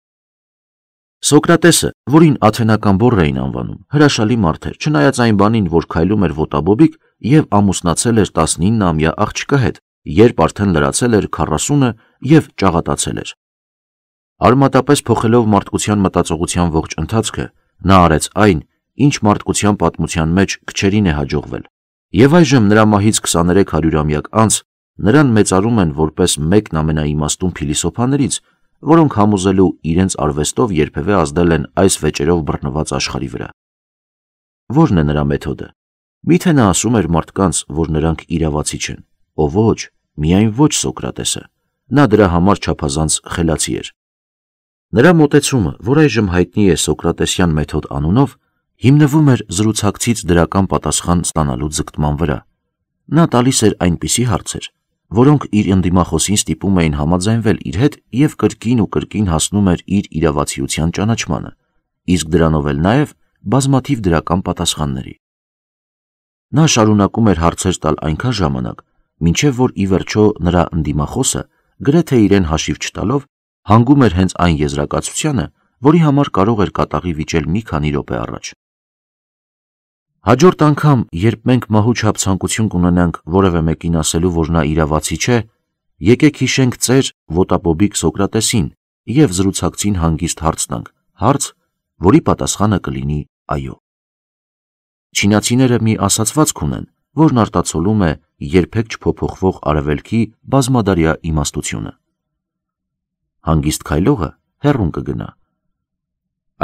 Սոկրատեսը, որին Աթենական բորր էին անվանում, հրաշալի մարդ էր, չնայած այն բանին, որ քայլում էր ոտաբոբիկ եւ ամուսնացել էր 19-ամյա աղջկա հետ, երբ արդեն լրացել էր 40-ը եւ ճաղատացել էր։ Արմատապես փոխելով մարդկության մտածողության ողջ ընթացքը, նա արեց այն, ինչ մարդկության պատմության մեջ քչերին է հաջողվել։ Եվ այժմ նրա մահից 2300-ամյակ անց նրան մեծարում են որպես մեկն ամենաիմաստուն փիլիսոփաներից, որոնք համոզելու իրենց արվեստով երբևէ ազդել են այս վեճերով բռնված աշխարհի վրա։ Որն է նրա մեթոդը։ Միթե նա ասում էր մարդկանց, որ նրանք իրավացի չեն, ով ոչ, միայն ոչ Սոկրատեսը։ Նա դրա համար չափազանց խելացի էր։ Նրա մտածումը, որ այժմ հայտնի է Սոկրատեսյան մեթոդ անունով, հիմնվում էր զրուցակցից դրական պատասխան ստանալու ձգտման վրա։ Նա տալիս էր այնպիսի հարցեր, որոնք իր ընդդիմախոսին ստիպում էին համաձայնվել իր հետ եւ կրկին ու կրկին հասնում էր իր իրավացիության ճանաչմանը, իսկ դրանով էլ նաեւ բազմաթիվ դրական պատասխանների։ Նա շարունակում էր հարցեր տալ այնքան ժամանակ, մինչև որ ի վերջո նրա ընդդիմախոսը գրեթե իրեն հաշիվ չտալով հանգում էր հենց այն եզրակացությանը, որի համար կարող էր կատաղի վիճել մի քանի րոպե առաջ։ Հաջորդ անգամ, երբ մենք մահու չափ ցանկություն կունենանք որևէ մեկին ասելու, որ նա իրավացի չէ, եկեք հիշենք ծեր Ոտապոբիկ Սոկրատեսին եւ զրուցակցին հանգիստ հարց տանք, հարց, որի պատասխանը կլինի այո։ Չինացիները մի ասացվածք ունեն, որն արտացոլում է երբեք չփոփոխվող արևելքի բազմադարյա իմաստությունը։ Հանգիստ քայլողը հերուն կգնա։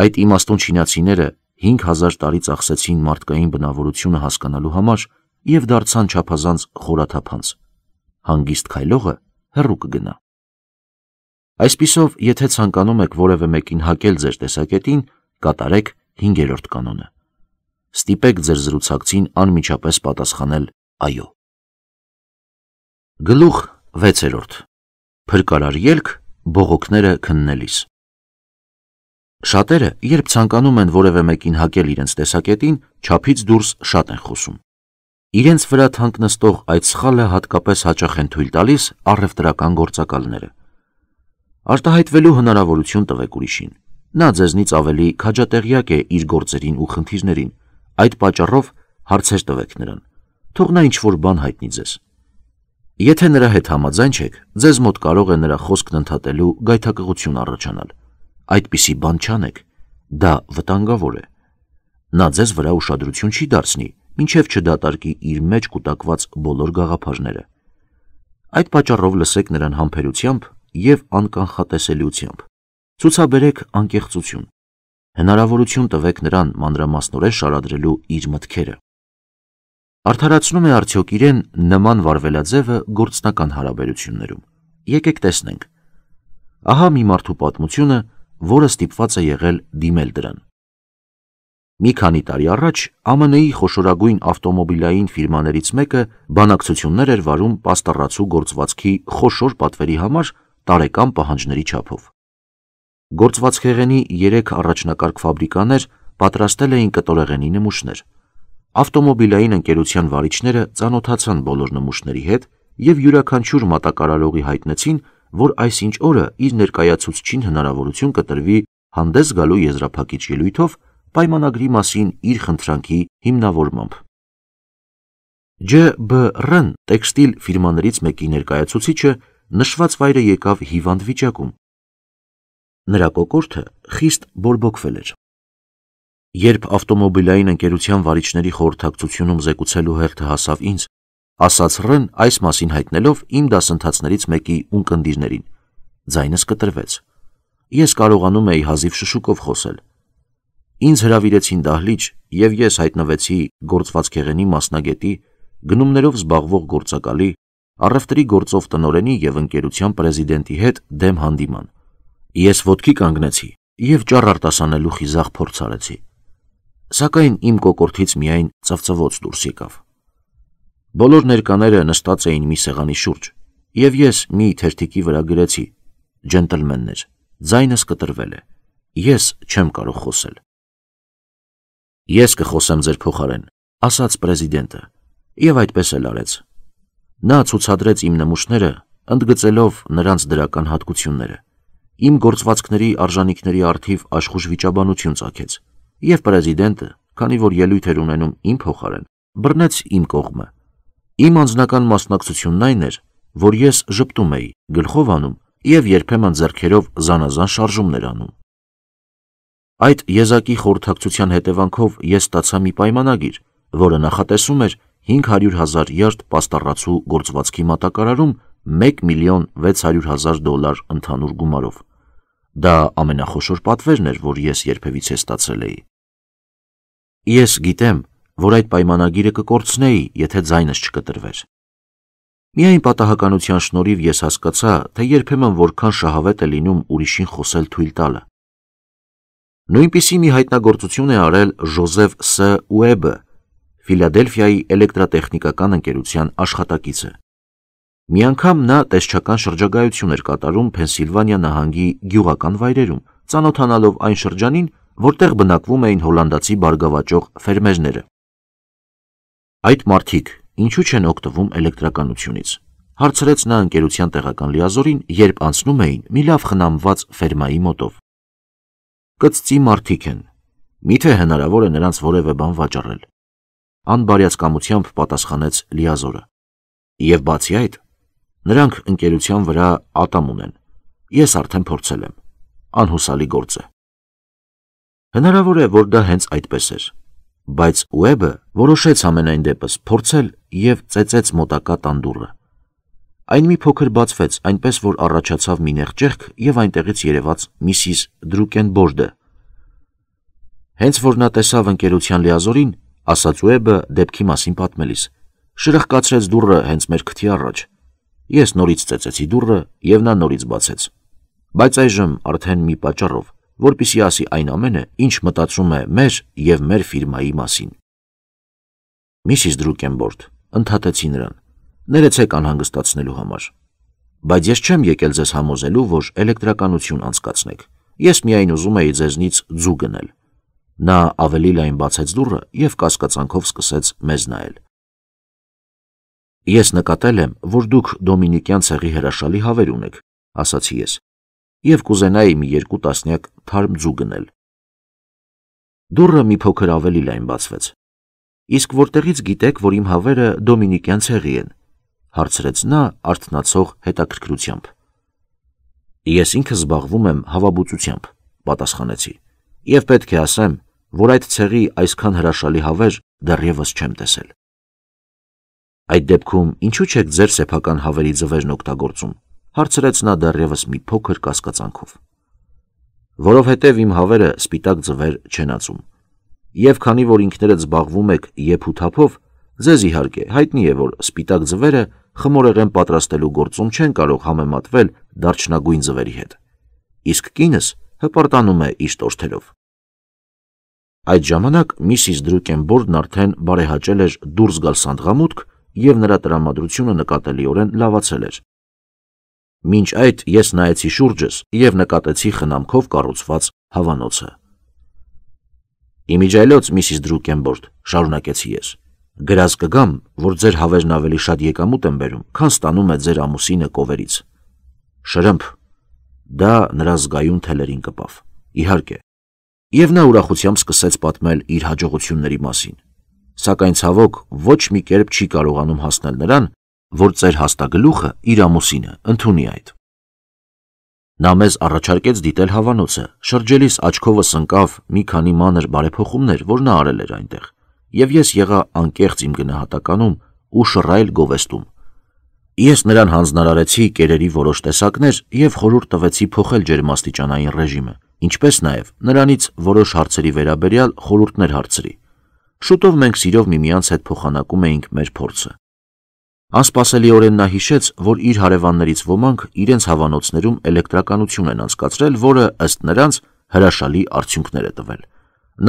Այդ իմաստուն չինացիները 5000 տարի ծախսեցին մարդկային բնավորությունը հասկանալու համար եւ դարձան չափազանց խորաթափանց։ Հանգիստ քայլողը հեռու կգնա։ Այսպիսով, եթե ցանկանում եք որևէ մեկին հակել ձեր տեսակետին, կատարեք 5-րդ կանոնը։ Ստիպեք ձեր զրուցակցին անմիջապես պատասխանել այո։ Գլուխ 6-րդ։ Փրկարար ելք բողոքները քննելիս։ Շատերը, երբ ցանկանում են որևէ մեկին հակել իրենց տեսակետին, ճափից դուրս շատ են խոսում։ Իրենց վրա թանկ նստող այդ սխալը հատկապես հաճախ են թույլ տալիս առևտրական գործակալները։ Արտահայտվելու հնարավորություն տվեք ուրիշին։ Նա ձեզնից ավելի քաջատեղյակ է իր գործերին ու խնդիրներին։ Այդ պատճառով հարցեր տվեք նրան։ Թող նա ինչ-որ բան հայտնի ձեզ։ Եթե նրա հետ համաձայն չեք, ձեզ մոտ կարող է նրա խոսքն ընդհատելու գայթակղություն առաջանալ այդպիսի բան չանեք, դա վտանգավոր է։ Նա ձեզ վրա ուշադրություն չի դարձնի, ինչև չդատարկի իր մեջ կուտակված բոլոր գաղափարները։ Այդ պատճառով լսեք նրան համբերությամբ եւ անկանխատեսելիությամբ։ Ցուցաբերեք անկեղծություն։ Հնարավորություն տվեք նրան մանրամասնորեն շարադրելու իր մտքերը։ Արդարացնում է արդյոք իրեն նման վարվելաձևը գործնական հարաբերություններում։ Եկեք տեսնենք։ Ահա մի մարդու պատմությունը, որը ստիպված է եղել դիմել դրան։ Մի քանի տարի առաջ ԱՄՆ-ի խոշորագույն ավտոմոբիլային ֆիրմաներից մեկը բանակցություններ էր վարում պաստառացու գործվածքի խոշոր պատվերի համար տարեկան պահանջների չափով։ Գործվածքեղենի 3 առաջնակարգ ֆաբրիկաներ պատրաստել էին կտորեղենի նմուշներ։ Ավտոմոբիլային ընկերության վարիչները ծանոթացան բոլոր նմուշների հետ եւ յուրաքանչյուր մատակարարողի հայտնեցին, որ այսինչ օրը իր ներկայացուցչին հնարավորություն կտրվի հանդես գալու եզրափակիչ ելույթով պայմանագրի մասին իր խնդրանքի հիմնավորմամբ։ ՋԲՌ-ն տեքստիլ ֆիրմաներից մեկի ներկայացուցիչը նշված վայրը եկավ հիվանդ վիճակում։ Նրա կոկորթը խիստ բորբոքվել էր։ Երբ ավտոմոբիլային ընկերության վարիչների խորհրդակցությունում զեկուցելու հերթը հասավ ինձ, ասաց Ռեն այս մասին հայտնելով իմ դասընթացներից մեկի ունկնդիրներին։ Ձայնս կտրվեց։ Ես կարողանում էի հազիվ շշուկով խոսել։ Ինձ հրավիրեցին դահլիճ, եւ ես հայտնվեցի գործվածքեղենի մասնագետի, գնումներով զբաղվող գործակալի, առևտրի գործով տնորենի եւ ընկերության պրեզիդենտի հետ դեմ հանդիման։ Ես ոտքի կանգնեցի եւ ճառ արտասանելու խիզախ փորձ արեցի։ Սակայն իմ կոկորթից միայն ծավծվոց դուրս եկավ։ Բոլոր ներկաները նստած էին մի սեղանի շուրջ, եւ ես մի թերթիկի վրա գրեցի. «Ջենտլմեններ, ձայնս կտրվել է։ Ես չեմ կարող խոսել»։ «Ես կխոսեմ ձեր փոխարեն», ասաց պրեզիդենտը, եւ այդպես էլ արեց։ Նա ցուցադրեց իմ նմուշները, ընդգծելով նրանց դրական հատկությունները։ Իմ գործվածքների արժանինքների արդիվ աշխուժ վիճաբանություն ցակեց, եւ պրեզիդենտը, քանի որ ելույթ էր ունենում իմ փոխարեն, բռնեց իմ կողմը Իմ անձնական մասնակցությունն այն էր, որ ես ժպտում էի, գլխով անում եւ երբեմն зерքերով զանազան շարժումներ անում։ Այդ եզակի խորհրդակցության հետևանքով ես ստացա մի պայմանագիր, որը նախատեսում էր 500.000 յարդ պաստառացու գործվածքի մատակարարում 1 միլիոն 600.000 դոլար ընդհանուր գումարով։ Դա ամենախոշոր պատվերն էր, որ ես երբևիցե ստացել էի։ Ես գիտեմ, որ այդ պայմանագիրը կկորցնեի, եթե ձայնս չկտրվեր։ Միայն պատահականության շնորհիվ ես հասկացա, թե երբեմն որքան շահավետ է լինում ուրիշին խոսել թույլ տալը։ Նույնպիսի մի հայտնագործություն է արել Ժոզեֆ Ս. Ուեբը, Ֆիլադելֆիայի էլեկտրատեխնիկական ընկերության աշխատակիցը։ Մի անգամ նա տեսչական շրջագայություն էր կատարում Փենսիլվանիա նահանգի գյուղական վայրերում, ծանոթանալով այն շրջանին, որտեղ բնակվում էին հոլանդացի բարգավաճող ֆերմերները։ Այդ մարդիկ ինչու չեն օգտվում էլեկտրականությունից։ Հարցրեց նա ընկերության տեղական լիազորին, երբ անցնում էին մի լավ խնամված ֆերմայի մոտով։ Կծծի մարդիկ են։ Միթե հնարավոր է նրանց որևէ բան վաճառել։ Անբարյացկամությամբ պատասխանեց լիազորը։ Եվ բացի այդ, նրանք ընկերության վրա ատամ ունեն։ Ես արդեն փորձել եմ։ Անհուսալի գործ է։ Հնարավոր է, որ դա հենց այդպես էր։ Բայց Ուեբը որոշեց ամենայն դեպս փորձել եւ ծեծեց մոտակա տանդուրը։ Այն մի փոքր բացվեց, այնպես որ առաջացավ մի նեղ ճեղք եւ այնտեղից երևաց Միսիս Դրուկենբորդը։ Հենց որ նա տեսավ ընկերության լիազորին, ասաց Ուեբը դեպքի մասին պատմելիս. շրխկացրեց դուռը հենց մեր քթի առաջ։ Ես նորից ծեծեցի դուռը եւ նա նորից բացեց։ Բայց այժմ արդեն մի պատճառով որpիսի ասի այն ամենը, ինչ մտածում է մեր եւ մեր ֆիրմայի մասին։ Միսիս Դրուկենբորդ ընդհատեցի նրան. ներեցեք անհանգստացնելու համար։ Բայց ես չեմ եկել ձեզ համոզելու, որ էլեկտրականություն անցկացնեք։ Ես միայն ուզում էի ձեզնից ձու գնել։ Նա ավելի լայն բացեց դուռը եւ կասկածանքով սկսեց մեզ նայել։ Ես նկատել եմ, որ դուք դոմինիկյան ցեղի հրաշալի հավեր ունեք, ասացի ես և կուզենայի մի երկու տասնյակ թարմ ձու գնել։ Դուռը մի փոքր ավելի լայն բացվեց։ Իսկ որտեղից գիտեք, որ իմ հավերը դոմինիկյան ցեղի են, հարցրեց նա արթնացող հետաքրքրությամբ։ Ես ինքը զբաղվում եմ հավաբուծությամբ, պատասխանեցի։ Եվ պետք է ասեմ, որ այդ ցեղի այսքան հրաշալի հավեր դեռևս չեմ տեսել։ Այդ դեպքում ինչու՞ չեք ձեր սեփական հավերի ձվերն օգտագործում, հարցրեց նա դեռևս մի փոքր կասկածանքով։ Որովհետև իմ հավերը սպիտակ ձվեր չեն ածում։ Եվ քանի որ ինքներդ զբաղվում եք եփութափով, ձեզ իհարկե հայտնի է, որ սպիտակ ձվերը խմորեղեն պատրաստելու գործում չեն կարող համեմատվել դարչնագույն ձվերի հետ։ Իսկ կինս հպարտանում է իր տոշթերով։ Այդ ժամանակ Միսիս Դրուկենբորդն արդեն բարեհաճել էր դուրս գալ սանդղամուտք եւ նրա տրամադրությունը նկատելիորեն լավացել էր։ Մինչ այդ ես նայեցի շուրջս եւ նկատեցի խնամքով կառուցված հավանոցը։ Իմիջայլոց միսիս Դրուկենբորդ, շարունակեցի ես։ Գրած կգամ, որ ձեր հավերն ավելի շատ եկամուտ եմ բերում, քան ստանում է ձեր ամուսինը կովերից։ Շրմփ։ Դա նրա զգայուն թելերին կպավ։ Իհարկե։ Եվ նա ուրախությամբ սկսեց պատմել իր հաջողությունների մասին։ Սակայն ցավոք ոչ մի կերպ չի կարողանում հասնել նրան, որ ծեր հաստագլուխը իր ամուսինը ընդունի այդ։ Նա մեզ առաջարկեց դիտել հավանոցը։ Շրջելիս աչքովս ընկավ մի քանի մանր բարեփոխումներ, որ նա արել էր այնտեղ, եւ ես եղա անկեղծ իմ գնահատականում ու շռայլ գովեստում։ Ես նրան հանձնարարեցի կերերի որոշ տեսակներ եւ խորհուրդ տվեցի փոխել ջերմաստիճանային ռեժիմը, ինչպես նաեւ նրանից որոշ հարցերի վերաբերյալ խորհուրդներ հարցրի։ Շուտով մենք սիրով միմյանց հետ փոխանակում էինք մեր փորձը։ Անսպասելիորեն նա հիշեց, որ իր հարևաններից ոմանք իրենց հավանոցներում էլեկտրականություն են անցկացրել, որը ըստ նրանց հրաշալի արդյունքներ է տվել։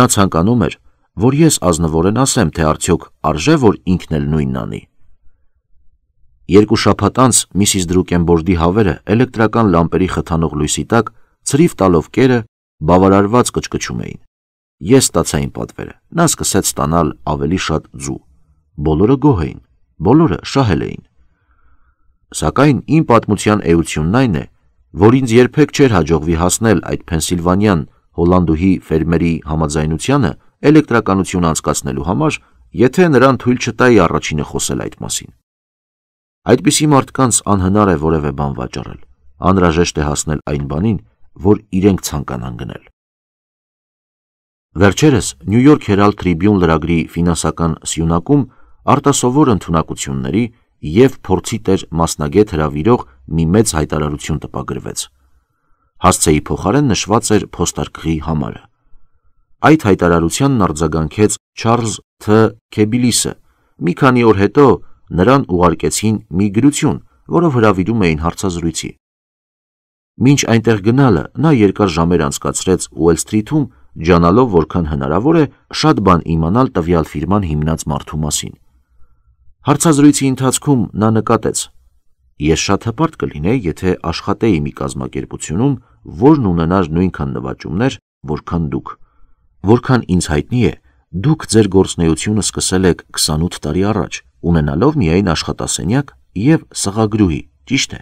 Նա ցանկանում էր, որ ես ազնվորեն ասեմ, թե արդյոք արժե որ ինքն էլ նույնն անի։ Երկու շաբաթ անց Միսիս Դրուկենբորդի հավերը էլեկտրական լամպերի խթանող լույսի տակ ծրիվ տալով կերը բավարարված կճկճում էին։ Ես ստացա իմ պատվերը։ Նա սկսեց ստանալ ավելի շատ ձու։ Բոլորը գոհ էին բոլորը շահել էին։ Սակայն իմ պատմության էությունն այն է, որ ինձ երբեք չէր հաջողվի հասնել այդ Փենսիլվանիան Հոլանդուհի ֆերմերի համաձայնությանը էլեկտրականություն անցկացնելու համար, եթե նրան թույլ չտայի առաջինը խոսել այդ մասին։ Այդպիսի մարդկանց անհնար է որևէ բան վաճառել, անհրաժեշտ է հասնել այն բանին, որ իրենք ցանկանան գնել։ Վերջերս Նյու Յորք Herald Tribune լրագրի ֆինանսական սյունակում արտասովոր ընդունակությունների և փորձի տեր մասնագետ հրավիրող մի մեծ հայտարարություն տպագրվեց։ Հասցեի փոխարեն նշված էր փոստարկղի համարը։ Այդ հայտարարությանն արձագանքեց Չարլզ Թ. Քեբիլիսը։ Մի քանի օր հետո նրան ուղարկեցին մի գրություն, որով հրավիրում էին հարցազրույցի։ Մինչ այնտեղ գնալը նա երկար ժամեր անցկացրեց Ուել Սթրիթում, ջանալով որքան հնարավոր է շատ բան իմանալ տվյալ ֆիրման հիմնած մարդու մասին։ Հարցազրույցի ընթացքում նա նկատեց. Ես շատ հպարտ կլինեի, եթե աշխատեի մի կազմակերպությունում, որն ունենար նույնքան նվաճումներ, որքան դուք։ Որքան ինձ հայտնի է, դուք ձեր գործնեությունը սկսել եք 28 տարի առաջ, ունենալով միայն աշխատասենյակ եւ սղագրուհի, ճիշտ է։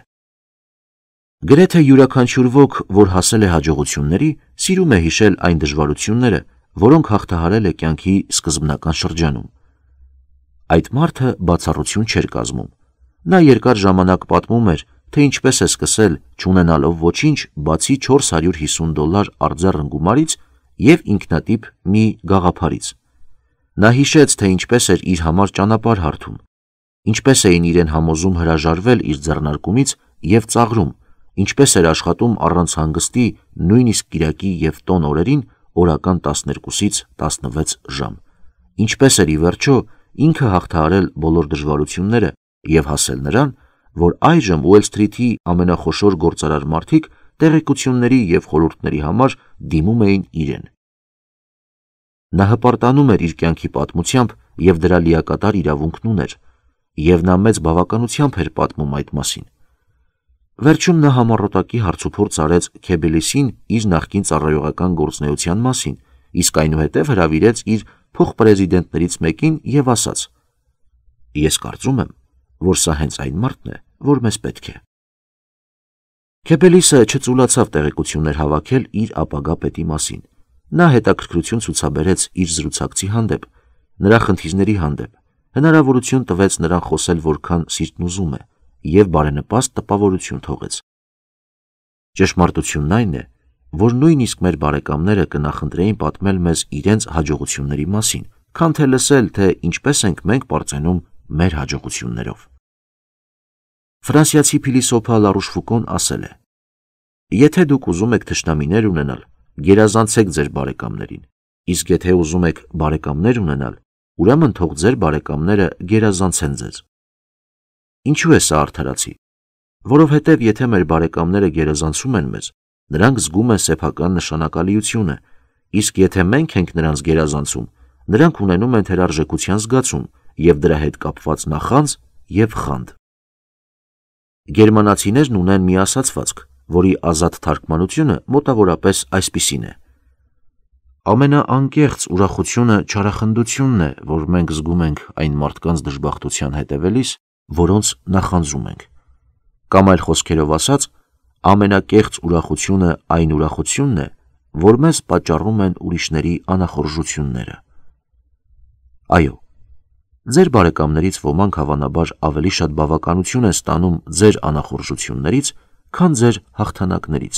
Գրեթե յուրաքանչյուր ոք, որ հասել է հաջողությունների, սիրում է հիշել այն դժվարությունները, որոնք հաղթահարել է կյանքի սկզբնական շրջանում այդ մարդը բացառություն չէր կազմում։ Նա երկար ժամանակ պատմում էր, թե ինչպես է սկսել չունենալով ոչինչ բացի 450 դոլար արձարն գումարից եւ ինքնատիպ մի գաղափարից։ Նա հիշեց, թե ինչպես էր իր համար ճանապարհ հարթում, ինչպես էին իրեն համոզում հրաժարվել իր ձեռնարկումից եւ ծաղրում, ինչպես էր աշխատում առանց հանգստի նույնիսկ Կիրակի եւ տոն օրերին օրական 12-ից 16 ժամ։ Ինչպես էր ի վերջո ինքը հաղթահարել բոլոր դժվարությունները եւ հասել նրան, որ այժմ Wall Street-ի ամենախոշոր գործարար մարդիկ տեղեկությունների եւ խորհուրդների համար դիմում էին իրեն։ Նա հպարտանում էր իր կյանքի պատմությամբ եւ դրա լիակատար իրավունքն ուներ, եւ նա մեծ բավականությամբ էր պատմում այդ մասին։ Վերջում նա համառոտակի հարցուփորձ արեց Քեբելիսին իր նախկին ծառայողական գործնեության մասին, իսկ այնուհետև հրավիրեց իր փոխպրեզիդենտներից մեկին եւ ասաց. Ես կարծում եմ, որ սա հենց այն մարդն է, որ մեզ պետք է։ Քեփելիսը չծուլացավ տեղեկություններ հավաքել իր ապագա պետի մասին։ Նա հետաքրքրություն ցուցաբերեց իր զրուցակցի հանդեպ, նրա խնդիրների հանդեպ, հնարավորություն տվեց նրան խոսել որքան սիրտն ուզում է եւ բարենպաստ տպավորություն թողեց։ Ճշմարտությունն այն է, որ նույնիսկ մեր բարեկամները կնախընտրեին պատմել մեզ իրենց հաջողությունների մասին, քան թե լսել, թե ինչպես ենք մենք པարծենում մեր հաջողություններով։ Ֆրանսիացի փիլիսոփա Լարուշ Ֆուկոն ասել է. Եթե դուք ուզում եք թշնամիներ ունենալ, գերազանցեք ձեր բարեկամներին, իսկ եթե ուզում եք բարեկամներ ունենալ, ուրեմն թող ձեր բարեկամները գերազանցեն ձեզ։ Ինչու է սա արդարացի։ Որովհետև եթե մեր բարեկամները գերազանցում են մեզ, նրանք զգում են սեփական նշանակալիությունը, իսկ եթե մենք ենք նրանց գերազանցում, նրանք ունենում են թերարժեքության զգացում եւ դրա հետ կապված նախանձ եւ խանդ։ Գերմանացիներն ունեն մի ասացվածք, որի ազատ թարգմանությունը մոտավորապես այսպիսին է. Ամենաանկեղծ ուրախությունը չարախնդությունն է, որ մենք զգում ենք այն մարդկանց դժբախտության հետևելիս, որոնց նախանձում ենք։ Կամ այլ խոսքերով ասած, ամենակեղծ ուրախությունը այն ուրախությունն է, որ մեզ պատճառում են ուրիշների անախորժությունները։ Այո, ձեր բարեկամներից ոմանք հավանաբար ավելի շատ բավականություն է ստանում ձեր անախորժություններից, քան ձեր հաղթանակներից։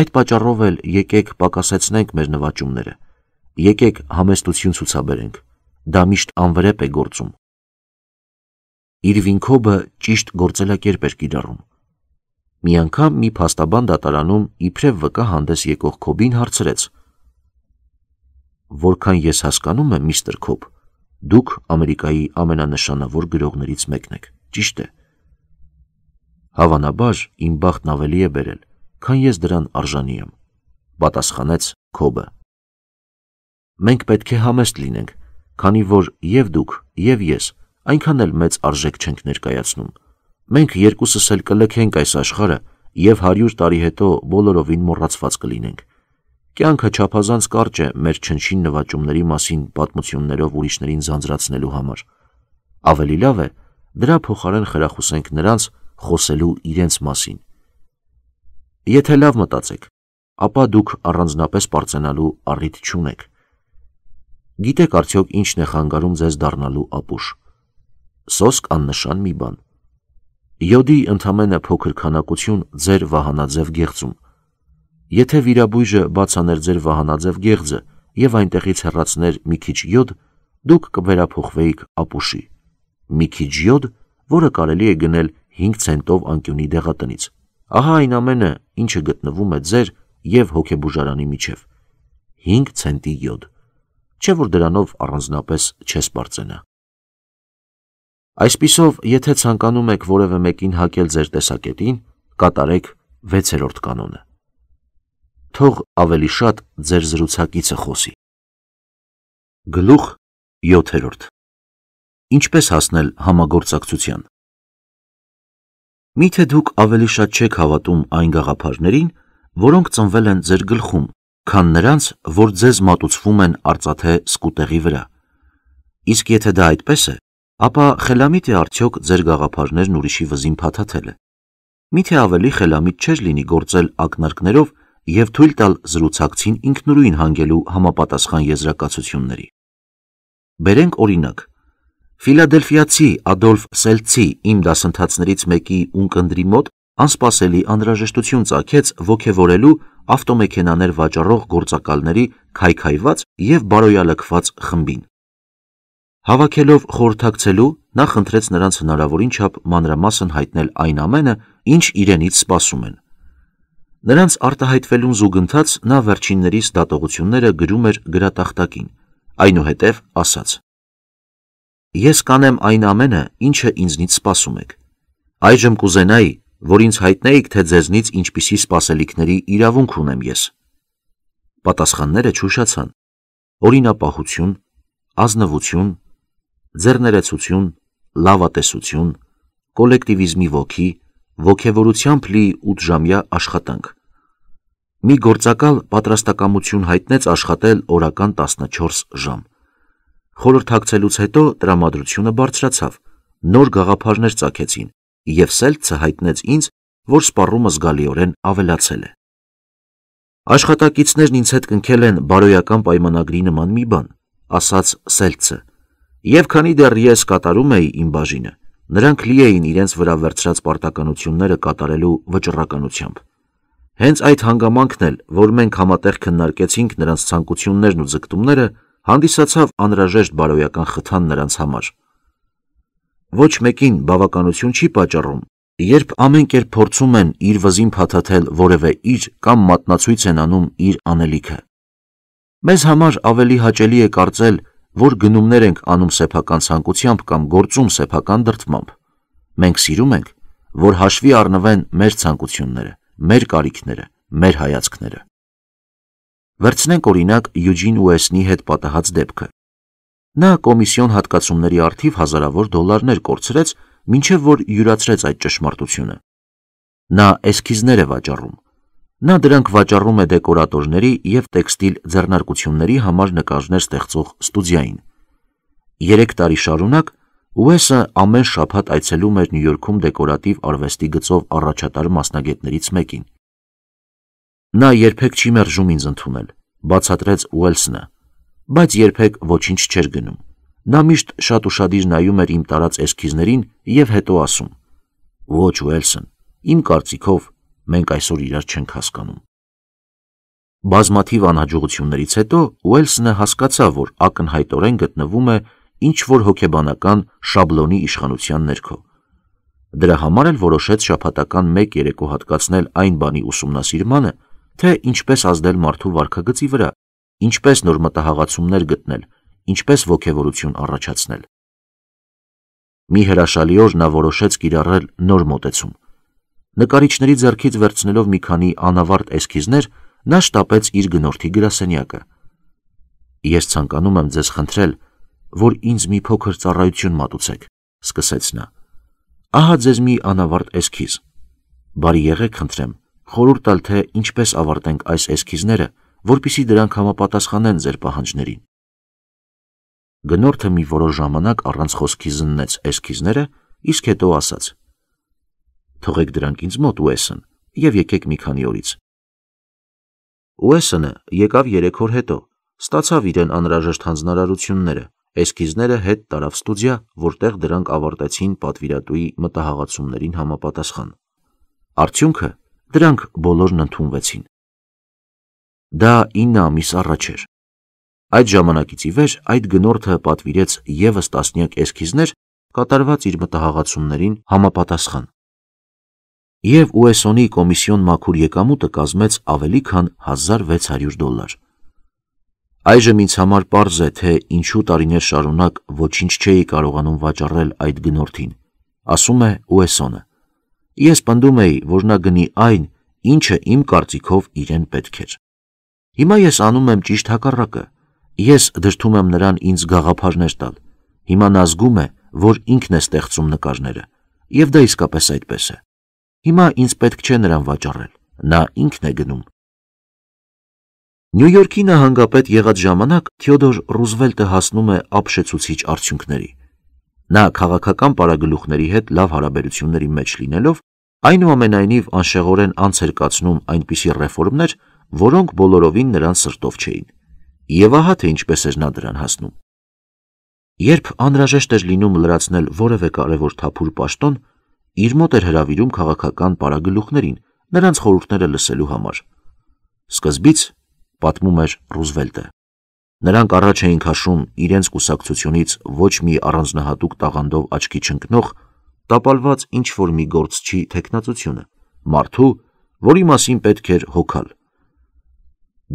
Այդ պատճառով էլ եկեք պակասեցնենք մեր նվաճումները։ Եկեք համեստություն ցուցաբերենք։ Դա միշտ անվրեպ է գործում։ Իրվին Քոբը ճիշտ գործելակերպ էր կիրառում։ Մի անգամ մի փաստաբան դատարանում իբրև վկա հանդես եկող Քոբին հարցրեց. Որքան ես հասկանում եմ, միստր Քոբ, դուք Ամերիկայի ամենանշանավոր գրողներից մեկն եք, ճիշտ է։ Հավանաբար իմ բախտն ավելի է բերել, քան ես դրան արժանի եմ, պատասխանեց Քոբը։ Մենք պետք է համեստ լինենք, քանի որ եւ դուք, եւ ես այնքան էլ մեծ արժեք չենք ներկայացնում Մենք երկուսս էլ կլքենք այս աշխարը եւ 100 տարի հետո բոլորովին մոռացված կլինենք։ Կյանքը չափազանց կարճ է մեր չնչին նվաճումների մասին պատմություններով ուրիշներին զանզրացնելու համար։ Ավելի լավ է դրա փոխարեն խրախուսենք նրանց խոսելու իրենց մասին։ Եթե լավ մտածեք, ապա դուք առանձնապես པարծենալու առիթ չունեք։ Գիտեք արդյոք ինչն է խանգարում ձեզ դառնալու ապուշ։ Սոսկ աննշան մի բան։ Յոդի ընդամենը փոքր քանակություն ձեր վահանաձև գեղձում։ Եթե վիրաբույժը բացաներ ձեր վահանաձև գեղձը եւ այնտեղից հեռացներ մի քիչ յոդ, դուք կվերափոխվեիք ապուշի։ Մի քիչ յոդ, որը կարելի է գնել 5 ցենտով անկյունի դեղատնից։ Ահա այն ամենը, ինչը գտնվում է ձեր եւ հոգեբուժարանի միջև։ 5 ցենտի յոդ։ Չէ որ դրանով առանձնապես չես բարձենա։ Այսպիսով, եթե ցանկանում եք որևէ մեկին հակել ձեր տեսակետին, կատարեք 6-րդ կանոնը։ Թող ավելի շատ ձեր զրուցակիցը խոսի։ Գլուխ 7-րդ։ Ինչպես հասնել համագործակցության։ Միթե դուք ավելի շատ չեք հավատում այն գաղափարներին, որոնք ծնվել են ձեր գլխում, քան նրանց, որ ձեզ մատուցվում են արծաթե սկուտեղի վրա։ Իսկ եթե դա այդպես է, ապա խելամիտ է արդյոք ձեր գաղափարներն ուրիշի վզին փաթաթելը։ Միթե ավելի խելամիտ չէր լինի գործել ակնարկներով եւ թույլ տալ զրուցակցին ինքնուրույն հանգելու համապատասխան եզրակացությունների։ Բերենք օրինակ. Ֆիլադելֆիացի Ադոլֆ Սելցի իմ դասընթացներից մեկի ունկնդրի մոտ անսպասելի անհրաժեշտություն ծագեց ողևորելու ավտոմեքենաներ վաճառող գործակալների քայքայված եւ բարոյալքված խմբին։ Հավաքելով խորհրդակցելու նա խնդրեց նրանց հնարավորին չափ մանրամասն հայտնել այն ամենը, ինչ իրենից սպասում են։ Նրանց արտահայտվելուն զուգընթաց նա վերջիններից դատողությունները գրում էր գրատախտակին, այնուհետև ասաց. Ես կանեմ այն ամենը, ինչը ինձնից սպասում եք։ Այժմ կուզենայի, որ ինձ հայտնեիք, թե ձեզնից ինչպիսի սպասելիքների իրավունք ունեմ ես։ Պատասխանները չուշացան։ Օրինապահություն, ազնվություն, ձեռներեցություն, լավատեսություն, կոլեկտիվիզմի ոգի, ոգևորությամբ լի 8 ժամյա աշխատանք։ Մի գործակալ պատրաստակամություն հայտնեց աշխատել օրական 14 ժամ։ Խորհրդակցելուց հետո տրամադրությունը բարձրացավ, նոր գաղափարներ ծագեցին, եւ Սելցը հայտնեց ինձ, որ սպառումը զգալիորեն ավելացել է։ Աշխատակիցներն ինձ հետ կնքել են բարոյական պայմանագրի նման մի բան, ասաց Սելցը։ Եվ քանի դեռ ես կատարում էի իմ բաժինը, նրանք լի էին իրենց վրա վերցրած պարտականությունները կատարելու վճռականությամբ։ Հենց այդ հանգամանքն էլ, որ մենք համատեղ քննարկեցինք նրանց ցանկություններն ու ձգտումները, հանդիսացավ անհրաժեշտ բարոյական խթան նրանց համար։ Ոչ մեկին բավականություն չի պատճառում, երբ ամեն կերպ փորձում են իր վզին փաթաթել որևէ իր կամ մատնացույց են անում իր անելիքը։ Մեզ համար ավելի հաճելի է կարծել, որ գնումներ ենք անում սեփական ցանկությամբ կամ գործում սեփական դրդմամբ։ Մենք սիրում ենք, որ հաշվի առնվեն մեր ցանկությունները, մեր կարիքները, մեր հայացքները։ Վերցնենք օրինակ Յուջին Ուեսնի հետ պատահած դեպքը։ Նա կոմիսիոն հատկացումների արդիվ հազարավոր դոլարներ կորցրեց, մինչև որ յուրացրեց այդ ճշմարտությունը։ Նա էսքիզներ է վաճառում, Նա դրանք վաճառում է դեկորատորների եւ տեքստիլ ձեռնարկությունների համար նկարներ ստեղծող ստուդիային։ 3 տարի շարունակ Ուեսը ամեն շաբաթ այցելում էր Նյու Յորքում դեկորատիվ արվեստի գծով առաջատար մասնագետներից մեկին։ Նա երբեք չի մերժում ինձ ընդունել, բացատրեց Ուելսնը, բայց երբեք ոչինչ չէր գնում։ Նա միշտ շատ ուրախadir նայում էր իմ տարած էսքիզներին եւ հետո ասում. «Ոչ, Ուելսն, իմ կարծիքով մենք այսօր իրար չենք հասկանում։ Բազմաթիվ անհաջողություններից հետո Ուելսնը հասկացավ, որ ակնհայտորեն գտնվում է ինչ որ հոգեբանական շաբլոնի իշխանության ներքո։ Դրա համար էլ որոշեց շփատական 1 երեկո հատկացնել այն բանի ուսումնասիրմանը, թե ինչպես ազդել մարդու վարքագծի վրա, ինչպես նոր մտահղացումներ գտնել, ինչպես ողքեվորություն առաջացնել։ Մի հրաշալի օր նա որոշեց կիրառել նոր մոտեցում։ Նկարիչների ձեռքից վերցնելով մի քանի անավարտ էսքիզներ, նա շտապեց իր գնորդի գրասենյակը։ Ես ցանկանում եմ ձեզ խնդրել, որ ինձ մի փոքր ծառայություն մատուցեք, սկսեց նա։ Ահա ձեզ մի անավարտ էսքիզ։ Բարի եղեք, խնդրեմ, խորհուրդ տալ թե ինչպես ավարտենք այս էսքիզները, որpիսի դրանք համապատասխանեն ձեր պահանջներին։ Գնորդը մի որոշ ժամանակ առանց խոսքի զննեց էսքիզները, իսկ հետո ասաց թողեք դրանք ինձ մոտ Ուեսն և եկեք մի քանի օրից։ Ուեսնը եկավ երեք օր հետո, ստացավ իրեն անհրաժեշտ հանձնարարությունները, էսքիզները հետ տարավ ստուդիա, որտեղ դրանք ավարտեցին պատվիրատուի մտահաղացումներին համապատասխան։ Արդյունքը դրանք բոլորն ընդունվեցին։ Դա 9 ամիս առաջ էր։ Այդ ժամանակից ի վեր այդ գնորդը պատվիրեց եւս տասնյակ էսքիզներ կատարված իր մտահաղացումներին համապատասխան եւ ՈՒԵՍՕ-ի կոմիսիոն մաքուր եկամուտը կազմեց ավելի քան 1600 դոլար։ Այժմ ինձ համար պարզ է, թե ինչու տարիներ շարունակ ոչինչ չէի կարողանում վաճառել այդ գնորդին, ասում է ՈՒԵՍՕ-ը։ Ես պնդում էի, որ նա գնի այն, ինչը իմ կարծիքով իրեն պետք էր։ Հիմա ես անում եմ ճիշտ հակառակը։ Ես դրթում եմ նրան ինձ գաղափարներ տալ։ Հիմա նա զգում է, որ ինքն է ստեղծում նկարները, եւ դա իսկապես այդպես է։ Հիմա ինձ պետք չէ նրան վաճառել, նա ինքն է գնում։ Նյու Յորքի նահանգապետ եղած ժամանակ Թեոդոր Ռուզվելտը հասնում է ապշեցուցիչ արդյունքների։ Նա քաղաքական պարագլուխների հետ լավ հարաբերությունների մեջ լինելով, այնուամենայնիվ անշեղորեն անց էր կացնում այնպիսի ռեֆորմներ, որոնք բոլորովին նրան սրտով չէին։ Եվ ահա թե ինչպես էր նա դրան հասնում։ Երբ անհրաժեշտ էր լինում լրացնել որևէ կարևոր թափուր պաշտոն, իր մոտ էր հրավիրում քաղաքական պարագլուխներին նրանց խորհուրդները լսելու համար։ Սկզբից պատմում էր Ռուզվելտը։ Նրանք առաջ էին քաշում իրենց կուսակցությունից ոչ մի առանձնահատուկ տաղանդով աչքի չընկնող տապալված ինչ որ մի գործչի տեխնացությունը, մարդու, որի մասին պետք էր հոգալ։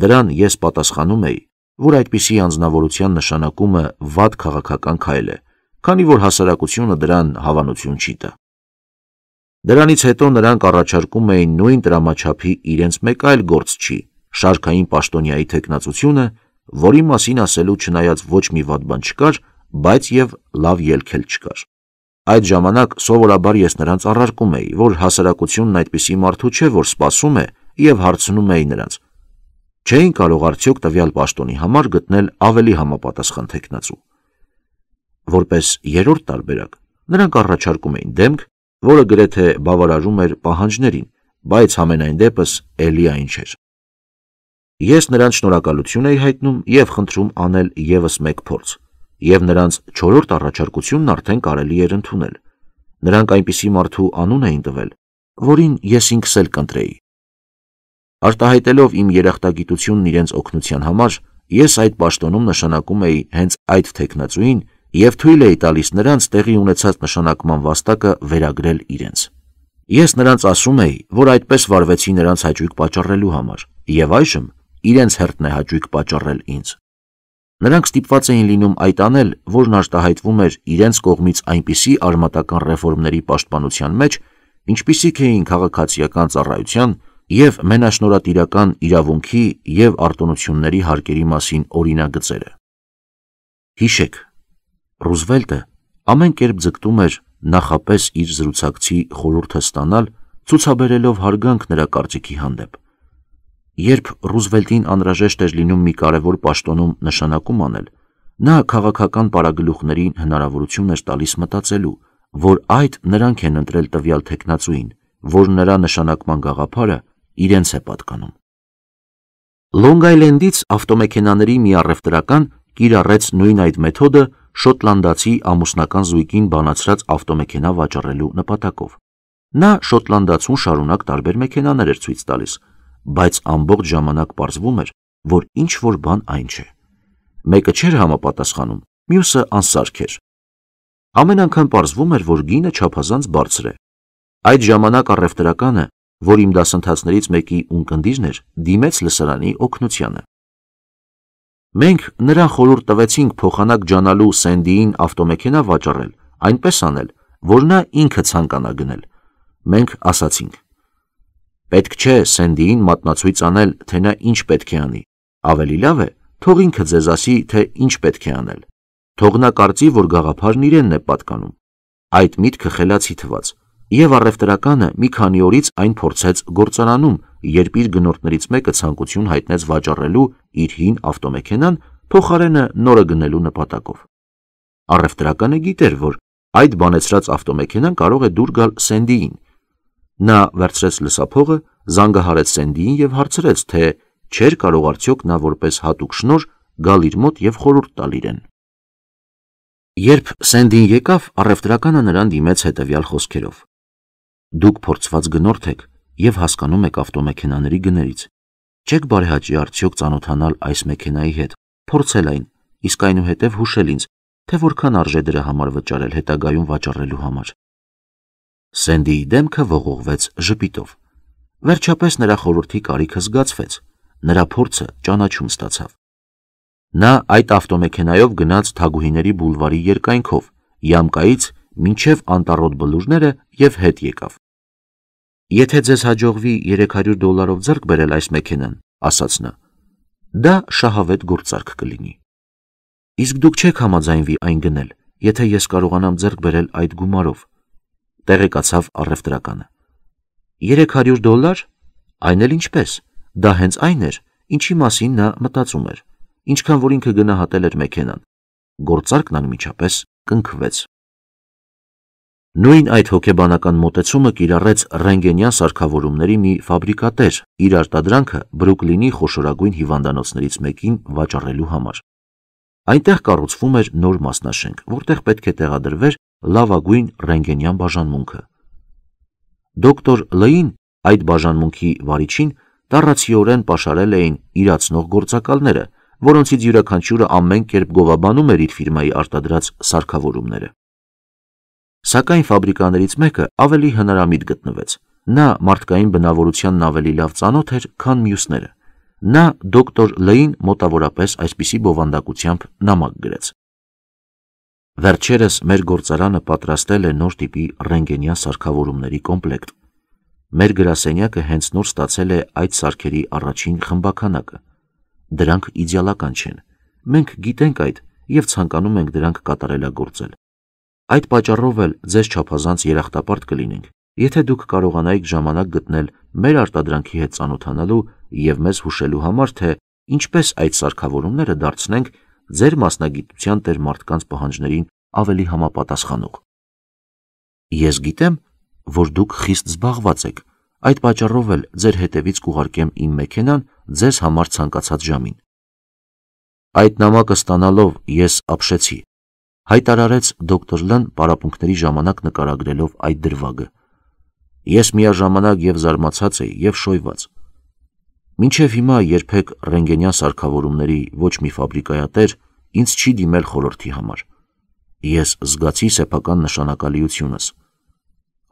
Դրան ես պատասխանում էի, որ այդպիսի անznավորության նշանակումը վատ քաղաքական քայլ է, քանի որ հասարակությունը դրան հավանություն չի տա։ Դրանից հետո նրանք առաջարկում էին նույն դրամաչափի իրենց մեկ այլ գործ չի՝ շարքային պաշտոնյայի թեկնածությունը, որի մասին ասելու չնայած ոչ մի վատ բան չկար, բայց եւ լավ ելք էլ չկար։ Այդ ժամանակ սովորաբար ես նրանց առարկում էի, որ հասարակությունն այդպիսի մարդու չէ, որ սпасում է եւ հարցնում էի նրանց. չէին կարող արդյոք տվյալ պաշտոնի համար գտնել ավելի համապատասխան թեկնածու։ Որպես երրորդ տարբերակ նրանք առաջարկում էին դեմք որը գրեթե բավարարում էր պահանջներին, բայց ամենայն դեպս էլի այն չէր։ Ես նրանց շնորհակալություն էի հայտնում եւ խնդրում անել եւս մեկ փորձ, եւ նրանց չորրորդ առաջարկությունն արդեն կարելի էր ընդունել։ Նրանք այնպիսի մարդու անուն էին տվել, որին ես ինքս էլ կընտրեի։ Արտահայտելով իմ երախտագիտությունն իրենց օգնության համար, ես այդ պաշտոնում նշանակում էի հենց այդ թեկնածուին, եւ թույլ էի տալիս նրանց տեղի ունեցած նշանակման վաստակը վերագրել իրենց։ Ես նրանց ասում էի, որ այդպես վարվեցի նրանց հաճույք պատճառելու համար, եւ այժմ իրենց հերթն է հաճույք պատճառել ինձ։ Նրանք ստիպված էին լինում այդ անել, որն արտահայտվում էր իրենց կողմից այնպիսի արմատական ռեֆորմների պաշտպանության մեջ, ինչպիսիք էին քաղաքացիական ծառայության եւ մենաշնորհատիրական իրավունքի եւ արտոնությունների հարկերի մասին օրինագծերը։ Հիշեք, Ռուզվելտը ամեն կերպ ձգտում էր նախապես իր զրուցակցի խորհուրդը ստանալ, ցուցաբերելով հարգանք նրա կարծիքի հանդեպ։ Երբ Ռուզվելտին անհրաժեշտ էր լինում մի կարևոր պաշտոնում նշանակում անել, նա քաղաքական պարագլուխներին հնարավորություն էր տալիս մտածելու, որ այդ նրանք են ընտրել տվյալ տեխնացուին, որ նրա նշանակման գաղափարը իրենց է պատկանում։ Լոնգ Այլենդից ավտոմեքենաների մի առևտրական կիրառեց նույն այդ մեթոդը շոտլանդացի ամուսնական զույգին բանացրած ավտոմեքենա վաճառելու նպատակով։ Նա շոտլանդացուն շարունակ տարբեր մեքենաներ էր ցույց տալիս, բայց ամբողջ ժամանակ պարզվում էր, որ ինչ որ բան այն չէ։ Մեկը չէր համապատասխանում, մյուսը անսարք էր։ Ամեն անգամ պարզվում էր, որ գինը չափազանց բարձր է։ Այդ ժամանակ առևտրականը, որ իմ դասընթացներից մեկի ունկնդիրն էր, դիմեց լսարանի օգնությանը։ Մենք նրան խորհուրդ տվեցինք փոխանակ ջանալու Սենդիին ավտոմեքենա վաճառել, այնպես անել, որ նա ինքը ցանկանա գնել։ Մենք ասացինք. Պետք չէ Սենդիին մատնացույց անել, թե նա ինչ պետք է անի։ Ավելի լավ է, թող ինքը ձեզ ասի, թե ինչ պետք է անել։ Թող նա կարծի, որ գաղափարն իրենն է պատկանում։ Այդ միտքը խելացի թված, եւ առևտրականը մի քանի օրից այն փորձեց գործարանում երբ իր գնորդներից մեկը ցանկություն հայտնեց վաճառելու իր հին ավտոմեքենան փոխարենը նորը գնելու նպատակով։ Առևտրականը գիտեր, որ այդ բանեցրած ավտոմեքենան կարող է դուր գալ Սենդիին։ Նա վերցրեց լսափողը, զանգահարեց Սենդիին եւ հարցրեց, թե չէր կարող արդյոք նա որպես հատուկ շնոր գալ իր մոտ եւ խորհուրդ տալ իրեն։ Երբ Սենդին եկավ, առևտրականը նրան դիմեց հետեւյալ խոսքերով. Դուք փորձված գնորդ եք, եւ հասկանում եք ավտոմեքենաների գներից։ Չեք բարեհաճի արդյոք ճանոթանալ այս մեքենայի հետ, փորձել այն, իսկ այնուհետև հուշել ինձ, թե որքան արժե դրա համար վճարել հետագայում վաճառելու համար։ Սենդիի դեմքը ողողվեց ժպիտով։ Վերջապես նրա խորհրդի կարիքը զգացվեց, նրա փորձը ճանաչում ստացավ։ Նա այդ ավտոմեքենայով գնաց Թագուհիների բուլվարի երկայնքով, Յամկայից մինչև Անտառոտ բլուրները եւ հետ եկավ։ Եթե ձեզ հաջողվի 300 դոլարով ձեռք բերել այս մեքենան, ասաց նա, դա շահավետ գործարք կլինի։ Իսկ դուք չեք համաձայնվի այն գնել, եթե ես կարողանամ ձեռք բերել այդ գումարով, տեղեկացավ առևտրականը։ 300 դոլար, այն էլ ինչպես, դա հենց այն էր, ինչի մասին նա մտածում էր, ինչքան որ ինքը գնահատել էր մեքենան։ Գործարքն անմիջապես կնքվեց։ Նույն այդ հոգեբանական մոտեցումը կիրառեց ռենգենյան սարքավորումների մի ֆաբրիկատեր իր արտադրանքը Բրուկլինի խոշորագույն հիվանդանոցներից մեկին վաճառելու համար։ Այնտեղ կառուցվում էր նոր մասնաշենք, որտեղ պետք է տեղադրվեր լավագույն ռենգենյան բաժանմունքը։ Դոկտոր Լեին այդ բաժանմունքի վարիչին տարացիորեն պաշարել էին իրացնող գործակալները, որոնցից յուրաքանչյուրը ամեն կերպ գովաբանում էր իր ֆիրմայի արտադրած սարքավորումները։ Սակայն ֆաբրիկաներից մեկը ավելի հնարամիտ գտնվեց։ Նա մարդկային բնավորությանն ավելի լավ ծանոթ էր, քան մյուսները։ Նա դոկտոր Լեին մոտավորապես այսպիսի բովանդակությամբ նամակ գրեց. Վերջերս մեր գործարանը պատրաստել է նոր տիպի ռենտգենյան սարքավորումների կոմպլեկտ։ Մեր գրասենյակը հենց նոր ստացել է այդ սարքերի առաջին խմբականակը։ Դրանք իդեալական չեն։ Մենք գիտենք այդ եւ ցանկանում ենք դրանք կատարելագործել։ Այդ պատճառով էլ ձեզ չափազանց երախտապարտ կլինենք, եթե դուք կարողանայիք ժամանակ գտնել մեր արտադրանքի հետ ծանոթանալու եւ մեզ հուշելու համար, թե ինչպես այդ սարքավորումները դարձնենք ձեր մասնագիտության տեր մարդկանց պահանջներին ավելի համապատասխանող։ Ես գիտեմ, որ դուք խիստ զբաղված եք, այդ պատճառով էլ ձեր հետևից կուղարկեմ իմ մեքենան ձեզ համար ցանկացած ժամին։ Այդ նամակը ստանալով ես ապշեցի հայտարարեց դոկտոր Լան պարապմունքների ժամանակ նկարագրելով այդ դրվագը։ Ես միաժամանակ եւ զարմացած էի եւ շոյված։ Մինչև հիմա երբեք ռենգենյան սարքավորումների ոչ մի ֆաբրիկայատեր ինձ չի դիմել խորհրդի համար։ Ես զգացի սեփական նշանակալիությունս։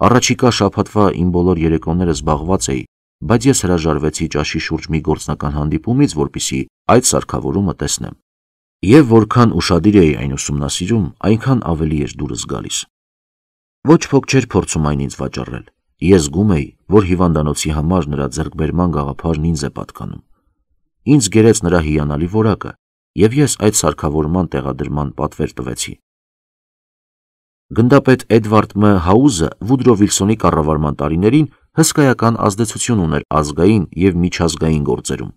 Առաջիկա շաբաթվա իմ բոլոր երեկոները զբաղված էի, բայց ես հրաժարվեցի ճաշի շուրջ մի գործնական հանդիպումից, որpիսի այդ սարքավորումը տեսնեմ։ Եվ որքան ուշադիր էի այն ուսումնասիրում, այնքան ավելի էր դուրս գալիս։ Ոչ ոք չէր փորձում այն ինձ վաճառել։ Ես զգում էի, որ հիվանդանոցի համար նրա ձեռքբերման գաղափարն ինձ է պատկանում։ Ինձ գերեց նրա հիանալի որակը, եւ ես այդ սարքավորման տեղադրման պատվեր տվեցի։ Գնդապետ Էդվարդ Մ. Հաուզը Վուդրո Վիլսոնի կառավարման տարիներին հսկայական ազդեցություն ուներ ազգային եւ միջազգային գործերում։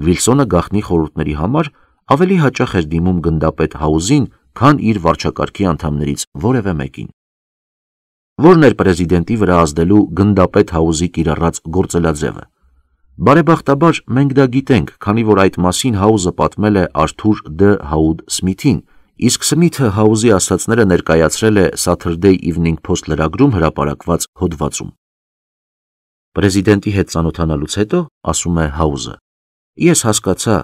Վիլսոնը գախնի խորհուրդների համար ավելի հաճախ էր դիմում գնդապետ Հաուզին, քան իր վարչակարգի անդամներից որևէ մեկին։ Որն էր պրեզիդենտի վրա ազդելու գնդապետ Հաուզի կիրառած գործելաձևը։ Բարեբախտաբար մենք դա գիտենք, քանի որ այդ մասին Հաուզը պատմել է Արթուր Դ. Հաուդ Սմիթին, իսկ Սմիթը Հաուզի ասացները ներկայացրել է Saturday Evening Post լրագրում հրապարակված հոդվածում։ Պրեզիդենտի հետ ծանոթանալուց հետո ասում է Հաուզը. Ես հասկացա,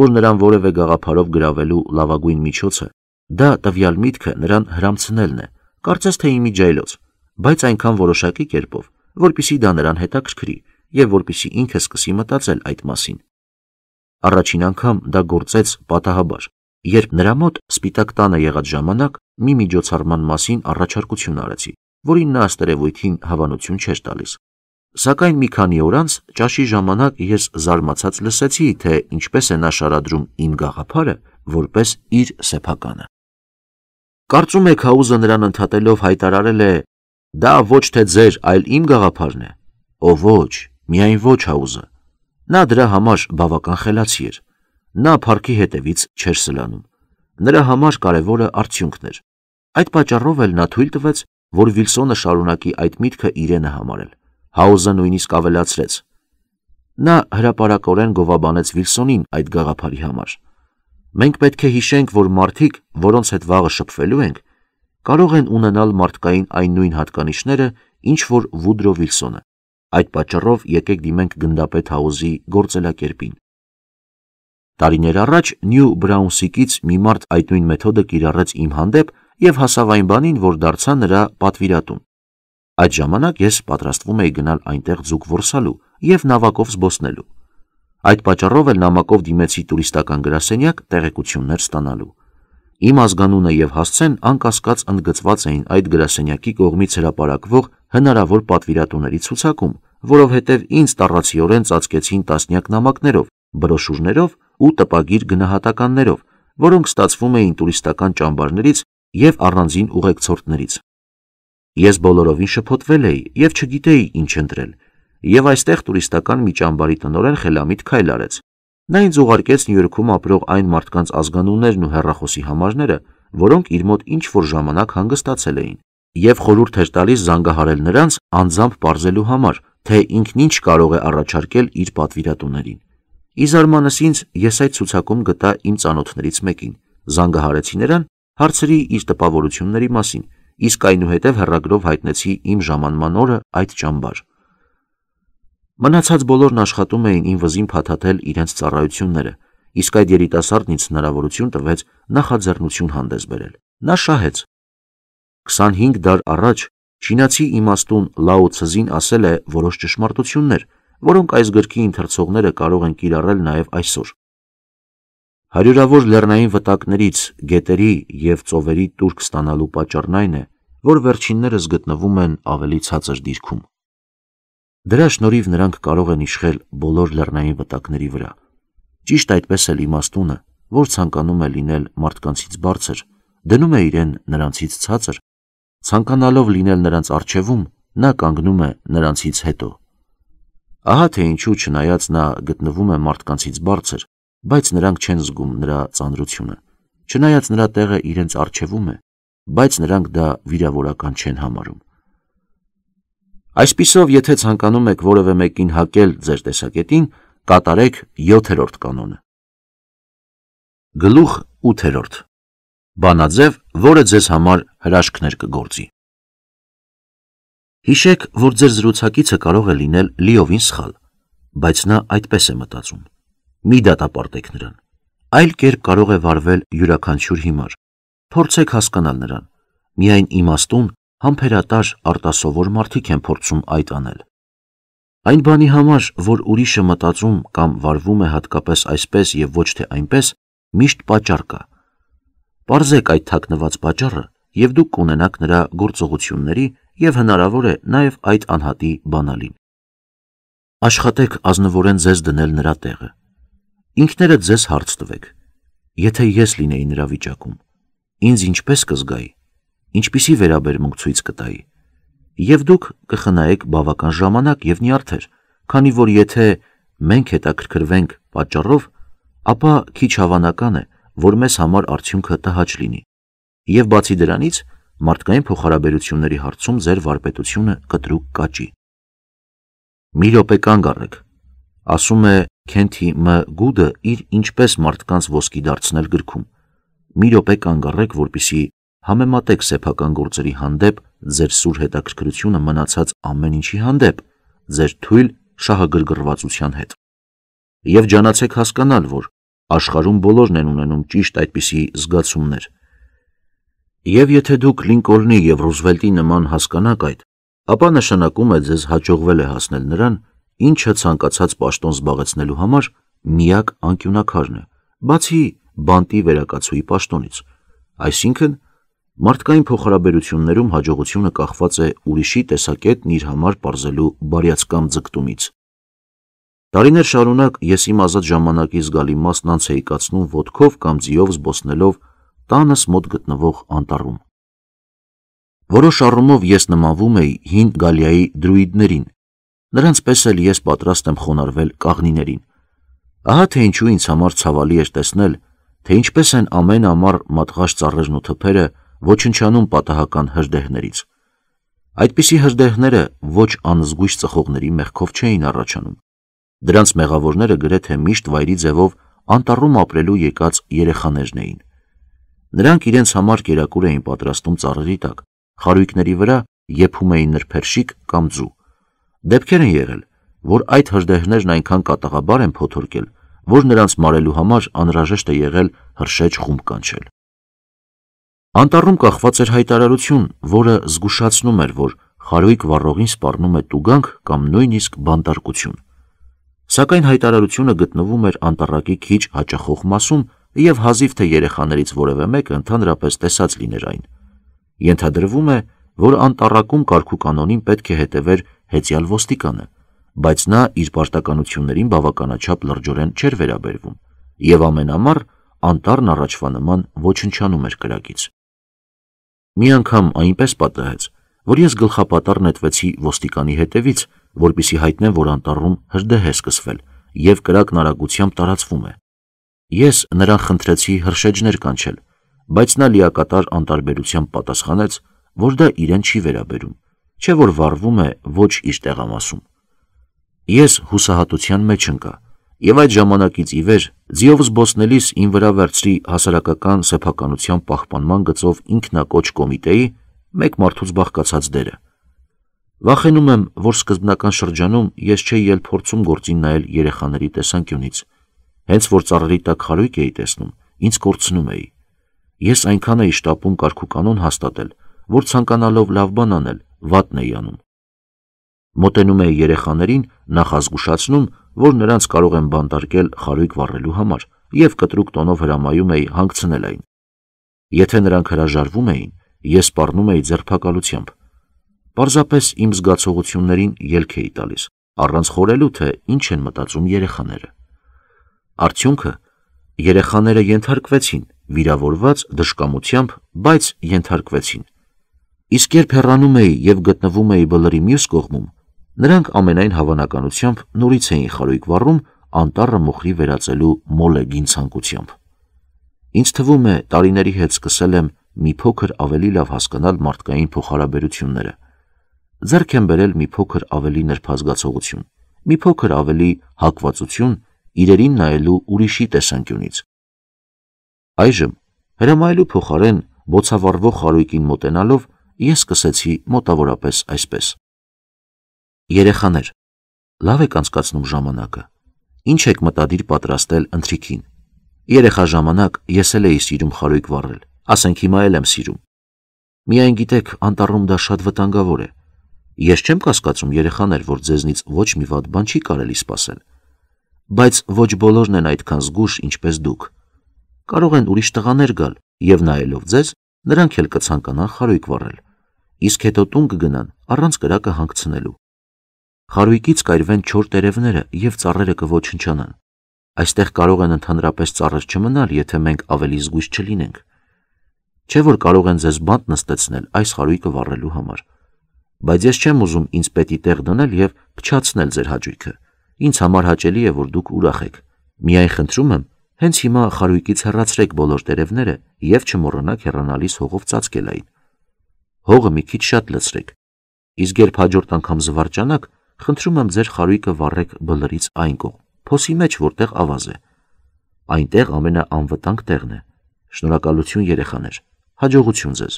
որ նրան որևէ գաղափարով գravelու լավագույն միջոցը դա տվյալ միտքը նրան հрамցնելն է, կարծես թե իմի ջայլոց, բայց այնքան որոշակի կերպով, որpիսի դա նրան հետաքրքրի եւ որpիսի ինքը սկսի մտածել այդ մասին։ Առաջին անգամ դա գործեց պատահաբար, երբ նրա մոտ սպիտակ տանը եղած ժամանակ մի միջոցառման մասին առաջարկություն արեցի, որին նա ըստ երևույթին հավանություն չէր տալիս։ Սակայն մի քանի օր անց ճաշի ժամանակ ես զարմացած լսեցի, թե ինչպես է նա շարադրում իմ գաղափարը որպես իր սեփականը։ Կարծում եք Հաուզը նրան ընդհատելով հայտարարել է. «Դա ոչ թե ձեր, այլ իմ գաղափարն է»։ Ո ոչ, միայն ոչ Հաուզը։ Նա դրա համար բավական խելացի էր։ Նա парքի հետևից չէր սլանում։ Նրա համար կարևորը արդյունքն էր։ Այդ պատճառով էլ նա թույլ տվեց, որ Վիլսոնը շարունակի այդ միտքը իրենը համարել Հաուզը նույնիսկ ավելացրեց. Նա հրապարակորեն գովաբանեց Վիլսոնին այդ գաղափարի համար։ Մենք պետք է հիշենք, որ մարդիկ, որոնց հետ վաղը շփվելու ենք, կարող են ունենալ մարդկային այն նույն հատկանիշները, ինչ որ Վուդրո Վիլսոնը։ Այդ պատճառով եկեք դիմենք գնդապետ Հաուզի գործելակերպին։ Տարիներ առաջ Նյու Բրաունսիկից մի մարդ այդ նույն մեթոդը կիրառեց իմ հանդեպ եւ հասավ այն բանին, որ դարձա նրա պատվիրատուն։ Այդ ժամանակ ես պատրաստվում էի գնալ այնտեղ ձուկ որսալու և նավակով զբոսնելու։ Այդ պատճառով էլ նամակով դիմեցի տուրիստական գրասենյակ տեղեկություններ ստանալու։ Իմ ազգանունը եւ հասցեն անկասկած ընդգծված էին այդ գրասենյակի կողմից հրապարակվող հնարավոր պատվիրատուների ցուցակում, որովհետև ինձ տառացիորեն ծածկեցին տասնյակ նամակներով, բրոշուրներով ու տպագիր գնահատականներով, որոնք ստացվում էին տուրիստական ճամբարներից եւ առանձին ուղեկցորդներից։ Ես բոլորովին շփոթվել էի եւ չգիտեի ինչ ընտրել։ Եվ այստեղ տուրիստական միջամբարի տնորեն խելամիտ քայլ արեց։ Նա ինձ ուղարկեց Նյույորքում ապրող այն մարդկանց ազգանուններն ու հեռախոսի համարները, որոնք իր մոտ ինչ որ ժամանակ հանգստացել էին, եւ խորհուրդ էր տալիս զանգահարել նրանց անձամբ parzելու համար, թե ինքն ինչ կարող է առաջարկել իր պատվիրատուներին։ Ի զարմանս ինձ ես այդ ցուցակում գտա իմ ծանոթներից մեկին։ Զանգահարեցի նրան, հարցրի իր տպավորությունների մասին, իսկ այնուհետև հեռագրով հայտնեցի իմ ժամանման օրը այդ ճամբար։ Մնացած բոլորն աշխատում էին իմ վզին փաթաթել իրենց ծառայությունները, իսկ այդ երիտասարդն ինձ հնարավորություն տվեց նախաձեռնություն հանդես բերել։ Նա շահեց։ 25 դար առաջ Չինացի իմաստուն Լաո Ցզին ասել է որոշ ճշմարտություններ, որոնք այս գրքի ընթերցողները կարող են կիրառել նաև այսօր։ Հարյուրավոր լեռնային վտակներից, գետերի եւ ծովերի турք ստանալու պատճառն այն է, որ վերջիններս գտնվում են ավելի ցածր դիրքում։ Դրա շնորհիվ նրանք կարող են իշխել բոլոր լեռնային վտակների վրա։ Ճիշտ այդպես էլ իմաստունը, որ ցանկանում է լինել մարդկանցից բարձր, դնում է իրեն նրանցից ցածր, ցանկանալով լինել նրանց արժևում, նա կանգնում է նրանցից հետո։ Ահա թե ինչու չնայած նա գտնվում է մարդկանցից բարձր, բայց նրանք չեն զգում նրա ծանրությունը։ Չնայած նրա տեղը իրենց արժևում է, բայց նրանք դա վիրավորական չեն համարում։ Այսպիսով, եթե ցանկանում եք որևէ մեկին հակել ձեր տեսակետին, կատարեք 7-րդ կանոնը։ Գլուխ 8-րդ։ Բանաձև, որը ձեզ համար հրաշքներ կգործի։ Հիշեք, որ ձեր զրուցակիցը կարող է լինել լիովին սխալ, բայց նա այդպես է մտածում։ Մի դատապարտեք նրան։ Այլ կերպ կարող է վարվել յուրաքանչյուր հիմար։ Փորձեք հասկանալ նրան։ Միայն իմաստուն, համբերատար, արտասովոր մարդիկ են փորձում այդ անել։ Այն բանի համար, որ ուրիշը մտածում կամ վարվում է հատկապես այսպես եւ ոչ թե այնպես, միշտ պատճառ կա։ Պարզեք այդ թակնված պատճառը եւ դուք կունենաք նրա գործողությունների եւ հնարավոր է նաեւ այդ անհատի բանալին։ Աշխատեք ազնվորեն ձեզ դնել նրա տեղը։ Ինքները ձեզ հարց տվեք։ Եթե ես լինեի նրա վիճակում, ինձ ինչպես կզգայի, ինչպիսի վերաբերմունք ցույց կտայի։ Եվ դուք կխնայեք բավական ժամանակ եւ նյարդեր, քանի որ եթե մենք հետաքրքրվենք պատճառով, ապա քիչ հավանական է, որ մեզ համար արդյունքը տհաճ լինի։ Եվ բացի դրանից, մարդկային փոխհարաբերությունների հարցում ձեր վարպետությունը կտրուկ կաճի։ Մի րոպե կանգ առեք, ասում է Քենթի Մ. Գուդը իր ինչպես մարդկանց ոսկի դարձնել գրքում մի րոպե կանգառեք, որպիսի համեմատեք սեփական գործերի հանդեպ ձեր սուր հետաքրքրությունը մնացած ամեն ինչի հանդեպ, ձեր թույլ շահագրգռվածության հետ։ Եվ ճանաչեք հասկանալ, որ աշխարհում բոլորն են ունենում ճիշտ այդպիսի զգացումներ։ Եվ եթե դուք Լինկոլնի եւ Ռուզվելտի նման հասկանաք այդ, ապա նշանակում է ձեզ հաջողվել է հասնել նրան, ինչը ցանկացած պաշտոն զբաղեցնելու համար միակ անկյունակարն է։ Բացի բանտի վերակացուի պաշտոնից։ Այսինքն մարդկային փոխհարաբերություններում հաջողությունը կախված է ուրիշի տեսակետն իր համար parzելու բարյացկամ ձգտումից։ Տարիներ շարունակ ես իմ ազատ ժամանակի զգալի մասն անց էի կացնում ոդկով կամ ձիով զբոսնելով տանս մոտ գտնվող անտառում։ Որոշ առումով ես նմանվում էի հին Գալիայի դրուիդներին։ Նրանց պես էլ ես պատրաստ եմ խոնարվել կաղնիներին։ Ահա թե ինչու ինձ համար ցավալի էր տեսնել, թե ինչպես են ամեն ամառ մատղաշ ծառերն ու թփերը ոչնչանում պատահական հրդեհներից։ Այդպիսի հրդեհները ոչ անզգույշ ծխողների մեղքով չէին առաջանում։ Դրանց մեղավորները գրեթե միշտ վայրի ձևով անտառում ապրելու եկած երեխաներն էին։ Նրանք իրենց համար կերակուր էին պատրաստում ծառերի տակ, խարույկների վրա եփում էին նրբերշիկ կամ ձու։ Դեպքեր են եղել, որ այդ հրդեհներն այնքան կատաղաբար են փոթորկել, որ նրանց մարելու համար անհրաժեշտ է եղել հրշեջ խումբ կանչել։ Անտառում կախված էր հայտարարություն, որը զգուշացնում էր, որ Խարույկ վառողին սպառնում է տուգանք կամ նույնիսկ բանտարկություն։ Սակայն հայտարարությունը գտնվում էր անտառակի քիչ հաճախող մասում եւ հազիվ թե երեխաներից որևէ մեկը ընդհանրապես տեսած լիներ այն։ Ենթադրվում է, որ անտառակում կարգուկանոնին պետք է հետևեր հեծյալ ոստիկանը, բայց նա իր պարտականություններին բավականաչափ լրջորեն չէր վերաբերվում եւ ամենամար անտառն առաջվա նման ոչնչանում էր կրակից։ Մի անգամ այնպես պատահեց, որ ես գլխապատառ նետվեցի ոստիկանի հետևից, որպիսի հայտնեմ, որ անտառում հրդեհ է սկսվել եւ կրակն արագությամբ տարածվում է։ Ես նրան խնդրեցի հրշեջներ կանչել, բայց նա լիակատար անտարբերությամբ պատասխանեց, որ դա իրեն չի վերաբերում, չէ որ վառվում է ոչ իր տեղամասում։ Ես հուսահատության մեջ ընկա եւ այդ ժամանակից ի վեր ձիով զբոսնելիս ին վրա վերցրի հասարակական սեփականության պահպանման գծով ինքնակոչ կոմիտեի մեկ մարդուց բաղկացած դերը։ Վախենում եմ, որ սկզբնական շրջանում ես չէի ել փորձում գործին նայել երեխաների տեսանկյունից։ Հենց որ ծառերի տակ խարույկ էի տեսնում, ինձ կորցնում էի։ Ես այնքան էի շտապում կարգուկանոն հաստատել, որ ցանկանալով լավ բան անել, վատն էի անում։ Մոտենում է երեխաներին, նախազգուշացնում, որ նրանց կարող են բանտարկել խարույկ վառելու համար և կտրուկ տոնով հրամայում էի հանգցնել այն։ Եթե նրանք հրաժարվում էին, ես պարնում էի ձերբակալությամբ։ Պարզապես իմ զգացողություններին ելք էի տալիս, առանց խորելու, թե ինչ են մտածում երեխաները։ Արդյունքը երեխաները ենթարկվեցին, վիրավորված դժկամությամբ, բայց ենթարկվեցին։ Իսկ երբ հեռանում էի եւ գտնվում էի բլրի մյուս կողմում, Նրանք ամենայն հավանականությամբ նորից էին խարույկ վառում անտառը մոխրի վերածելու մոլեգին ցանկությամբ։ Ինչ թվում է, տարիների հետ սկսել եմ մի փոքր ավելի լավ հասկանալ մարդկային փոխհարաբերությունները։ Ձեռք եմ բերել մի փոքր ավելի ներփազգացողություն, մի փոքր ավելի հակվածություն իրերին նայելու ուրիշի տեսանկյունից։ Այժմ հրամայելու փոխարեն բոցավառվող խարույկին մոտենալով ես սկսեցի մոտավորապես այսպես. Երեխաներ, լավ եք անցկացնում ժամանակը։ Ինչ եք մտադիր պատրաստել ընթրիքին։ Երեխա ժամանակ ես էլ էի սիրում խարույկ վառել, ասենք հիմա էլ եմ սիրում։ Միայն գիտեք, անտառում դա շատ վտանգավոր է։ Ես չեմ կասկածում երեխաներ, որ ձեզնից ոչ մի վատ բան չի կարելի սпасել։ Բայց ոչ բոլորն են այդքան զգուշ, ինչպես դուք։ Կարող են ուրիշ տղաներ գալ եւ նայելով ձեզ, նրանք էլ կցանկանան խարույկ վառել իսկ հետո տուն կգնան առանց կրակը հանգցնելու։ Խարույկից կայրվեն չոր տերևները եւ ծառերը կոչնչանան։ Այստեղ կարող են ընդհանրապես ծառեր չմնալ, եթե մենք ավելի զգույշ չլինենք։ Չէ որ կարող են ձեզ բանտ նստեցնել այս խարույկը վառելու համար։ Բայց ես չեմ ուզում ինձ պետի տեղ դնել եւ փչացնել ձեր հաճույքը։ Ինձ համար հաճելի է, որ դուք ուրախ եք։ Միայն խնդրում եմ, Հենց հիմա խարույկից հեռացրեք բոլոր տերևները եւ չմոռանաք հեռանալիս հողով ծածկել այն։ Հողը մի քիչ շատ լցրեք։ Իսկ երբ հաջորդ անգամ զվարճանաք, Խնդրում եմ ձեր խարույկը վառեք բլրից այն կողմ, փոսի մեջ, որտեղ ավազ է։ Այնտեղ ամենաանվտանգ տեղն է։ Շնորհակալություն երեխաներ։ Հաջողություն ձեզ։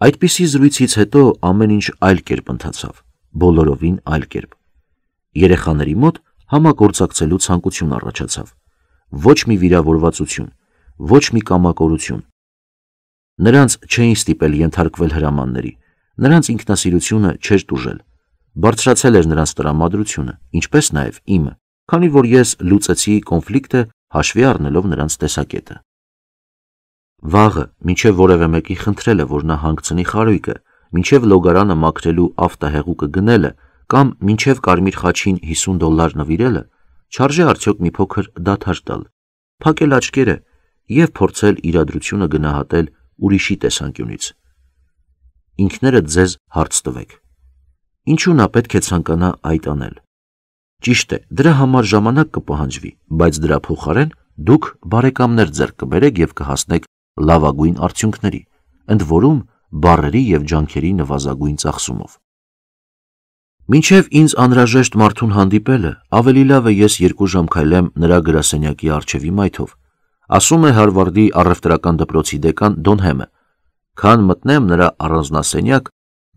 Այդպիսի զրույցից հետո ամեն ինչ այլ կերպ ընթացավ, բոլորովին այլ կերպ։ Երեխաների մոտ համագործակցելու ցանկություն առաջացավ։ Ոչ մի վիրավորվածություն, ոչ մի կամակորություն։ Նրանց չէին ստիպել ենթարկվել հրամանների։ Նրանց ինքնասիրությունը չէր դուժել բարձրացել էր նրանց տրամադրությունը, ինչպես նաև իմը, քանի որ ես լուծեցի կոնֆլիկտը հաշվի առնելով նրանց տեսակետը։ Վաղը, մինչև որևէ մեկի խնդրելը, որ նա հանգցնի խարույկը, մինչև լոգարանը մաքրելու ավտահեղուկը գնելը կամ մինչև Կարմիր խաչին 50 դոլար նվիրելը, չարժե արդյոք մի փոքր դադար տալ, փակել աչքերը եւ փորձել իրադրությունը գնահատել ուրիշի տեսանկյունից։ Ինքներդ ձեզ հարց տվեք ինչու նա պետք է ցանկանա այդ անել։ Ճիշտ է, դրա համար ժամանակ կպահանջվի, բայց դրա փոխարեն դուք բարեկամներ ձեռք կբերեք եւ կհասնեք լավագույն արդյունքների, ընդ որում բարերի եւ ջանքերի նվազագույն ծախսումով։ Մինչև ինձ անհրաժեշտ մարդուն հանդիպելը, ավելի լավ է ես երկու ժամ քայլեմ նրա գրասենյակի արջևի մայթով, ասում է Հարվարդի առևտրական դպրոցի դեկան Դոնհեմը, քան մտնեմ նրա առանձնասենյակ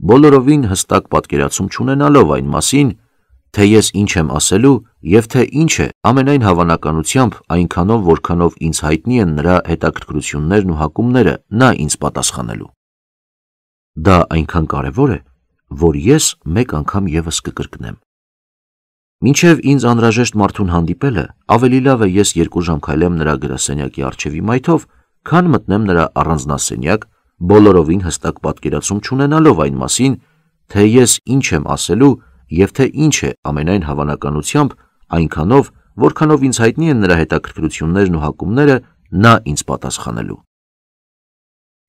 բոլորովին հստակ պատկերացում չունենալով այն մասին, թե ես ինչ եմ ասելու և թե ինչ է ամենայն հավանականությամբ այնքանով, որքանով ինձ հայտնի են նրա հետաքրքրություններն ու հակումները նա ինձ պատասխանելու։ Դա այնքան կարևոր է, որ ես մեկ անգամ ևս կկրկնեմ։ Մինչև ինձ անհրաժեշտ մարդուն հանդիպելը ավելի լավ է ես երկու ժամ քայլեմ նրա գրասենյակի առջևի մայթով, քան մտնեմ նրա առանձնասենյակ բոլորովին հստակ պատկերացում չունենալով այն մասին, թե ես ինչ եմ ասելու եւ թե ինչ է ամենայն հավանականությամբ այնքանով, որքանով ինձ հայտնի են նրա հետաքրքրություններն ու հակումները, նա ինձ պատասխանելու։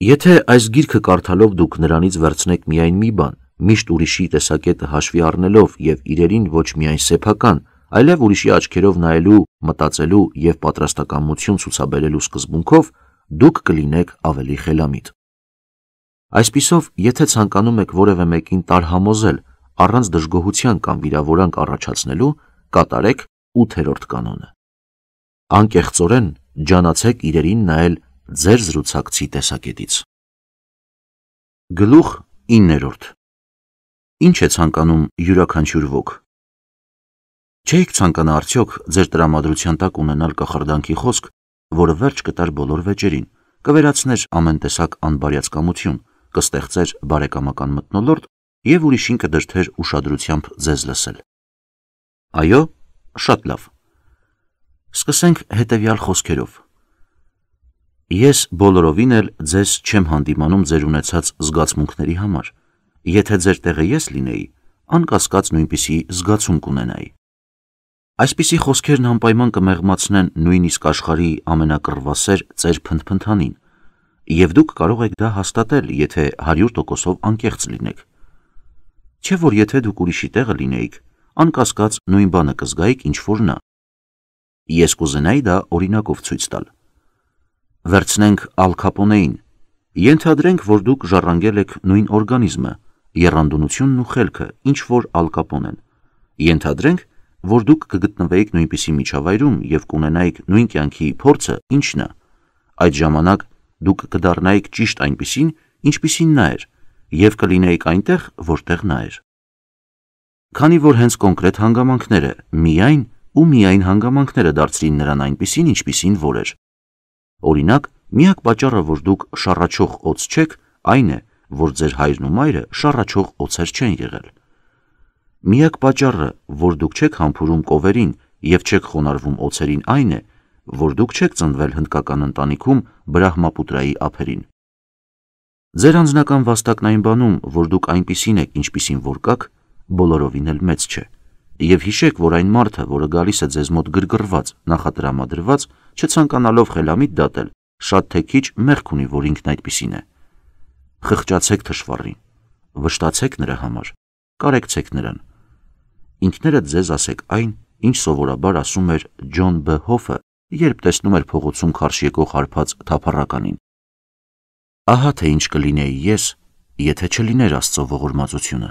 Եթե այս գիրքը կարդալով դուք նրանից վերցնեք միայն մի բան, միշտ ուրիշի տեսակետը հաշվի առնելով եւ իրերին ոչ միայն սեփական, այլև ուրիշի աչքերով նայելու, մտածելու եւ պատրաստակամություն ցուցաբերելու սկզբունքով դուք կլինեք ավելի խելամիտ։ Այսպիսով, եթե ցանկանում եք որևէ մեկին տարհամոզել առանց դժգոհության կամ վիրավորանք առաջացնելու, կատարեք 8-րդ կանոնը։ Անկեղծորեն ջանացեք իրերին նայել ձեր զրուցակցի տեսակետից։ Գլուխ 9-րդ։ Ինչ է ցանկանում յուրաքանչյուր ոք։ Չէիք ցանկանա արդյոք ձեր տրամադրության տակ ունենալ կախարդանքի խոսք, որը վերջ կտար բոլոր վեճերին, կվերացներ ամեն տեսակ անբարյացկամություն, կստեղծեր բարեկամական մտնոլորտ եւ ուրիշին կդրթեր ուշադրությամբ ձեզ լսել։ Այո, շատ լավ։ Սկսենք հետևյալ խոսքերով։ Ես բոլորովին էլ ձեզ չեմ հանդիմանում ձեր ունեցած զգացմունքների համար։ Եթե ձեր տեղը ես լինեի, անկասկած նույնպիսի զգացում կունենայի։ Այսպիսի խոսքերն անպայման կմեղմացնեն նույնիսկ աշխարհի ամենակրվասեր ծեր փնփնթանին, եւ դուք կարող եք դա հաստատել, եթե 100%-ով անկեղծ լինեք։ Չէ որ եթե դուք ուրիշի տեղը լինեիք, անկասկած նույն բանը կզգայիք, ինչ որ նա։ Ես կուզենայի դա օրինակով ցույց տալ։ Վերցնենք ալկապոնեին։ Ենթադրենք, որ դուք ժառանգել եք նույն օրգանիզմը, երանդունությունն ու խելքը, ինչ որ ալկապոնեն։ Ենթադրենք, որ դուք կգտնվեիք նույնպիսի միջավայրում եւ կունենայիք նույն կյանքի փորձը, ինչն է։ Այդ ժամանակ դուք կդառնայիք ճիշտ այնպիսին, ինչպիսին նա էր, եւ կլինեիք այնտեղ, որտեղ նա էր։ Քանի որ հենց կոնկրետ հանգամանքները միայն ու միայն հանգամանքները դարձրին նրան այնպիսին, ինչպիսին որ էր։ Օրինակ, միակ պատճառը, որ դուք շառաչող օծ չեք, այն է, որ ձեր հայրն ու մայրը շառաչող օծեր չեն եղել։ Միակ պատճառը, որ դուք չեք համբուրում կովերին եւ չեք խոնարհվում օծերին, այն է, որ դուք չեք ծնվել հնդկական ընտանիքում բրահմապուտրայի ափերին։ Ձեր անձնական վաստակնային բանում, որ դուք այնպիսին եք, ինչպիսին որ կաք, բոլորովին էլ մեծ չէ։ Եվ հիշեք, որ այն մարդը, որը գալիս է ձեզ մոտ գրգռված, նախատրամադրված, չցանկանալով խելամիտ դատել, շատ թե քիչ մեղք ունի, որ ինքն այդպիսին է։ Խղճացեք թշվառին, վշտացեք նրա համար, կարեկցեք նրան։ Ինքներդ ձեզ ասեք այն, ինչ սովորաբար ասում էր Ջոն Բ. Հոֆը երբ տեսնում էր փողոցում քարշ եկող հարփած թափառականին։ Ահա թե ինչ կլինեի ես, եթե չլիներ Աստծո ողորմածությունը։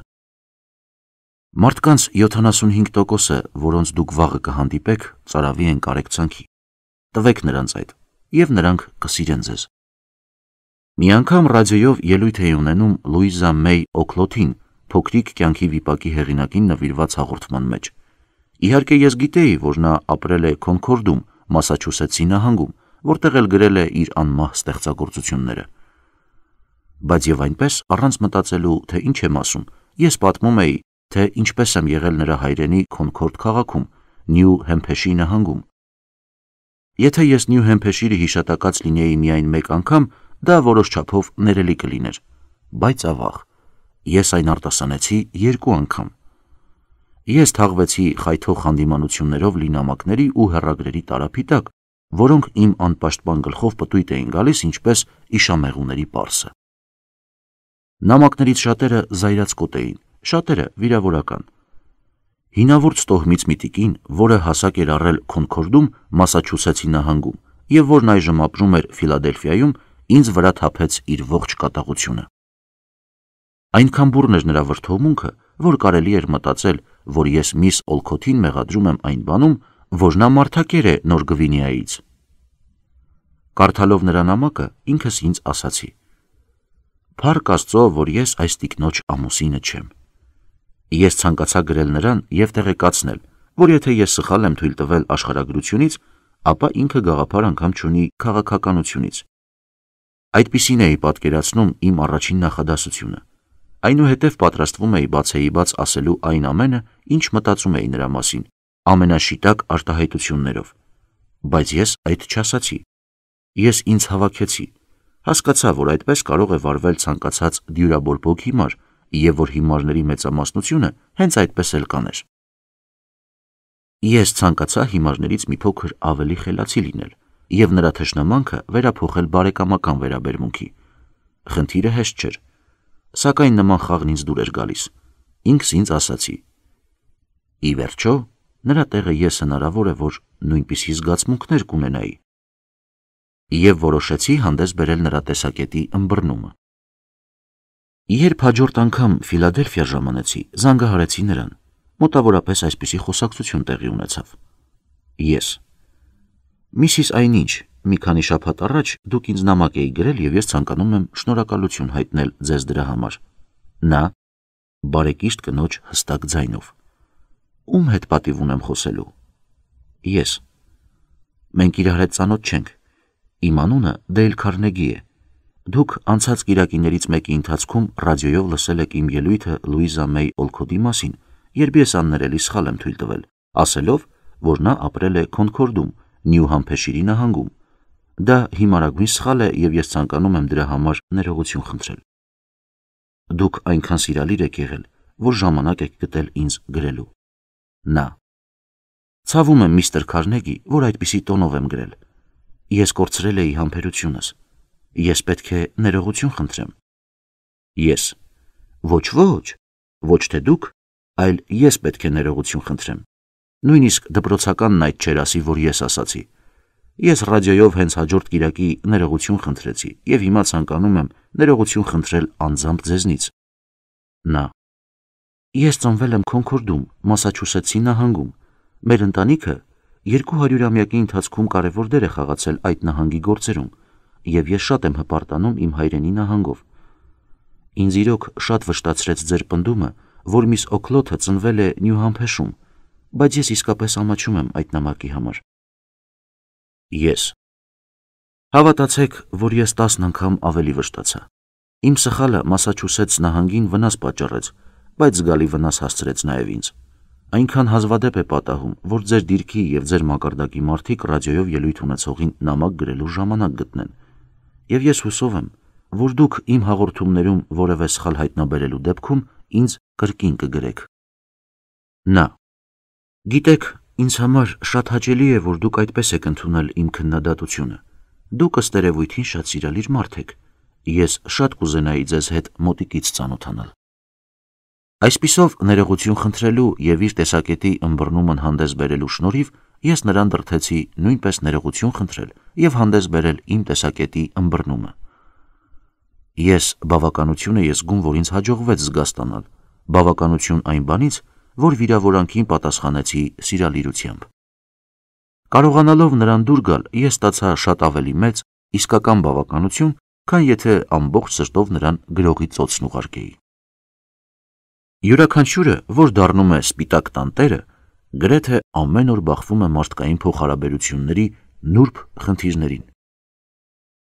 Մարդկանց 75%-ը, որոնց դուք վաղը կհանդիպեք, ծարավի են կարեկցանքի։ Տվեք նրանց այդ, եւ նրանք կսիրեն ձեզ։ Մի անգամ ռադիոյով ելույթ էի ունենում Լուիզա Մեյ Օքլոթին, փոքրիկ կյանքի վիպակի հեղինակին նվիրված հաղորդման մեջ։ Իհարկե ես գիտեի, որ նա ապրել է Կոնկորդում, Մասաչուսեթսի նահանգում, որտեղ էլ գրել է իր անմահ ստեղծագործությունները։ Բայց եւ այնպես առանց մտածելու, թե ինչ եմ ասում, ես պատմում էի, թե ինչպես եմ եղել նրա հայրենի Կոնկորդ քաղաքում, Նյու Հեմփեշի նահանգում։ Եթե ես Նյու Հեմփեշիրը հիշատակած լինեի միայն մեկ անգամ, դա որոշ չափով ներելի կլիներ, բայց ավաղ։ Ես այն արտասանեցի երկու անգամ։ Ես թաղվեցի խայթող հանդիմանություններով լինամակների ու հերագրերի տարապիտակ, որոնք իմ անպաշտպան գլխով պտույտ էին գալիս ինչպես իշամեղուների պարսը։ Նամակներից շատերը զայրացկոտ էին, շատերը վիրավորական։ Հինավուրց տոհմից միտիկին, որը հասակ էր առել Քոնքորդում, Մասաչուսեցի նահանգում, եւ որն այժմ ապրում էր Ֆիլադելֆիայում, ինձ վրա թափեց իր ողջ կատաղությունը։ Այնքան բուրն էր նրա վրթովմունքը, որ կարելի էր մտածել, որ ես միս Օլքոթին մեղադրում եմ այն բանում, որ նա մարդակեր է Նոր Գվինեայից։ Կարդալով նրա նամակը ինքս ինձ ասացի. Փառք Աստծո, որ ես այս տիկնոջ ամուսինը չեմ։ Ես ցանկացա գրել նրան եւ տեղեկացնել, որ եթե ես սխալ եմ թույլ տվել աշխարհագրությունից, ապա ինքը գաղափար անգամ չունի քաղաքականությունից։ Այդպիսին էի պատկերացնում իմ առաջին նախադասությունը։ Այնուհետև պատրաստվում էի բացեիբաց ասելու այն ամենը, ինչ մտածում էի նրա մասին, ամենաշիտակ արտահայտություններով։ Բայց ես այդ չասացի։ Ես ինձ հավաքեցի։ Հասկացա, որ այդպես կարող է վարվել ցանկացած դյուրաբորբոք հիմար, եւ որ հիմարների մեծամասնությունը հենց այդպես էլ կաներ։ Ես ցանկացա հիմարներից մի փոքր ավելի խելացի լինել եւ նրա թշնամանքը վերափոխել բարեկամական վերաբերմունքի։ Խնդիրը հեշտ չէր սակայն նման խաղն ինձ դուր էր գալիս։ Ինքս ինձ ասացի. Ի վերջո, նրա տեղը ես հնարավոր է, որ նույնպիսի զգացմունքներ կունենայի։ Եվ որոշեցի հանդես բերել նրա տեսակետի ըմբռնումը։ Երբ հաջորդ անգամ Ֆիլադելֆիա ժամանեցի, զանգահարեցի նրան։ Մոտավորապես այսպիսի խոսակցություն տեղի ունեցավ։ Ես Միսիս այնինչ, մի քանի շաբաթ առաջ դուք ինձ նամակ էի գրել եւ ես ցանկանում եմ շնորհակալություն հայտնել ձեզ դրա համար։ Նա բարեկիշտ կնոջ հստակ ձայնով. Ում հետ պատիվ ունեմ խոսելու։ Ես։ Մենք իրար հետ ծանոթ չենք։ Իմ անունը Դեյլ Քարնեգի է։ Դուք անցած Կիրակիներից մեկի ընթացքում ռադիոյով լսել եք իմ ելույթը Լուիզա Մեյ Օլքոդի մասին, երբ ես աններելի սխալ եմ թույլ տվել, ասելով, որ նա ապրել է Կոնկորդում Նյուհամփեշիրի նահանգում։ Դա հիմարագույն սխալ է եւ ես ցանկանում եմ դրա համար ներողություն խնդրել։ Դուք այնքան սիրալիր եք եղել, որ ժամանակ եք գտել ինձ գրելու։ Նա. Ցավում եմ միստր Քարնեգի, որ այդպիսի տոնով եմ գրել։ Ես կորցրել էի համբերությունս։ Ես պետք է ներողություն խնդրեմ։ Ես. Ոչ, ոչ, ոչ թե դուք, այլ ես պետք է ներողություն խնդրեմ։ Նույնիսկ դպրոցականն այդ չեր ասի, որ ես ասացի։ Ես ռադիոյով հենց հաջորդ Կիրակի ներողություն խնդրեցի եւ հիմա ցանկանում եմ ներողություն խնդրել անձամբ ձեզնից։ Նա. Ես ծնվել եմ Քոնկորդում, Մասաչուսեթսի նահանգում։ Մեր ընտանիքը 200-ամյակի ընթացքում կարևոր դեր է խաղացել այդ նահանգի գործերում, եւ ես շատ եմ հպարտանում իմ հայրենի նահանգով։ Ինձ իրոք շատ վշտացրեց ձեր պնդումը, որ միս Օքլոթը ծնվել է Նյուհամփեշում, բայց ես իսկապես ամաչում եմ այդ նամակի համար։ Ես։ Հավատացեք, որ ես 10 անգամ ավելի վշտացա։ Իմ սխալը Մասաչուսեթս նահանգին վնաս պատճառեց, բայց զգալի վնաս հասցրեց նաև ինձ։ Այնքան հազվադեպ է պատահում, որ ձեր դիրքի եւ ձեր մակարդակի մարդիկ ռադիոյով ելույթ ունեցողին նամակ գրելու ժամանակ գտնեն։ Եվ ես հուսով եմ, որ դուք իմ հաղորդումներում որևէ սխալ հայտնաբերելու դեպքում ինձ կրկին կգրեք։ Նա Գիտեք, ինձ համար շատ հաճելի է, որ դուք այդպես եք ընդունել իմ քննադատությունը։ Դուք ըստ երևույթին շատ սիրալիր մարդ եք։ Ես շատ կուզենայի ձեզ հետ մոտիկից ծանոթանալ։ Այսպիսով ներողություն խնդրելու եւ իր տեսակետի ըմբռնումն հանդես բերելու շնորհիվ ես նրան դրթեցի նույնպես ներողություն խնդրել եւ հանդես բերել իմ տեսակետի ըմբռնումը։ Ես բավականություն եզգում, որ ինձ հաջողվեց զգաստանալ։ Բավականություն այն բանից, որ վիրավորանքին պատասխանեցի սիրալիրությամբ։ Կարողանալով նրան դուր գալ, ես ստացա շատ ավելի մեծ իսկական բավականություն, քան եթե ամբողջ սրտով նրան գրողի ծոցն ուղարկեի։ Յուրաքանչյուրը, որ դառնում է սպիտակ տանտերը, գրեթե ամեն օր բախվում է մարդկային փոխհարաբերությունների նուրբ խնդիրներին։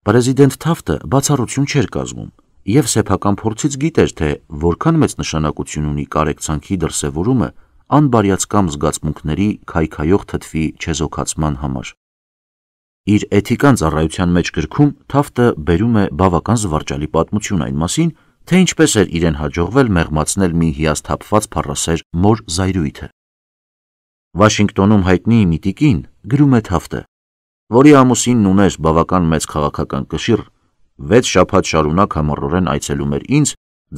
Պրեզիդենտ Թավտը բացառություն չէր կազմում եւ սեփական փորձից գիտեր, թե որքան մեծ նշանակություն ունի կարեկցանքի դրսևորումը անբարյացկամ զգացմունքների քայքայող թթվի չեզոքացման համար։ Իր էթիկան ծառայության մեջ գրքում Թավտը բերում է բավական զվարճալի պատմություն այն մասին, թե ինչպես էր իրեն հաջողվել մեղմացնել մի հիասթափված փառասեր մոր զայրույթը։ Վաշինգտոնում հայտնի միտիկին գրում է Թավտը, որի ամուսինն ուներ բավական մեծ քաղաքական կշիռ Վեց շաբաթ շարունակ համառորեն այցելում էր ինձ,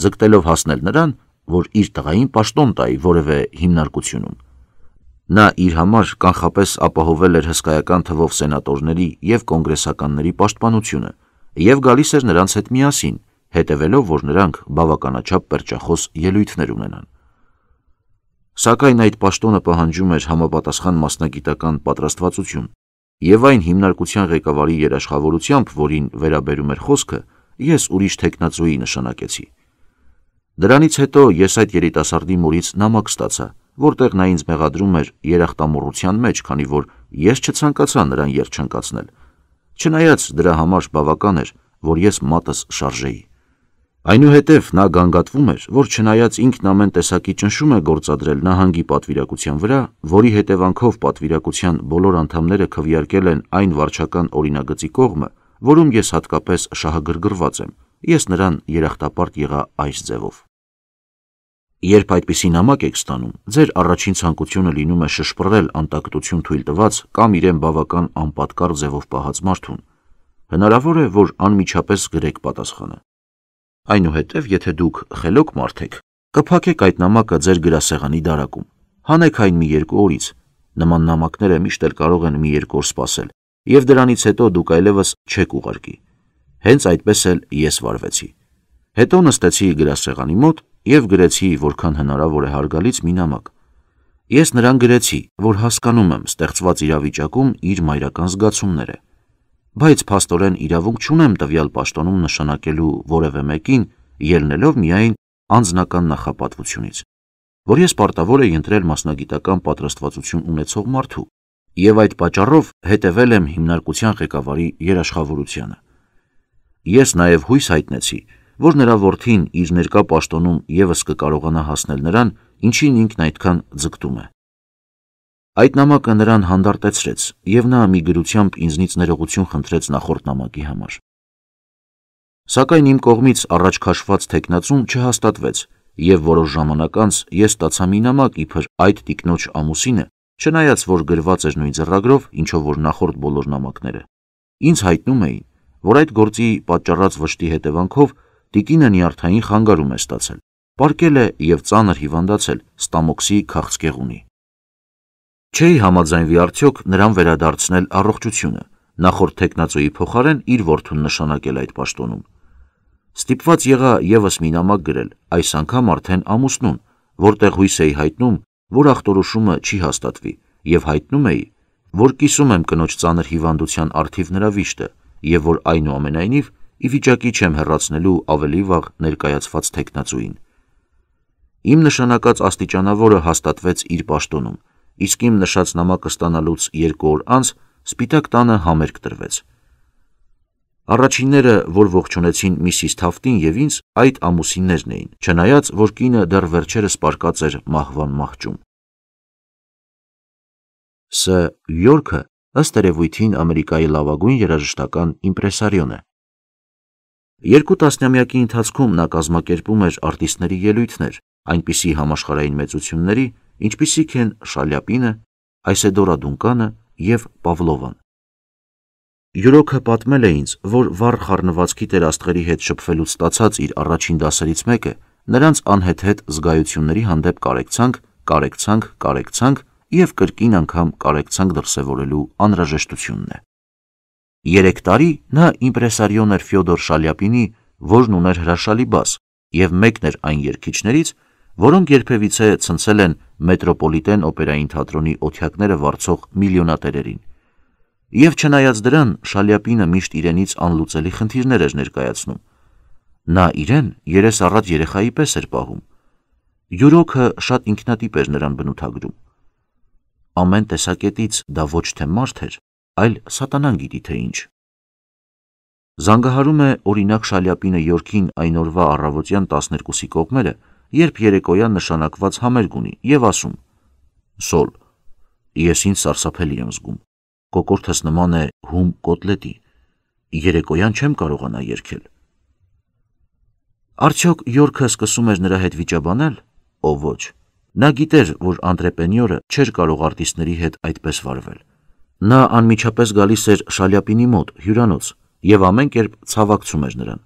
ձգտելով հասնել նրան, որ իր տղային պաշտոն տայի որևէ հիմնարկությունում։ Նա իր համար կանխապես ապահովել էր հսկայական թվով սենատորների եւ կոնգրեսականների պաշտպանությունը եւ գալիս էր նրանց հետ միասին, հետևելով, որ նրանք բավականաչափ perchախոս ելույթներ ունենան։ Սակայն այդ պաշտոնը պահանջում էր համապատասխան մասնագիտական պատրաստվածություն, Եվ այն հիմնարկության ղեկավարի երաշխավորությամբ, որին վերաբերում էր խոսքը, ես ուրիշ տեխնացուի նշանակեցի։ Դրանից հետո ես այդ երիտասարդի մորից նամակ ստացա, որտեղ նա ինձ մեղադրում էր երախտամորության մեջ, քանի որ ես չցանկացա նրան երջանկացնել։ Չնայած դրա համար բավական էր, որ ես մատս շարժեի։ Այնուհետև նա գանգատվում էր, որ չնայած ինքն ամեն տեսակի ճնշում է գործադրել նահանգի պատվիրակության վրա, որի հետևանքով պատվիրակության բոլոր անդամները քվեարկել են այն վարչական օրինագծի կողմը, որում ես հատկապես շահագրգռված եմ, ես նրան երախտապարտ եղա այս ձևով։ Երբ այդպիսի նամակ եք ստանում, ձեր առաջին ցանկությունը լինում է շշպռել անտակտություն թույլ տված կամ իրեն բավական անպատկառ ձևով պահած մարդուն։ Հնարավոր է, որ անմիջապես գրեք պատասխանը։ Այնուհետև, եթե դուք խելոք մարդ եք, կփակեք այդ նամակը ձեր գրասեղանի դարակում։ Հանեք այն մի երկու օրից։ Նման նամակները միշտ էլ կարող են մի երկու օր սպասել, եւ դրանից հետո դուք այլևս չեք ուղարկի։ Հենց այդպես էլ ես վարվեցի։ Հետո նստեցի գրասեղանի մոտ եւ գրեցի, որքան հնարավոր է հարգալից մի նամակ։ Ես նրան գրեցի, որ հասկանում եմ ստեղծված իրավիճակում իր մայրական զգացումները բայց փաստորեն իրավունք չունեմ տվյալ պաշտոնում նշանակելու որևէ մեկին, ելնելով միայն անձնական նախապատվությունից, որ ես պարտավոր է ընտրել մասնագիտական պատրաստվածություն ունեցող մարդու, եւ այդ պատճառով հետևել եմ հիմնարկության ղեկավարի երաշխավորությանը։ Ես նաեւ հույս հայտնեցի, որ նրա որդին իր ներկա պաշտոնում եւս կկարողանա հասնել նրան, ինչին ինքն այդքան ձգտում է։ Այդ նամակը նրան հանդարտեցրեց եւ նա մի գրությամբ ինձնից ներողություն խնդրեց նախորդ նամակի համար։ Սակայն իմ կողմից առաջ քաշված տեխնացում չհաստատվեց եւ որոշ ժամանակ անց ես ստացա մի նամակ իբր այդ տիկնոջ ամուսինը, չնայած որ գրված էր նույն ձեռագրով, ինչով որ նախորդ բոլոր նամակները։ Ինձ հայտնում էին, որ այդ գործի պատճառած վշտի հետևանքով տիկինը նյարդային խանգարում է ստացել։ Պարկել է եւ ծանր հիվանդացել ստամոքսի քաղցկեղունի։ Չէի համաձայնվի արդյոք նրան վերադարձնել առողջությունը, նախորդ տեխնացոյի փոխարեն իր որդուն նշանակել այդ պաշտոնում։ Ստիպված եղա եւս մի նամակ գրել, այս անգամ արդեն ամուսնուն, որտեղ հույս էի հայտնում, որ ախտորոշումը չի հաստատվի, եւ հայտնում էի, որ կիսում եմ կնոջ ծանր հիվանդության արթիվ նրա վիշտը, եւ որ այնուամենայնիվ ի վիճակի չեմ հեռացնելու ավելի վաղ ներկայացված տեխնացուին։ Իմ նշանակած աստիճանավորը հաստատվեց իր պաշտոնում իսկ իմ նշած նամակը ստանալուց երկու օր անց Սպիտակ տանը համերգ տրվեց։ Առաջինները, որ ողջունեցին Միսիս Թավտին եւ ինձ, այդ ամուսիններն էին, չնայած որ կինը դեռ վերջերս պարկած էր մահվան մահճում։ Սա Յորքը ըստ երևույթին Ամերիկայի լավագույն երաժշտական իմպրեսարիոն է։ Երկու տասնամյակի ընթացքում նա կազմակերպում էր արտիստների ելույթներ, այնպիսի համաշխարհային մեծությունների, ինչպիսիք են Շալյապինը, Այսեդորա Դունկանը եւ Պավլովան։ Յուրոքը պատմել է ինձ, որ վառ խառնվածքի տերաստղերի հետ շփվելուց ստացած իր առաջին դասերից մեկը նրանց անհետ-հետ զգայությունների հանդեպ կարեկցանք, կարեկցանք, կարեկցանք եւ կրկին անգամ կարեկցանք դրսեւորելու անհրաժեշտությունն է։ 3 տարի նա իմպրեսարիոներ Ֆյոդոր Շալյապինի, որն ուներ հրաշալի բաս, եւ մեկն էր այն երկիչներից, որոնք երբևիցե ցնցել են մետրոպոլիտեն օպերային թատրոնի օթյակները վարձող միլիոնատերերին։ Եվ չնայած դրան, Շալյապինը միշտ իրենից անլուծելի խնդիրներ էր ներկայացնում։ Նա իրեն երես առած երեխայի պես էր պահում։ Յուրոքը շատ ինքնատիպ էր նրան բնութագրում։ Ամեն տեսակետից դա ոչ թե մարդ էր, այլ սատանան գիտի թե ինչ։ Զանգահարում է օրինակ Շալյապինը Յորքին այն օրվա առավոտյան 12-ի կողմերը, երբ երեկոյան նշանակված համերգ ունի եւ ասում. Սոլ, ես ինձ սարսափելի եմ զգում։ Կոկորտս նման է հում կոտլետի։ Երեկոյան չեմ կարողանա երկել։ Արդյոք Յորքը սկսում էր նրա հետ վիճաբանել, ով ոչ։ Նա գիտեր, որ անտրեպենյորը չէր կարող արտիստների հետ այդպես վարվել։ Նա անմիջապես գալիս էր Շալյապինի մոտ, հյուրանոց, եւ ամեն կերպ ցավակցում էր նրան։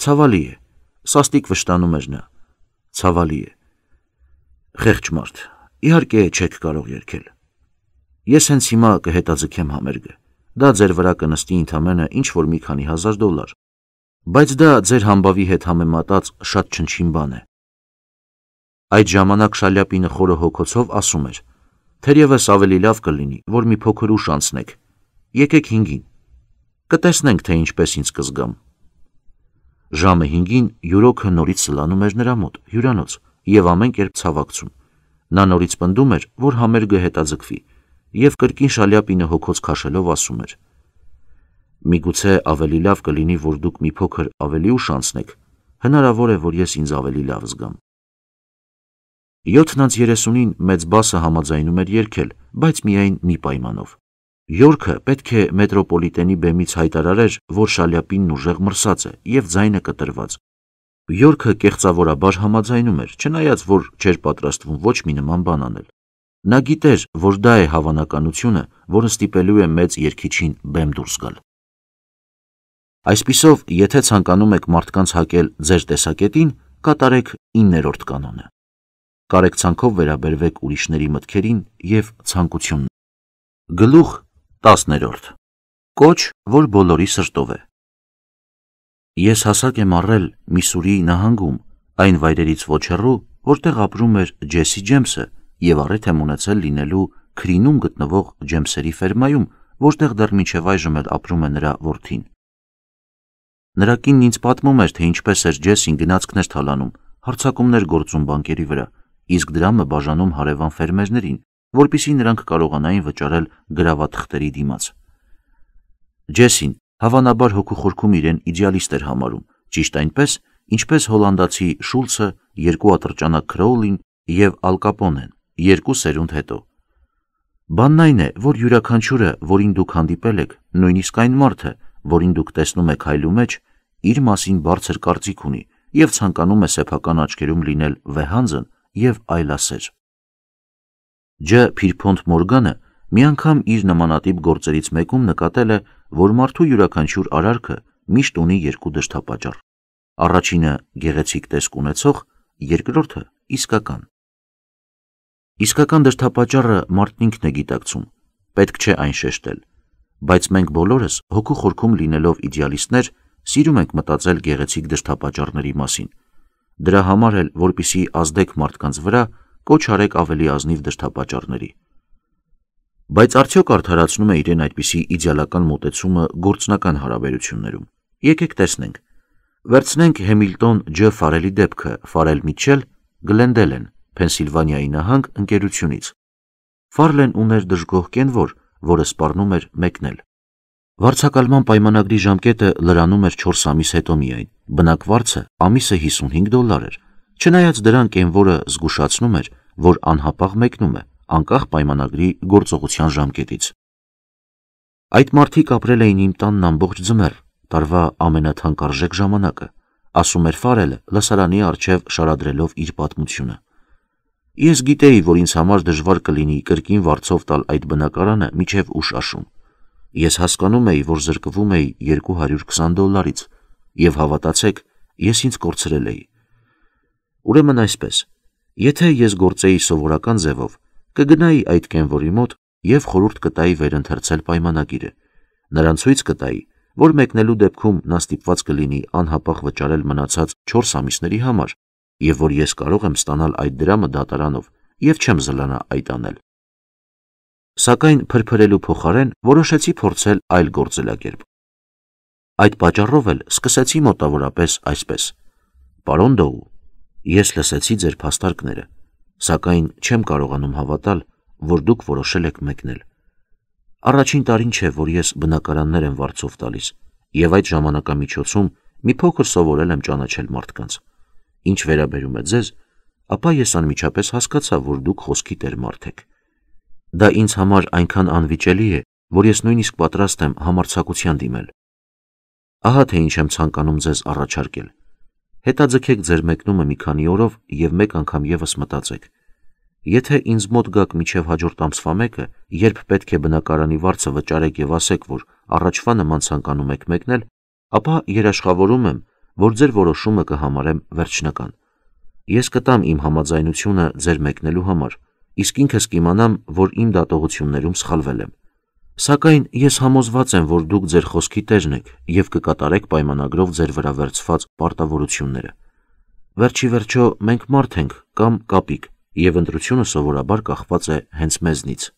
Ցավալի է, սաստիկ վշտանում էր նա ցավալի է։ Խեղճ մարդ, իհարկե չեք կարող երկել։ Ես հենց հիմա կհետաձգեմ համերգը։ Դա ձեր վրա կնստի ընդամենը ինչ որ մի քանի հազար դոլար։ Բայց դա ձեր համբավի հետ համեմատած շատ չնչին բան է։ Այդ ժամանակ Շալյապինը խորը հոգոցով ասում էր. «Թերևս ավելի լավ կլինի, որ մի փոքր ուշ անցնեք։ Եկեք 5-ին։ Կտեսնենք, թե ինչպես ինձ կզգամ»։ Ժամը 5-ին յուրոքը նորից սլանում էր նրա մոտ, հյուրանոց, եւ ամեն կերպ ցավակցում։ Նա նորից պնդում էր, որ համերգը հետաձգվի, եւ կրկին շալյապինը հոգոց քաշելով ասում էր. «Միգուցե ավելի լավ կլինի, որ դուք մի փոքր ավելի ուշանցնեք։ Հնարավոր է, որ ես ինձ ավելի լավ զգամ»։ 7:30-ին մեծ բասը համաձայնում էր երկել, բայց միայն մի պայմանով։ Յորքը պետք է մետրոպոլիտենի բեմից հայտարարեր, որ շալյապինն ուժեղ մրսած է եւ ձայնը կտրված։ Յորքը կեղծավորաբար համաձայնում էր, չնայած որ չէր պատրաստվում ոչ մի նման բան անել։ Նա գիտեր, որ դա է հավանականությունը, որը ստիպելու է մեծ երկիչին բեմ դուրս գալ։ Այսպիսով, եթե ցանկանում եք մարդկանց հակել ձեր տեսակետին, կատարեք 9-րդ կանոնը։ Կարեկցանքով վերաբերվեք ուրիշների մտքերին եւ ցանկություններին։ Գլուխ 10-րդ Կոչ, որ բոլորի սրտով է։ Ես հասակ եմ առել Միսուրի նահանգում, այն վայրերից ոչ հեռու, որտեղ ապրում էր Ջեսի Ջեմսը եւ առիթ եմ ունեցել լինելու Քրինում գտնվող Ջեմսերի ֆերմայում, որտեղ դեռ մինչև այժմ էլ ապրում է նրա որդին։ Նրա կինն ինձ պատմում էր, թե ինչպես էր Ջեսին գնացքներ թալանում, հարցակումներ գործում բանկերի վրա, իսկ դրամը բաժանում հարևան ֆերմերներին, որpիսի նրանք կարողանային վճարել գրավաթղթերի դիմաց։ Ջեսին հավանաբար հոգու խորքում իրեն իդեալիստ էր համարում, ճիշտ այնպես, ինչպես հոլանդացի Շուլցը երկու ատրճանակ Քրոուլին եւ Ալկապոնեն երկու սերունդ հետո։ Բանն այն է, որ յուրաքանչյուրը, որին դուք հանդիպել եք, նույնիսկ այն մարդը, որին դուք տեսնում եք հայլու մեջ, իր մասին բարձր կարծիք ունի եւ ցանկանում է սեփական աչքերում լինել վեհանձն եւ այլասեր։ Ջ. Փիրփոնտ Մորգանը մի անգամ իր նմանատիպ գործերից մեկում նկատել է, որ մարդու յուրաքանչյուր արարքը միշտ ունի երկու դժթապաճառ։ Առաջինը գեղեցիկ տեսք ունեցող, երկրորդը իսկական։ Իսկական դժթապաճառը մարդն ինքն է գիտակցում, պետք չէ այն շեշտել։ Բայց մենք բոլորս հոգու խորքում լինելով իդեալիստներ, սիրում ենք մտածել գեղեցիկ դժթապաճառների մասին։ Դրա համար էլ, որpիսի ազդեք մարդկանց վրա, կոչ արեք ավելի ազնիվ դրդապատճառների։ Բայց արդյոք արդարացնում է իրեն այդպիսի իդեալական մոտեցումը գործնական հարաբերություններում։ Եկեք տեսնենք։ Վերցնենք Հեմիլտոն Ջ. Ֆարելի դեպքը, Ֆարել Միչել, Գլենդելեն, Փենսիլվանիայի նահանգ ընկերությունից։ Ֆարլեն ուներ դժգոհ կենվոր, որը սպառնում էր մեկնել։ Վարձակալման պայմանագրի ժամկետը լրանում էր 4 ամիս հետո միայն։ Բնակվարձը ամիսը 55 դոլար էր։ Չնայած դրան կենվորը զգուշացնում էր, որ անհապաղ մեկնում է, անկախ պայմանագրի գործողության ժամկետից։ Այդ մարդիկ ապրել էին իմ տանն ամբողջ ձմեռ, տարվա ամենաթանկարժեք ժամանակը, ասում էր Ֆարելը, լսարանի արջև շարադրելով իր պատմությունը։ Ես գիտեի, որ ինձ համար դժվար կլինի կրկին վարձով տալ այդ բնակարանը միջև ուշ աշուն։ Ես հասկանում էի, որ զրկվում էի 220 դոլարից, եւ հավատացեք, ես ինձ կորցրել էի։ Ուրեմն այսպես, Եթե ես գործեի սովորական ձևով, կգնայի այդ կենվորի մոտ եւ խորուրդ կտայի վերընթերցել պայմանագիրը։ Նրանցույց կտայի, որ մեկնելու դեպքում նա ստիպված կլինի անհապաղ վճարել մնացած 4 ամիսների համար եւ որ ես կարող եմ ստանալ այդ դրամը դատարանով եւ չեմ զլանա այդ անել։ Սակայն փրփրելու փոխարեն որոշեցի փորձել այլ գործելակերպ։ Այդ պատճառով էլ սկսեցի մոտավորապես այսպես. Պարոն Դոու, Ես լսեցի ձեր փաստարկները, սակայն չեմ կարողանում հավատալ, որ դուք որոշել եք մեկնել։ Առաջին տարին չէ, որ ես բնակարաններ եմ վարձով տալիս, եւ այդ ժամանակամիջոցում մի փոքր սովորել եմ ճանաչել մարդկանց։ Ինչ վերաբերում է ձեզ, ապա ես անմիջապես հասկացա, որ դուք խոսքի տեր մարդ եք։ Դա ինձ համար այնքան անվիճելի է, որ ես նույնիսկ պատրաստ եմ համարցակության դիմել։ Ահա թե ինչ եմ ցանկանում ձեզ առաջարկել հետաձգեք ձեր մեկնումը մի քանի օրով եւ մեկ անգամ եւս մտածեք։ Եթե ինձ մոտ գաք միջև հաջորդ ամսվա մեկը, երբ պետք է բնակարանի վարձը վճարեք եւ ասեք, որ առաջվա նման ցանկանում եք մեկնել, ապա երաշխավորում եմ, որ ձեր որոշումը կհամարեմ վերջնական։ Ես կտամ իմ համաձայնությունը ձեր մեկնելու համար, իսկ ինքս կիմանամ, որ իմ դատողություններում սխալվել եմ։ Սակայն ես համոզված եմ, որ դուք ձեր խոսքի տերն եք եւ կկատարեք պայմանագրով ձեր վրա վերցված պարտավորությունները։ Վերջի վերջո մենք մարդ ենք կամ կապիկ եւ ընտրությունը սովորաբար կախված է հենց մեզնից։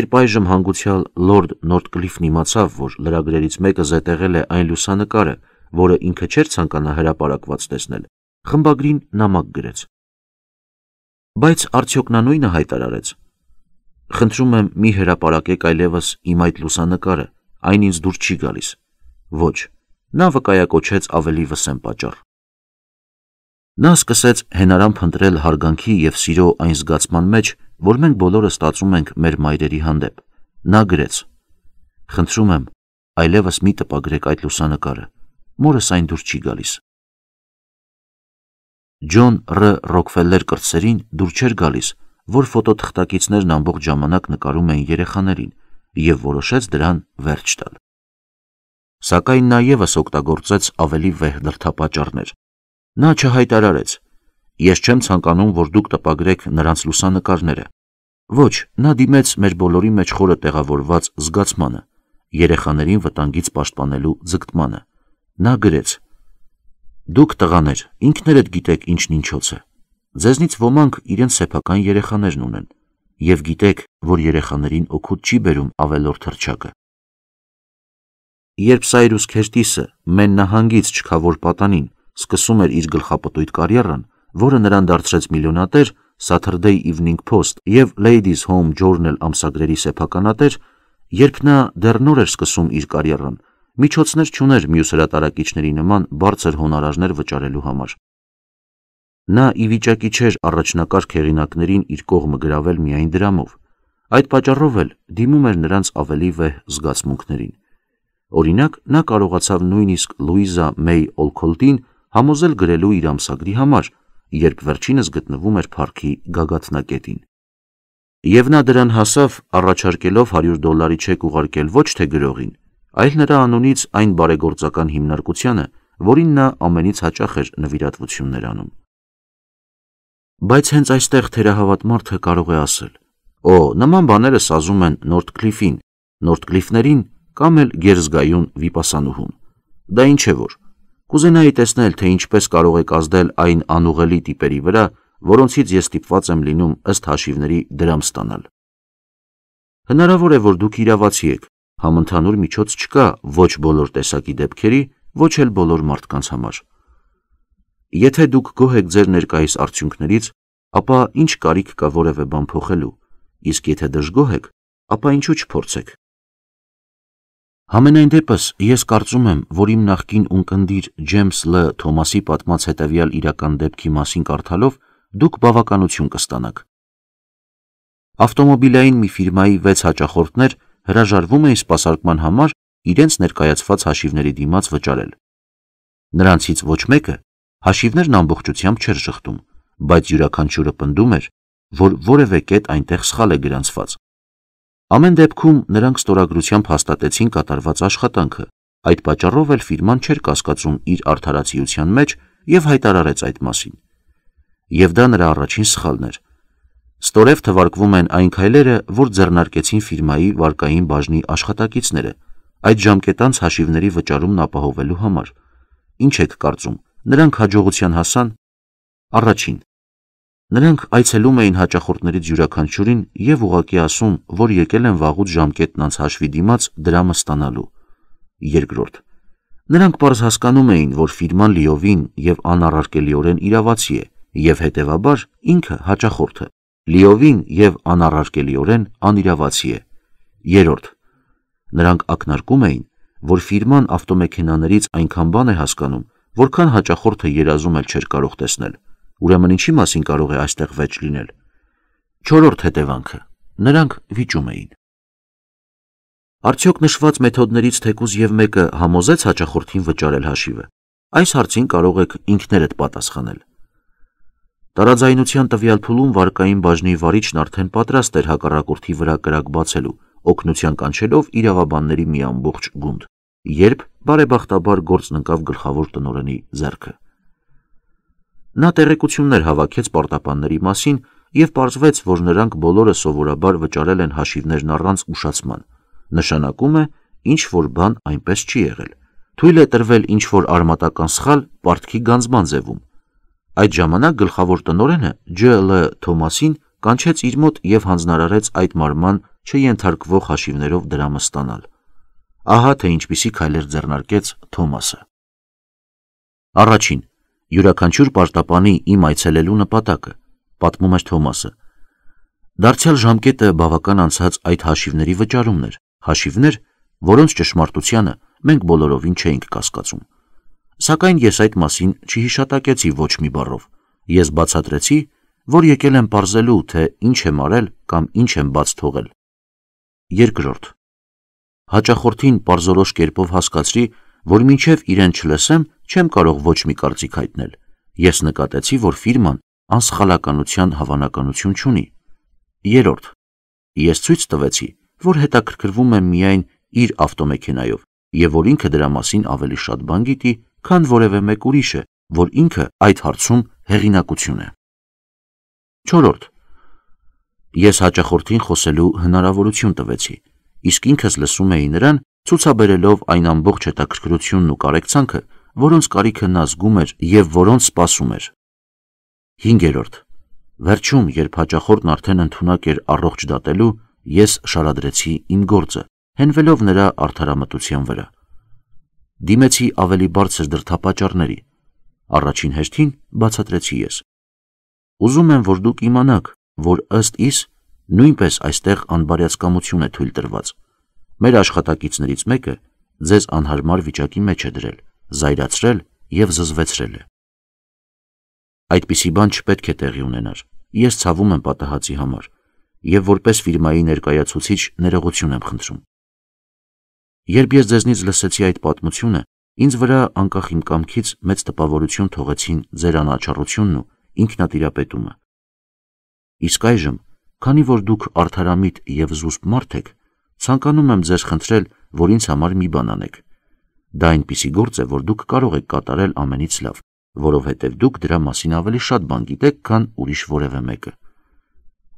Երբ այժմ հանգուցյալ Լորդ Նորթկլիֆն իմացավ, որ լրագրերից մեկը զետեղել է այն լուսանկարը, որը ինքը չէր ցանկանա հրապարակված տեսնել, խմբագրին նամակ գրեց։ Բայց արդյոք նա նույնը հայտարարեց, Խնդրում եմ մի հրապարակեք այլևս իմ այդ լուսանկարը, այն ինձ դուր չի գալիս։ Ոչ, նա վկայակոչեց ավելի վսեմ պատճառ։ Նա սկսեց հենարան փնտրել հարգանքի եւ սիրո այն զգացման մեջ, որ մենք բոլորը ստացում ենք մեր մայրերի հանդեպ։ Նա գրեց. Խնդրում եմ, այլևս մի տպագրեք այդ լուսանկարը։ Մորս այն դուր չի գալիս։ Ջոն Ռ. Ռոքֆելլեր կրտսերին դուր չէր գալիս, որ ֆոտոթղթակիցներն ամբողջ ժամանակ նկարում էին երեխաներին եւ որոշեց դրան վերջ տալ։ Սակայն նա եւս օգտագործեց ավելի վեհ դրթապաճառներ։ Նա չհայտարարեց. «Ես չեմ ցանկանում, որ դուք տպագրեք նրանց լուսանկարները»։ Ոչ, նա դիմեց մեր բոլորի մեջ խորը տեղավորված զգացմանը, երեխաներին վտանգից պաշտպանելու ձգտմանը։ Նա գրեց. Դուք տղաներ, ինքներդ գիտեք ինչն ինչոց է։ Ձեզնից ոմանք իրենց սեփական երեխաներն ունեն եւ գիտեք, որ երեխաներին օգուտ չի բերում ավելորդ հրճակը։ Երբ Սայրուս Քերտիսը մեն նահանգից չքավոր պատանին սկսում էր իր գլխապտույտ կարիերան, որը նրան դարձրեց միլիոնատեր, Saturday Evening Post եւ Ladies Home Journal ամսագրերի սեփականատեր, երբ նա դեռ նոր էր սկսում իր կարիերան, միջոցներ չուներ մյուս հրատարակիչների նման բարձր հոնարարներ վճարելու համար Նա ի վիճակի չէր առաջնակարգ հեղինակներին իր կողմը գրավել միայն դրամով։ Այդ պատճառով էլ դիմում էր նրանց ավելի վեհ զգացմունքներին։ Օրինակ, նա կարողացավ նույնիսկ Լուիզա Մեյ Օլքոլտին համոզել գրելու իր ամսագրի համար, երբ վերջինս գտնվում էր Փարքի գագաթնակետին։ Եվ նա դրան հասավ առաջարկելով 100 դոլարի չեք ուղարկել ոչ թե գրողին, այլ նրա անունից այն բարեգործական հիմնարկությանը, որին նա ամենից հաճախ էր նվիրատվություններ անում։ Բայց հենց այստեղ թերահավատ մարդը կարող է ասել. «Օ, նման բաները սազում են Նորթքլիֆին, Նորթքլիֆներին կամ էլ Գերզգայուն վիպասանուհուն»։ Դա ինչ է որ։ Կուզենայի տեսնել, թե ինչպես կարող է ազդել այն անուղելի տիպերի վրա, որոնցից ես ստիպված եմ լինում ըստ հաշիվների դրամ ստանալ։ Հնարավոր է, որ դուք իրավացի եք, համընդհանուր միջոց չկա ոչ բոլոր տեսակի դեպքերի, ոչ էլ բոլոր մարդկանց համար։ Եթե դուք գոհ եք ձեր ներկայիս արդյունքներից, ապա ինչ կարիք կա որևէ բան փոխելու, իսկ եթե դժգոհ եք, ապա ինչու չփորձեք։ Համենայն դեպս ես կարծում եմ, որ իմ նախկին ունկնդիր Ջեյմս Լ. Թոմասի պատմած հետևյալ իրական դեպքի մասին կարդալով դուք բավականություն կստանաք։ Ավտոմոբիլային մի ֆիրմայի 6 հաճախորդներ հրաժարվում էին սպասարկման համար իրենց ներկայացված հաշիվների դիմաց վճարել։ Նրանցից ոչ մեկը Հաշիվներն ամբողջությամբ չէր շղթում, բայց յուրաքանչյուրը պնդում էր, որ որևէ կետ այնտեղ սխալ է գրանցված։ Ամեն դեպքում նրանք ստորագրությամբ հաստատեցին կատարված աշխատանքը, այդ պատճառով էլ ֆիրման չէր կասկածում իր արդարացիության մեջ եւ հայտարարեց այդ մասին։ Եվ դա նրա առաջին սխալն էր։ Ստորև թվարկվում են այն քայլերը, որ ձեռնարկեցին ֆիրմայի վարկային բաժնի աշխատակիցները, այդ ժամկետանց հաշիվների վճարումն ապահովելու համար։ Ինչ եք կարծում Նրանք հաջողության հասան առաջին։ Նրանք այցելում էին հաճախորդներից յուրաքանչյուրին եւ ուղակի ասում, որ եկել են վաղուց ժամկետն անց հաշվի դիմաց դրամը ստանալու։ Երկրորդ։ Նրանք པարզ հասկանում էին, որ ֆիրման լիովին եւ անառարկելիորեն իրավացի է եւ հետեւաբար ինքը հաճախորդը լիովին եւ անառարկելիորեն անիրավացի է։ Երորդ. Նրանք ակնարկում էին, որ ֆիրման ավտոմեքենաներից այնքան բան է հասկանում, որքան հաճախորդը երազում էլ չէր կարող տեսնել։ Ուրեմն ինչի մասին կարող է այստեղ վեճ լինել։ Չորրորդ հետևանքը. նրանք վիճում էին։ Արդյոք նշված մեթոդներից թեկուզ եւ մեկը համոզեց հաճախորդին վճարել հաշիվը։ Այս հարցին կարող եք ինքներդ պատասխանել։ Տարաձայնության տվյալ փուլում վարկային բաժնի վարիչն արդեն պատրաստ էր հակառակորդի վրա կրակ բացելու, օգնության կանչելով իրավաբանների մի ամբողջ գունդ երբ բարեբախտաբար գործն ընկավ գլխավոր տնորենի ձեռքը։ Նա տեղեկություններ հավաքեց պարտապանների մասին եւ պարզվեց, որ նրանք բոլորը սովորաբար վճարել են հաշիվներն առանց ուշացման։ Նշանակում է, ինչ որ բան այնպես չի եղել։ Թույլ է տրվել ինչ որ արմատական սխալ պարտքի գանձման ձևում։ Այդ ժամանակ գլխավոր տնորենը Ջ.Լ. Թոմասին կանչեց իր մոտ եւ հանձնարարեց այդ մարման չենթարկվող հաշիվներով դրամը ստանալ։ Ահա թե ինչպիսի քայլեր ձեռնարկեց Թոմասը։ Առաջին. յուրաքանչյուր պարտապանի իմ այցելելու նպատակը, պատմում էր Թոմասը։ Դարձյալ ժամկետը բավական անցած այդ հաշիվների վճարումն էր, հաշիվներ, որոնց ճշմարտությանը մենք բոլորովին չէինք կասկածում։ Սակայն ես այդ մասին չհիշատակեցի ոչ մի բառով։ Ես բացատրեցի, որ եկել եմ parzելու, թե ինչ եմ արել կամ ինչ եմ բաց թողել։ Երկրորդ հաճախորդին parzorosh կերպով հասկացրի, որ մինչև իրեն չլսեմ, չեմ կարող ոչ մի կարծիք հայտնել։ Ես նկատեցի, որ ֆիրման անսխալականության հավանականություն չունի։ Երորդ, ես ցույց տվեցի, որ հետաքրքրվում եմ միայն իր ավտոմեքենայով եւ որ ինքը դրա մասին ավելի շատ բան գիտի, քան որևէ մեկ ուրիշը, որ ինքը այդ հարցում հեղինակություն է։ 4. Ես հաճախորդին խոսելու հնարավորություն տվեցի, իսկ ինքս լսում էի նրան, ցուցաբերելով այն ամբողջ հետաքրքրությունն ու կարեկցանքը, որոնց կարիքը նա զգում էր եւ որոնց սպասում էր։ 5-րդ. Վերջում, երբ հաճախորդն արդեն ընդունակ էր առողջ դատելու, ես շարադրեցի իմ գործը, հենվելով նրա արդարամտության վրա։ Դիմեցի ավելի բարձր դրթապաճառների։ Առաջին հերթին բացատրեցի ես. Ուզում եմ, որ դուք իմանաք, որ ըստ իս Նույնպես այստեղ անբարյացկամություն է թույլ տրված։ Մեր աշխատակիցներից մեկը ձեզ անհարմար վիճակի մեջ է դրել, զայրացրել եւ զզվեցրել է։ Այդպիսի բան չպետք է տեղի ունենար։ Ես ցավում եմ պատահածի համար եւ որպես ֆիրմայի ներկայացուցիչ ներողություն եմ խնդրում։ Երբ ես ձեզնից լսեցի այդ պատմությունը, ինձ վրա անկախ իմ կամքից մեծ տպավորություն թողեցին ձեր անաչառությունն ու ինքնատիրապետումը։ Իսկ այժմ Քանի որ դուք արդարամիտ եւ զուսպ մարդ եք, ցանկանում եմ ձեզ խնդրել, որ ինձ համար մի բան անեք։ Դա այնպիսի գործ է, որ դուք կարող եք կատարել ամենից լավ, որովհետև դուք դրա մասին ավելի շատ բան գիտեք, քան ուրիշ որևէ մեկը։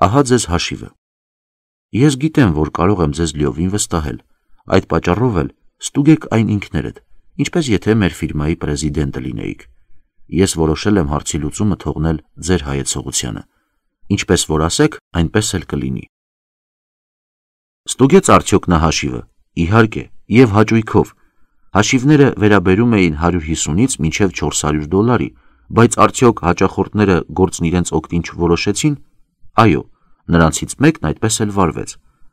Ահա ձեզ հաշիվը։ Ես գիտեմ, որ կարող եմ ձեզ լիովին վստահել։ Այդ պատճառով էլ ստուգեք այն ինքներդ, ինչպես եթե մեր ֆիրմայի պրեզիդենտը լինեիք։ Ես որոշել եմ հարցի լուծումը թողնել ձեր հայեցողությանը։ Ինչպես որ ասեք, այնպես էլ կլինի։ Ստուգեց արդյոք նա հաշիվը։ Իհարկե, եւ հաճույքով։ Հաշիվները վերաբերում էին 150-ից մինչև 400 դոլարի, բայց արդյոք հաճախորդները գործն իրենց օգտին չորոշեցին։ Այո, նրանցից մեկն այդպես էլ վարվեց։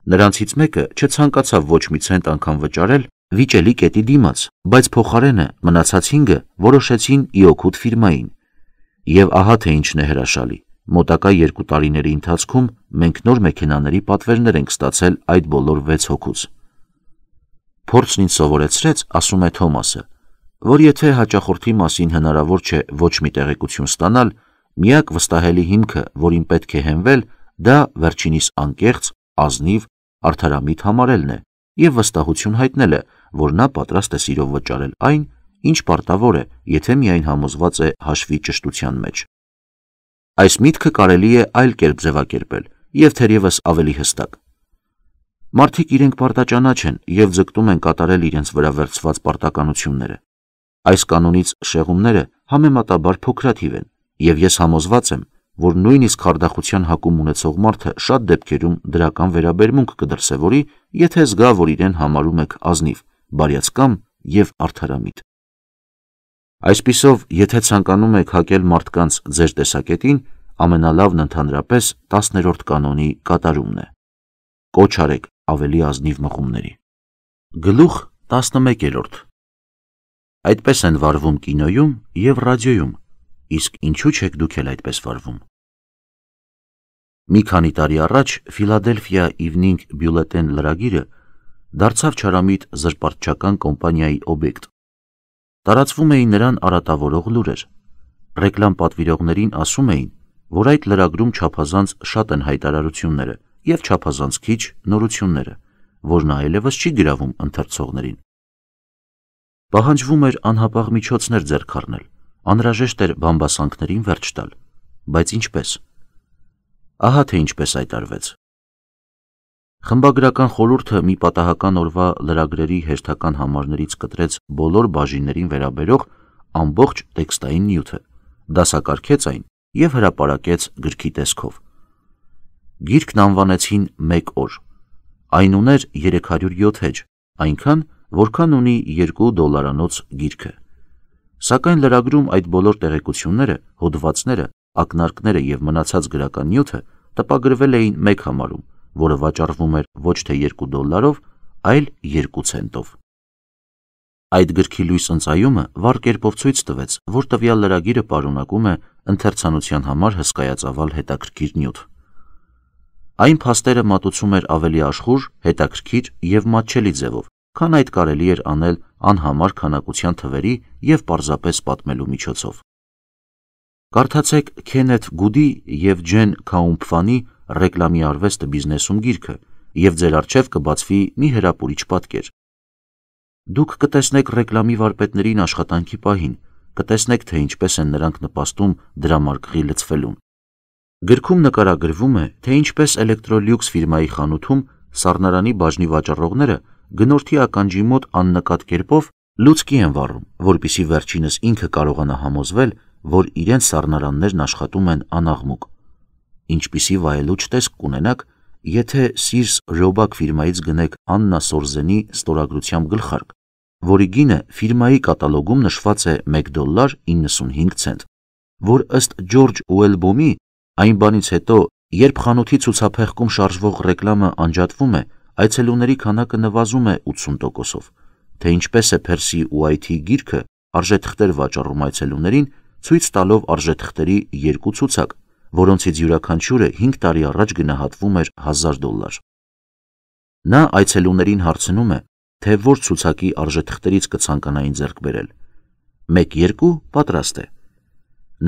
Նրանցից մեկը չցանկացավ ոչ մի ցենտ անգամ վճարել վիճելի կետի դիմաց, բայց փոխարենը մնացած 5-ը որոշեցին իօքուտ ֆիրմային։ Եվ ահա թե ինչն է հրաշալի։ Մոտակա երկու տարիների ընթացքում մենք նոր մեքենաների պատվերներ ենք ստացել այդ բոլոր 6 հոգուց։ Փորձն ինձ սովորեցրեց, ասում է Թոմասը, որ եթե հաճախորդի մասին հնարավոր չէ ոչ մի տեղեկություն ստանալ, միակ վստահելի հիմքը, որին պետք է հենվել, դա վերջինիս անկեղծ, ազնիվ, արդարամիտ համարելն է եւ վստահություն հայտնելը, որ նա պատրաստ է սիրով վճարել այն, ինչ պարտավոր է, եթե միայն համոզված է հաշվի ճշտության մեջ։ Այս միտքը կարելի է այլ կերպ ձևակերպել եւ թերևս ավելի հստակ։ Մարդիկ իրենք պարտաճանաչ են եւ ձգտում են կատարել իրենց վրա վերցված պարտականությունները։ Այս կանոնից շեղումները համեմատաբար փոքրաթիվ են եւ ես համոզված եմ, որ նույնիսկ հարդախության հակում ունեցող մարդը շատ դեպքերում դրական վերաբերմունք կդրսևորի, եթե զգա, որ իրեն համարում եք ազնիվ, բարյացկամ եւ արդարամիտ։ Այսպիսով, եթե ցանկանում եք հակել մարդկանց ձեր տեսակետին, ամենալավն ընդհանրապես 10-րդ կանոնի կատարումն է։ Կոչ արեք ավելի ազնիվ մղումների։ Գլուխ 11-րդ։ Այդպես են վարվում կինոյում եւ ռադիոյում, իսկ ինչու՞ չեք դուք էլ այդպես վարվում։ Մի քանի տարի առաջ Philadelphia Evening Bulletin լրագիրը դարձավ ճարամիտ զրպարտչական կոմպանիայի օբյեկտ տարածվում էին նրան արատավորող լուրեր։ Ռեկլամ պատվիրողներին ասում էին, որ այդ լրագրում չափազանց շատ են հայտարարությունները եւ չափազանց քիչ նորությունները, որն այլևս չի գրավում ընթերցողներին։ Պահանջվում էր անհապաղ միջոցներ ձեռք առնել, անհրաժեշտ էր բամբասանքներին վերջ տալ, բայց ինչպես։ Ահա թե ինչպես այտարվեց։ Խմբագրական խորհուրդը մի պատահական օրվա լրագրերի հեշտական համարներից կտրեց բոլոր բաժիններին վերաբերող ամբողջ տեքստային նյութը, դասակարգեց այն եւ հրապարակեց գրքի տեսքով։ Գիրքն անվանեցին «Մեկ օր»։ Այն ուներ 307 էջ, այնքան, որքան ունի 2 դոլարանոց գիրքը։ Սակայն լրագրում այդ բոլոր տեղեկությունները, հոդվածները, ակնարկները եւ մնացած գրական նյութը տպագրվել էին մեկ համարում որը վաճառվում էր ոչ թե 2 դոլարով, այլ 2 ցենտով։ Այդ գրքի լույս ընծայումը վառ կերպով ցույց տվեց, որ տվյալ լրագիրը պարունակում է ընթերցանության համար հսկայածավալ հետաքրքիր նյութ։ Այն փաստերը մատուցում էր ավելի աշխուժ, հետաքրքիր եւ մատչելի ձևով, քան այդ կարելի էր անել անհամար քանակության թվերի եւ պարզապես պատմելու միջոցով։ Կարդացեք Քենեթ Գուդի եւ Ջեն Քաումփվանի «Ռեկլամի արվեստը բիզնեսում» գիրքը և ձեր առջև կբացվի մի հրապուրիչ պատկեր։ Դուք կտեսնեք ռեկլամի վարպետներին աշխատանքի պահին, կտեսնեք, թե ինչպես են նրանք նպաստում դրամարկղի լցվելուն։ Գրքում նկարագրվում է, թե ինչպես Electrolux ֆիրմայի խանութում սառնարանի բաժնի վաճառողները գնորդի ականջի մոտ աննկատ կերպով լուցկի են վառում, որպիսի վերջինս ինքը կարողանա համոզվել, որ իրենց սառնարաններն աշխատում են անաղմուկ ինչպիսի վայելուչ տեսք կունենաք, եթե Սիրս Ռյոբակ ֆիրմայից գնեք Աննա Սորզենի ստորագրությամբ գլխարկ, որի գինը ֆիրմայի կատալոգում նշված է 1 դոլար 95 ցենտ, որ ըստ Ջորջ Ուելբոմի այն բանից հետո, երբ խանութի ցուցափեղկում շարժվող ռեկլամը անջատվում է, այցելուների քանակը նվազում է 80%-ով, թե ինչպես է Percy White-ի գիրքը արժեթղթեր վաճառում այցելուներին, ցույց տալով արժեթղթերի երկու ցուցակ, որոնցից յուրաքանչյուրը 5 տարի առաջ գնահատվում էր 1000 դոլար։ Նա այցելուներին հարցնում է, թե որ ցուցակի արժեթղթերից կցանկանային ձեռք բերել։ 1-2 պատրաստ է։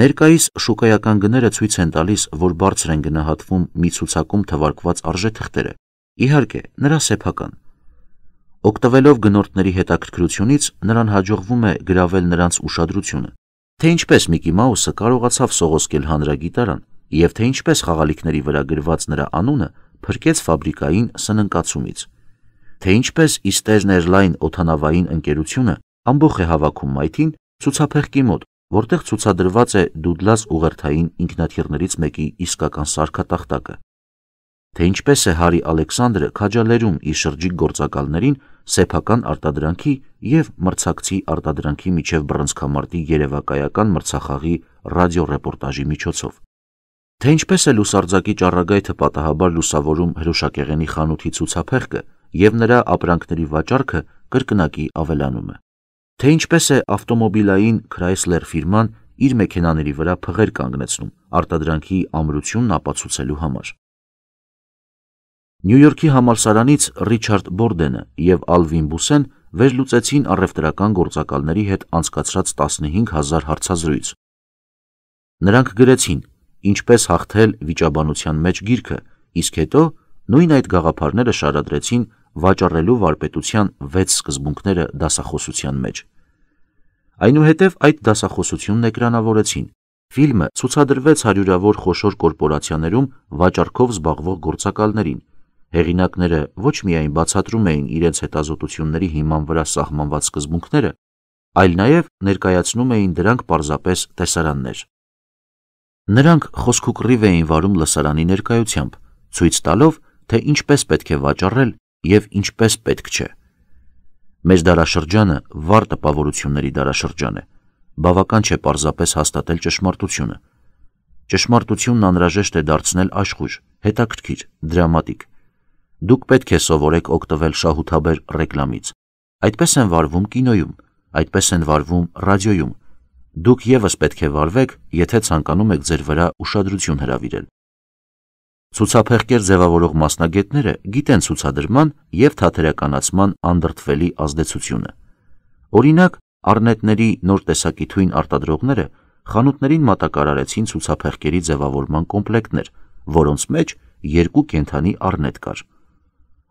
Ներկայիս շուկայական գները ցույց են տալիս, որ բարձր են գնահատվում մի ցուցակում թվարկված արժեթղթերը։ Իհարկե, նրա սեփական Օգտվելով գնորդների հետաքրքրությունից նրան հաջողվում է գրավել նրանց ուշադրությունը, թե ինչպես Միկի Մաուսը կարողացավ սողոսկել հանրագիտարան եւ թե ինչպես խաղալիքների վրա գրված նրա անունը փրկեց ֆաբրիկային սննկացումից, թե ինչպես Eastern Airline օթանավային ընկերությունը ամբողջ է հավաքում մայթին ցուցափեղկի մոտ, որտեղ ցուցադրված է Դուդլաս ուղերթային ինքնաթիռներից մեկի իսկական սարքատախտակը, թե ինչպես է Հարի Ալեքսանդրը քաջալերում իր շրջիկ գործակալներին սեփական արտադրանքի եւ մրցակցի արտադրանքի միջև բռնցքամարտի երևակայական մրցախաղի ռադիո ռեպորտաժի միջոցով Թե ինչպես է լուսարձակի ճառագայթը պատահաբար լուսավորում հրոշակեղենի խանութի ցուցափեղկը եւ նրա ապրանքների վաճառքը կրկնակի ավելանում է։ Թե ինչպես է ավտոմոբիլային Chrysler ֆիրման իր մեքենաների վրա փղեր կանգնեցնում արտադրանքի ամրությունն ապացուցելու համար։ Նյու Յորքի համալսարանից Ռիչարդ Բորդենը եւ Ալվին Բուսեն վերլուծեցին առևտրական գործակալների հետ անցկացրած 15000 հարցազրույց։ Նրանք գրեցին ինչպես հաղթել վիճաբանության մեջ գիրքը, իսկ հետո նույն այդ գաղափարները շարադրեցին վաճառելու վարպետության 6 սկզբունքները դասախոսության մեջ։ Այնուհետև այդ դասախոսությունն էկրանավորեցին։ Ֆիլմը ցուցադրվեց հարյուրավոր խոշոր կորպորացիաներում վաճառքով զբաղվող գործակալներին։ Հեղինակները ոչ միայն բացատրում էին իրենց հետազոտությունների հիման վրա սահմանված սկզբունքները, այլ նաև ներկայացնում էին դրանք պարզապես տեսարաններ։ Նրանք խոսքուկռիվ էին վարում լսարանի ներկայությամբ, ցույց տալով, թե ինչպես պետք է վաճառել եւ ինչպես պետք չէ։ Մեր դարաշրջանը վառ տպավորությունների դարաշրջան է։ Բավական չէ պարզապես հաստատել ճշմարտությունը։ Ճշմարտությունն անհրաժեշտ է դարձնել աշխույժ, հետաքրքիր, դրամատիկ։ Դուք պետք է սովորեք օգտվել շահութաբեր ռեկլամից։ Այդպես են վարվում կինոյում, այդպես են վարվում ռադիոյում, Դուք եւս պետք է վարվեք, եթե ցանկանում եք ձեր վրա ուշադրություն հրավիրել։ Ցուցափեղկեր ձևավորող մասնագետները գիտեն ցուցադրման եւ թատերականացման անդրդվելի ազդեցությունը։ Օրինակ, առնետների նոր տեսակի թույն արտադրողները խանութներին մատակարարեցին ցուցափեղկերի ձևավորման կոմպլեկտներ, որոնց մեջ երկու կենթանի առնետ կար։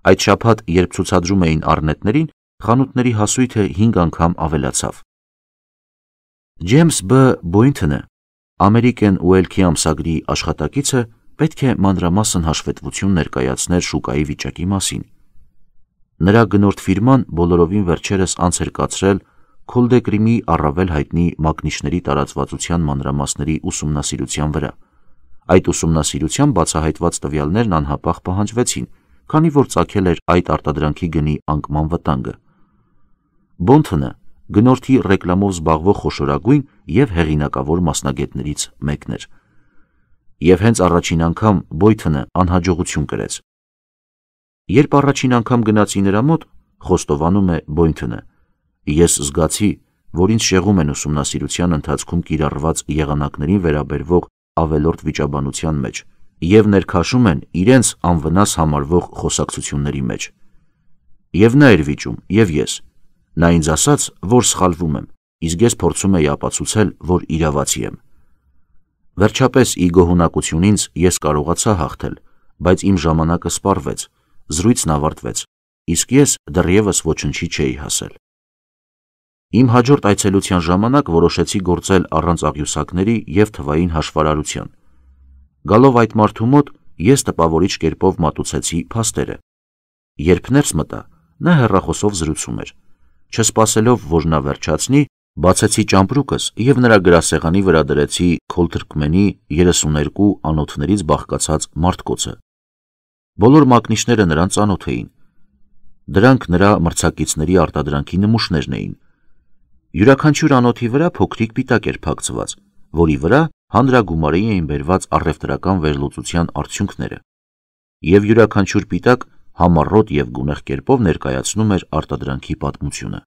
Այդ շաբաթ, երբ ցուցադրում էին առնետներին, խանութների հասույթը 5 անգամ ավելացավ։ Ջեյմս Բ. Բոյնթոնը, American Wealth-ի ամսագրի աշխատակիցը, պետք է մանրամասն հաշվետվություն ներկայացներ շուկայի վիճակի մասին։ Նրա գնորդ ֆիրման բոլորովին վերջերս անց էր կացրել Քոլդեգրիմի առավել հայտնի մագնիշների տարածվածության մանրամասների ուսումնասիրության վրա։ Այդ ուսումնասիրության բացահայտված տվյալներն անհապաղ պահանջվեցին, քանի որ ցակել էր այդ արտադրանքի գնի անկման վտանգը։ Բոնթոնը գնորդի ռեկլամով զբաղվող խոշորագույն եւ հեղինակավոր մասնագետներից մեկն էր։ Եվ հենց առաջին անգամ Բոյթոնը անհաջողություն կրեց։ Երբ առաջին անգամ գնացի նրա մոտ, խոստովանում է Բոյթոնը. Ես զգացի, որ ինձ շեղում են ուսումնասիրության ընթացքում կիրառված եղանակներին վերաբերվող ավելորտ վիճաբանության մեջ եւ ներքաշում են իրենց անվնաս համարվող խոսակցությունների մեջ։ Եվ նա էր վիճում, եւ ես։ Նա ինձ ասաց, որ սխալվում եմ, իսկ ես փորձում էի ապացուցել, որ իրավացի եմ։ Վերջապես իգոհունակություն ինձ ես կարողացա հաղթել, բայց իմ ժամանակը սպառվեց, զրույցն ավարտվեց, իսկ ես դեռևս ոչնչի չէի հասել։ Իմ հաջորդ այցելության ժամանակ որոշեցի գործել առանց աղյուսակների եւ թվային հաշվարարության։ Գալով այդ մարդու մոտ ես տպավորիչ կերպով մատուցեցի փաստերը։ Երբ ներս մտա, նա հեռախոսով զրուցում էր չսպասելով, որ նա վերջացնի, բացեցի ճամպրուկս եւ նրա գրասեղանի վրա դրեցի Քոլթրկմենի 32 անոթներից բաղկացած մարդկոցը։ Բոլոր մակնիշները նրան ծանոթ էին։ Դրանք նրա մրցակիցների արտադրանքի նմուշներն էին։ Յուրաքանչյուր անոթի վրա փոքրիկ պիտակ էր փակցված, որի վրա հանրագումարի էին բերված առևտրական վերլուծության արդյունքները։ Եվ յուրաքանչյուր պիտակ համառոտ եւ գունեղ կերպով ներկայացնում էր արտադրանքի պատմությունը։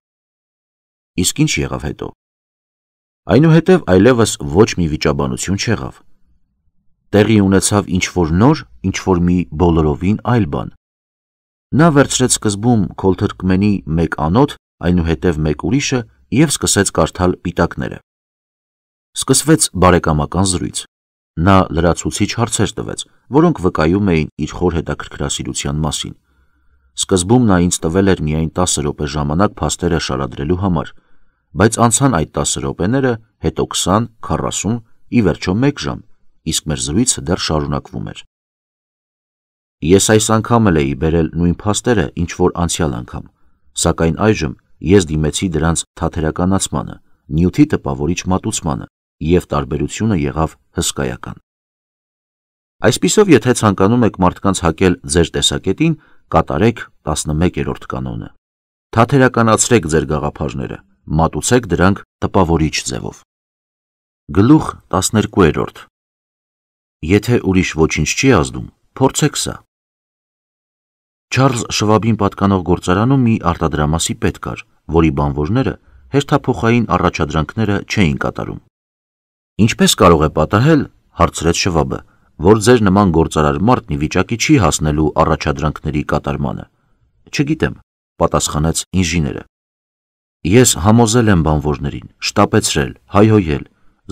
Իսկ ինչ եղավ հետո։ Այնուհետև այլևս ոչ մի վիճաբանություն չեղավ։ Տեղի ունեցավ ինչ որ նոր, ինչ որ մի բոլորովին այլ բան։ Նա վերցրեց սկզբում Քոլթերկմենի մեկ անոթ, այնուհետև մեկ ուրիշը եւ սկսեց կարդալ պիտակները։ Սկսվեց բարեկամական զրույց։ Նա լրացուցիչ հարցեր տվեց, որոնք վկայում էին իր խոր հետաքրքրասիրության մասին։ Սկզբում նա ինձ տվել էր միայն 10 րոպե ժամանակ փաստերը շարադրելու համար, բայց անցան այդ 10 րոպեները, հետո 20, 40, ի վերջո 1 ժամ, իսկ մեր զրույցը դեռ շարունակվում էր։ Ես այս անգամ էլ էի բերել նույն փաստերը, ինչ որ անցյալ անգամ, սակայն այժմ ես դիմեցի դրանց թաթերականացմանը, նյութի տպավորիչ մատուցմանը, եւ տարբերությունը եղավ հսկայական։ Այսպիսով, եթե ցանկանում եք մարդկանց հակել ձեր տեսակետին, կատարեք 11-րդ կանոնը։ Թաթերականացրեք ձեր գաղափարները, մատուցեք դրանք տպավորիչ ձևով։ Գլուխ 12-րդ։ Եթե ուրիշ ոչինչ չի ազդում, փորձեք սա։ Չարլզ Շվաբին պատկանող գործարանում մի արտադրամասի պետք կար, որի բանվորները հերթափոխային առաջադրանքները չէին կատարում։ Ինչպես կարող է պատահել, հարցրեց Շվաբը, որ ձեր նման գործարար մարդն ի վիճակի չի հասնելու առաջադրանքների կատարմանը։ Չգիտեմ, պատասխանեց ինժեները։ Ես համոզել եմ բանվորներին, շտապեցրել, հայհոյել,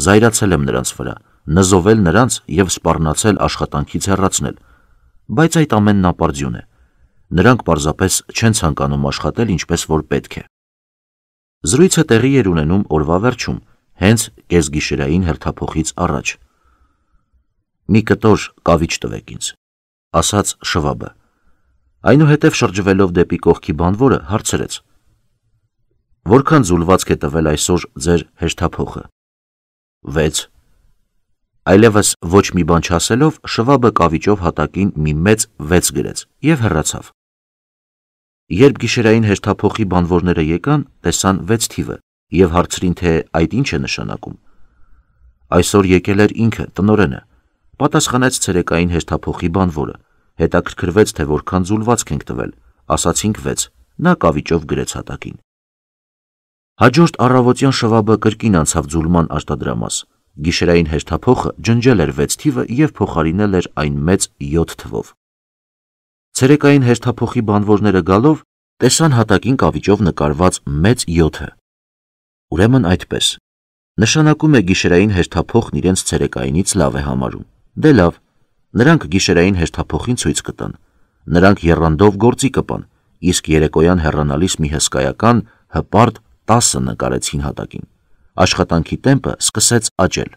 զայրացել եմ նրանց վրա, նզովել նրանց եւ սպառնացել աշխատանքից հեռացնել։ Բայց այդ ամենն ապարդյուն է։ Նրանք պարզապես չեն ցանկանում աշխատել ինչպես որ պետք է։ Զրույցը տեղի էր ունենում օրվա վերջում, հենց կեսգիշերային հերթափոխից առաջ։ «Մի կտոր կավիճ տվեք ինձ», ասաց Շվաբը։ Այնուհետև շրջվելով դեպի կողքի բանվորը հարցրեց. «Որքան զուլվածք է տվել այսօր ձեր հերթափոխը»։ «6» Այլևս ոչ մի բան չասելով Շվաբը կավիճով հատակին մի մեծ վեց գրեց եւ հեռացավ։ Երբ գիշերային հերթափոխի բանվորները եկան, տեսան 6 թիվը եւ հարցրին, թե այդ ինչ է նշանակում։ Այսօր եկել էր ինքը, տնորենը։ Պատասխանեց ցերեկային հերթափոխի բանվորը։ Հետաքրքրվեց, թե որքան զուլվածք ենք տվել։ Ասացինք 6։ Նա կավիճով գրեց հատակին։ Հաջորդ առավոտյան շվաբը կրկին անցավ ձուլման արտադրամաս։ Գիշերային հերթափոխը ջնջել էր 6 թիվը եւ փոխարինել էր այն մեծ 7 թվով։ Ցերեկային հերթափոխի բանվորները գալով տեսան հատակին կավիճով նկարված մեծ 7-ը Ուրեմն այդպես։ Նշանակում է գիշերային հերթափոխն իրենց ցերեկայինից լավ է համարում։ Դե լավ։ Նրանք գիշերային հերթափոխին ցույց կտան։ Նրանք երանդով գործի կպան, իսկ երեկոյան հեռանալիս մի հսկայական հպարտ 10 նկարեցին հատակին։ Աշխատանքի տեմպը սկսեց աճել։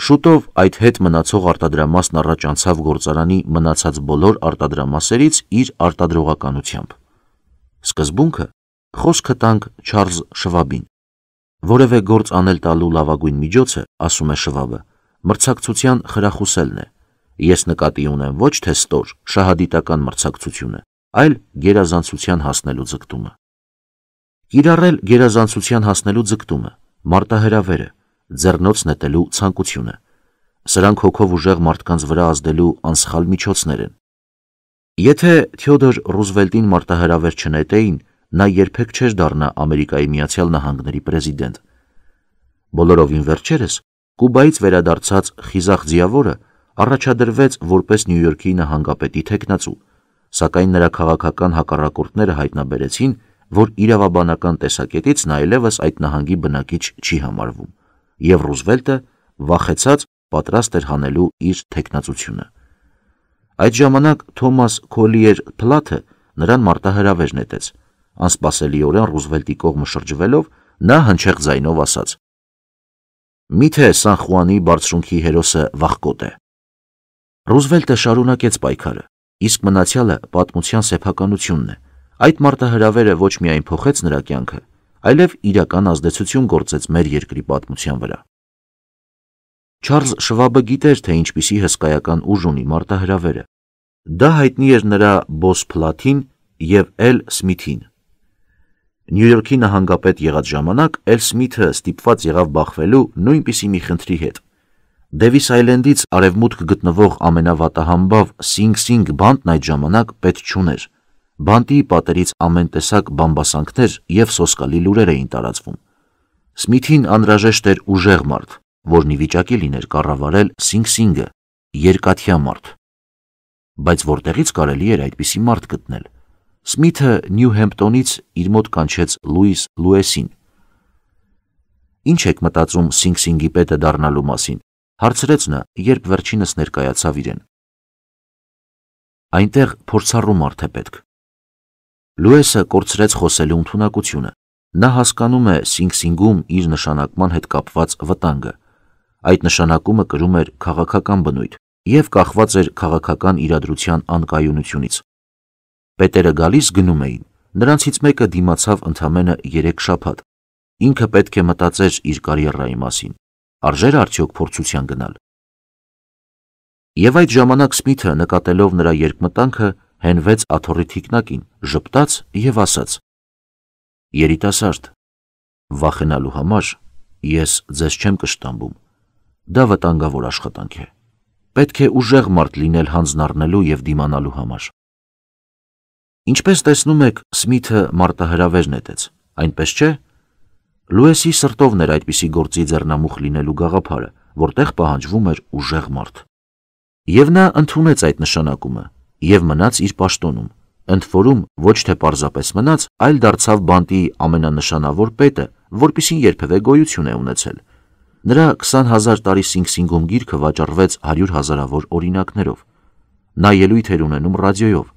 Շուտով այդ հետ մնացող արտադրամասն առաջ անցավ գործարանի մնացած բոլոր արտադրամասերից իր արտադրողականությամբ։ Սկզբունքը խոսքը տանք Չարլզ Շվաբին, Որևէ գործ անել տալու լավագույն միջոցը, ասում է Շվաբը, մրցակցության խրախուսելն է։ Ես նկատի ունեմ ոչ թե ստոր շահադիտական մրցակցությունը, այլ գերազանցության հասնելու ձգտումը։ Կիրառել գերազանցության հասնելու ձգտումը, մարտահրավերը, ձեռնոց նետելու ցանկությունը։ Սրանք հոգով ուժեղ մարդկանց վրա ազդելու անսխալ միջոցներ են։ Եթե Թյոդոր Ռուզվելտին մարտահրավեր չնետեին, նա երբեք չէր դառնա Ամերիկայի Միացյալ Նահանգների պրեզիդենտ։ Բոլորովին վերջերս Կուբայից վերադարձած խիզախ ձիավորը առաջադրվեց որպես Նյու Յորքի նահանգապետի տեխնացու, սակայն նրա քաղաքական հակառակորդները հայտնաբերեցին, որ իրավաբանական տեսակետից նա ելևս այդ նահանգի բնակիչ չի համարվում, եւ Ռուզվելտը վախեցած պատրաստ էր հանելու իր տեխնացությունը։ Այդ ժամանակ Թոմաս Քոլիեր Փլաթը նրան մարտահրավեր նետեց, անսպասելիորեն Ռուզվելտի կողմը շրջվելով, նա հնչեղ ձայնով ասաց. Միթե Սան Խուանի բարձունքի հերոսը վախկոտ է։ Ռուզվելտը շարունակեց պայքարը, իսկ մնացյալը պատմության սեփականությունն է։ Այդ մարտահրավերը ոչ միայն փոխեց նրա կյանքը, այլև իրական ազդեցություն գործեց մեր երկրի պատմության վրա։ Չարլզ Շվաբը գիտեր, թե ինչպիսի հսկայական ուժ ունի մարտահրավերը։ Դա հայտնի էր նրա Բոսփլաթին եւ Էլ Սմիթին, Նյու Յորքի նահանգապետ եղած ժամանակ Էլ Սմիթը ստիպված եղավ բախվելու նույնպիսի մի խնդրի հետ։ Դևիս Այլենդից արևմուտք գտնվող ամենավատահամբավ Սինգ-Սինգ բանտն այդ ժամանակ պետ չուներ։ Բանտի պատերից ամեն տեսակ բամբասանքներ եւ սոսկալի լուրեր էին տարածվում։ Սմիթին անհրաժեշտ էր ուժեղ մարդ, որն ի վիճակի լիներ կառավարել Սինգ-Սինգը, երկաթյա մարդ։ Բայց որտեղից կարելի էր այդպիսի մարդ գտնել։ Սմիթը Նյուհեմպտոնից իր մոտ կանչեց Լուիս Լուեսին։ Ինչ եք մտածում Սինգսինգի պետը դառնալու մասին, հարցրեց նա, երբ վերջինս ներկայացավ իրեն։ Այնտեղ փորձառու մարդ է պետք։ Լուեսը կորցրեց խոսելու ընտունակությունը։ Նա հասկանում է Սինգսինգում իր նշանակման հետ կապված վտանգը։ Այդ նշանակումը կրում էր քաղաքական բնույթ եւ կախված էր քաղաքական իրադրության անկայունությունից։ Պետերը գալիս գնում էին։ Նրանցից մեկը դիմացավ ընդամենը 3 շաբաթ։ Ինքը պետք է մտածեր իր կարիերայի մասին։ Արժեր արդյոք փորձության գնալ։ Եվ այդ ժամանակ Սմիթը նկատելով նրա երկմտանքը հենվեց աթոռի թիկնակին, ժպտաց եւ ասաց. Երիտասարդ, վախենալու համար ես ձեզ չեմ կշտամբում։ Դա վտանգավոր աշխատանք է։ Պետք է ուժեղ մարդ լինել հանձնառնելու եւ դիմանալու համար։ Ինչպես տեսնում եք, Սմիթը մարտահրավեր նետեց, այնպես չէ։ Լուեսի սրտովն էր այդպիսի գործի ձեռնամուխ լինելու գաղափարը, որտեղ պահանջվում էր ուժեղ մարդ։ Եվ նա ընդունեց այդ նշանակումը եւ մնաց իր պաշտոնում։ Ընդ որում ոչ թե պարզապես մնաց, այլ դարձավ բանտի ամենանշանավոր պետը, որտիսին երբևէ գոյություն է ունեցել։ Նրա 20000 տարի Սինգսինգում գիրքը վաճառվեց 100 հազարավոր օրինակներով։ Նա ելույթ էր ունենում ռադիոյով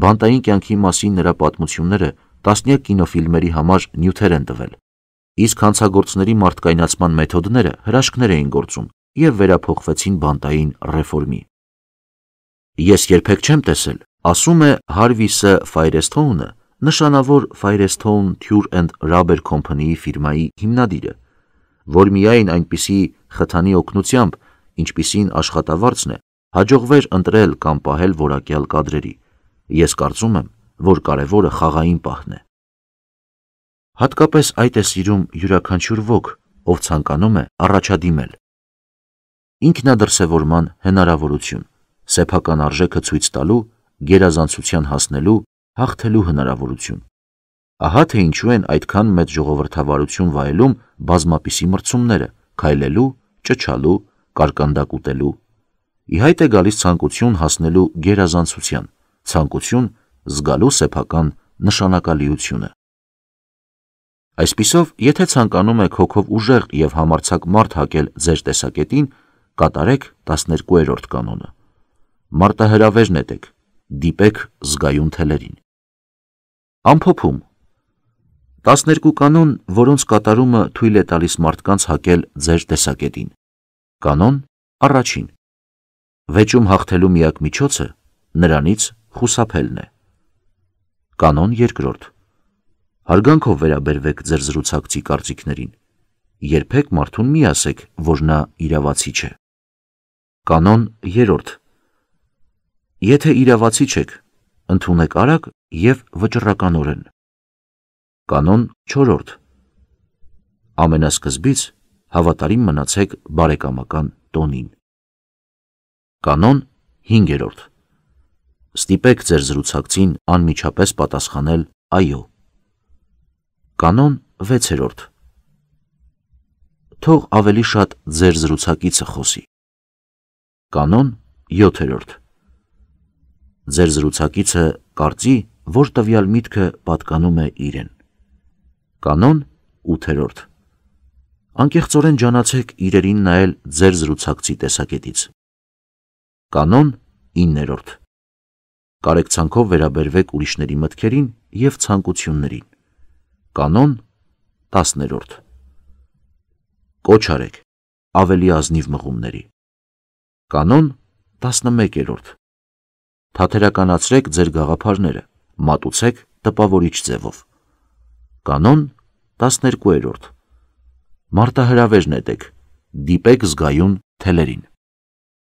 բանտային կյանքի մասին նրա պատմությունները տասնյակ կինոֆիլմերի համար նյութեր են տվել։ Իսկ հանցագործների մարդկայնացման մեթոդները հրաշքներ էին գործում եւ վերափոխվեցին բանտային ռեֆորմի։ Ես երբեք չեմ տեսել, ասում է Հարվիսը Ֆայրեսթոունը, նշանավոր Firestone Tour and Rubber Company-ի ֆիրմայի հիմնադիրը, որ միայն այնպիսի խթանի օգնությամբ, ինչպիսին աշխատավարձն է, հաջողվեր ընտրել կամ պահել որակյալ կադրերի։ Ես կարծում եմ, որ կարևորը խաղային պահն է։ Հատկապես այդ է սիրում յուրաքանչյուր ոք, ով ցանկանում է առաջադիմել։ Ինքնադրսևորման հնարավորություն, սեփական արժեքը ցույց տալու, գերազանցության հասնելու, հաղթելու հնարավորություն։ Ահա թե ինչու են այդքան մեծ ժողովրդավարություն վայելում բազմապիսի մրցումները՝ քայլելու, ճճալու, կարկանդակ ուտելու։ Իհայտ է գալիս ցանկություն հասնելու գերազանցության, ցանկություն զգալու սեփական նշանակալիությունը։ Այսպիսով, եթե ցանկանում եք հոգով ուժեղ եւ համարցակ մարդ հակել ձեր տեսակետին, կատարեք 12-րդ կանոնը։ Մարտահրավեր նետեք, դիպեք զգայուն թելերին։ Ամփոփում 12 կանոն, որոնց կատարումը թույլ է տալիս մարդկանց հակել ձեր տեսակետին։ Կանոն առաջին։ Վեճում հաղթելու միակ միջոցը նրանից խուսափելն է։ Կանոն երկրորդ։ Հարգանքով վերաբերվեք ձեր զրուցակցի կարծիքներին։ Երբեք մարդուն մի ասեք, որ նա իրավացի չէ։ Կանոն երրորդ։ Եթե իրավացի չեք, ընդունեք արագ եւ վճռականորեն։ Կանոն 4-րդ։ Ամենասկզբից հավատարիմ մնացեք բարեկամական տոնին։ Կանոն 5-րդ։ Ստիպեք ձեր զրուցակցին անմիջապես պատասխանել այո։ Կանոն 6-րդ։ Թող ավելի շատ ձեր զրուցակիցը խոսի։ Կանոն 7-րդ։ Ձեր զրուցակիցը կարծի, որ տվյալ միտքը պատկանում է իրեն։ Կանոն 8-րդ։ Անկեղծորեն ճանաչեք իրերին նայել ձեր զրուցակցի տեսակետից։ Կանոն 9-րդ Կարեկցանքով վերաբերվեք ուրիշների մտքերին եւ ցանկություններին։ Կանոն 10-րդ։ Կոչ արեք ավելի ազնիվ մղումների։ Կանոն 11-րդ։ Թաթերականացրեք ձեր գաղափարները, մատուցեք տպավորիչ ձևով։ Կանոն 12-րդ։ Մարտահրավեր նետեք, դիպեք զգայուն թելերին։